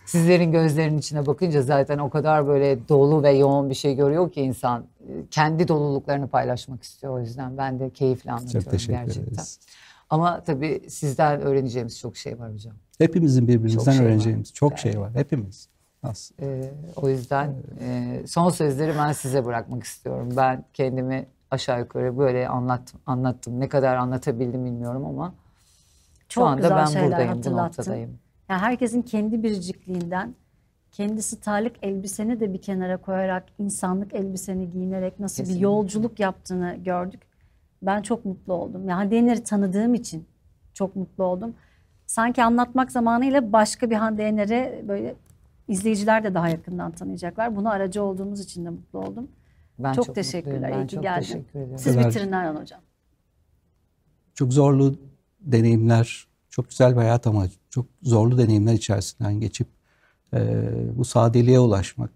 Sizlerin gözlerinin içine bakınca zaten o kadar böyle dolu ve yoğun bir şey görüyor ki insan. E, kendi doluluklarını paylaşmak istiyor o yüzden. Ben de keyifle anlatıyorum çok teşekkür gerçekten. Ederiz. Ama tabii sizden öğreneceğimiz çok şey var hocam. Hepimizin birbirimizden çok şey öğreneceğimiz var. çok yani. şey var. Hepimiz. Nasıl? Ee, o yüzden e, son sözleri ben size bırakmak istiyorum. Ben kendimi aşağı yukarı böyle anlattım. anlattım. Ne kadar anlatabildim bilmiyorum ama şu çok anda ben buradayım, bu noktadayım. Yani herkesin kendi biricikliğinden, kendisi talik elbiseni de bir kenara koyarak, insanlık elbiseni giyinerek nasıl Kesinlikle. bir yolculuk yaptığını gördük. Ben çok mutlu oldum. Yani Hande Yener'i tanıdığım için çok mutlu oldum. Sanki anlatmak zamanıyla başka bir Hande Yener'i böyle izleyiciler de daha yakından tanıyacaklar. Bunu aracı olduğumuz için de mutlu oldum. Ben çok, çok teşekkürler. Ben İyi ki geldin. Teşekkür ederim. Siz bitirin Erhan Hocam. Çok zorlu deneyimler, çok güzel bir hayat ama çok zorlu deneyimler içerisinden geçip e, bu sadeliğe ulaşmak,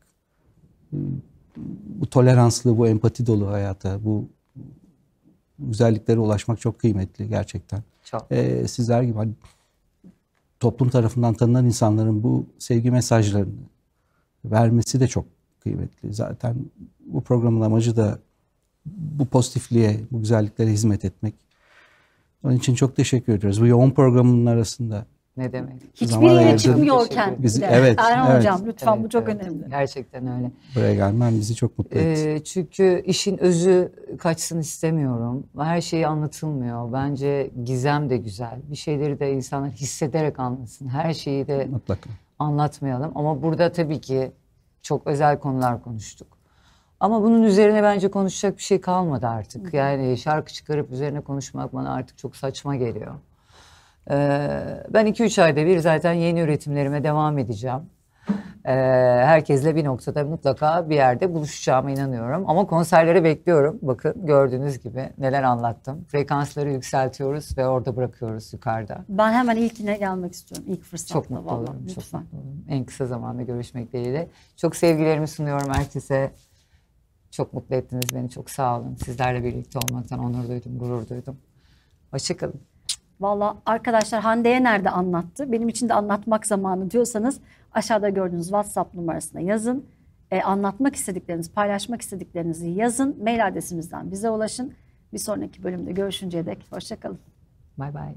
bu toleranslı, bu empati dolu hayata, bu güzelliklere ulaşmak çok kıymetli gerçekten. Çok. E, sizler gibi hani, toplum tarafından tanınan insanların bu sevgi mesajlarını vermesi de çok kıymetli. Zaten bu programın amacı da bu pozitifliğe, bu güzelliklere hizmet etmek. Onun için çok teşekkür ediyoruz. Bu yoğun programın arasında ne demek? Hiçbiriyle çıkmıyorken. Biz, evet, Erhan evet, Hocam lütfen evet, bu çok evet. önemli. Gerçekten öyle. Buraya gelmen bizi çok mutlu ee, etti. Ee, çünkü işin özü kaçsın istemiyorum. Her şey anlatılmıyor. Bence gizem de güzel. Bir şeyleri de insanlar hissederek anlasın. Her şeyi de Mutlaka. anlatmayalım. Ama burada tabii ki çok özel konular konuştuk. Ama bunun üzerine bence konuşacak bir şey kalmadı artık. Yani şarkı çıkarıp üzerine konuşmak bana artık çok saçma geliyor. Ee, ben 2-3 ayda bir zaten yeni üretimlerime devam edeceğim. Ee, herkesle bir noktada mutlaka bir yerde buluşacağıma inanıyorum. Ama konserlere bekliyorum. Bakın gördüğünüz gibi neler anlattım. Frekansları yükseltiyoruz ve orada bırakıyoruz yukarıda. Ben hemen ilkine gelmek istiyorum. İlk fırsatta çok mutlu vallahi. Olurum, Lütfen. Çok mutlu olurum. En kısa zamanda görüşmek dileğiyle. Çok sevgilerimi sunuyorum herkese. Çok mutlu ettiniz beni. Çok sağ olun. Sizlerle birlikte olmaktan onur duydum, gurur duydum. Hoşçakalın. Valla arkadaşlar Hande'ye nerede anlattı? Benim için de anlatmak zamanı diyorsanız aşağıda gördüğünüz WhatsApp numarasına yazın. E, anlatmak istedikleriniz, paylaşmak istediklerinizi yazın. Mail adresimizden bize ulaşın. Bir sonraki bölümde görüşünceye dek hoşçakalın. Bay bay.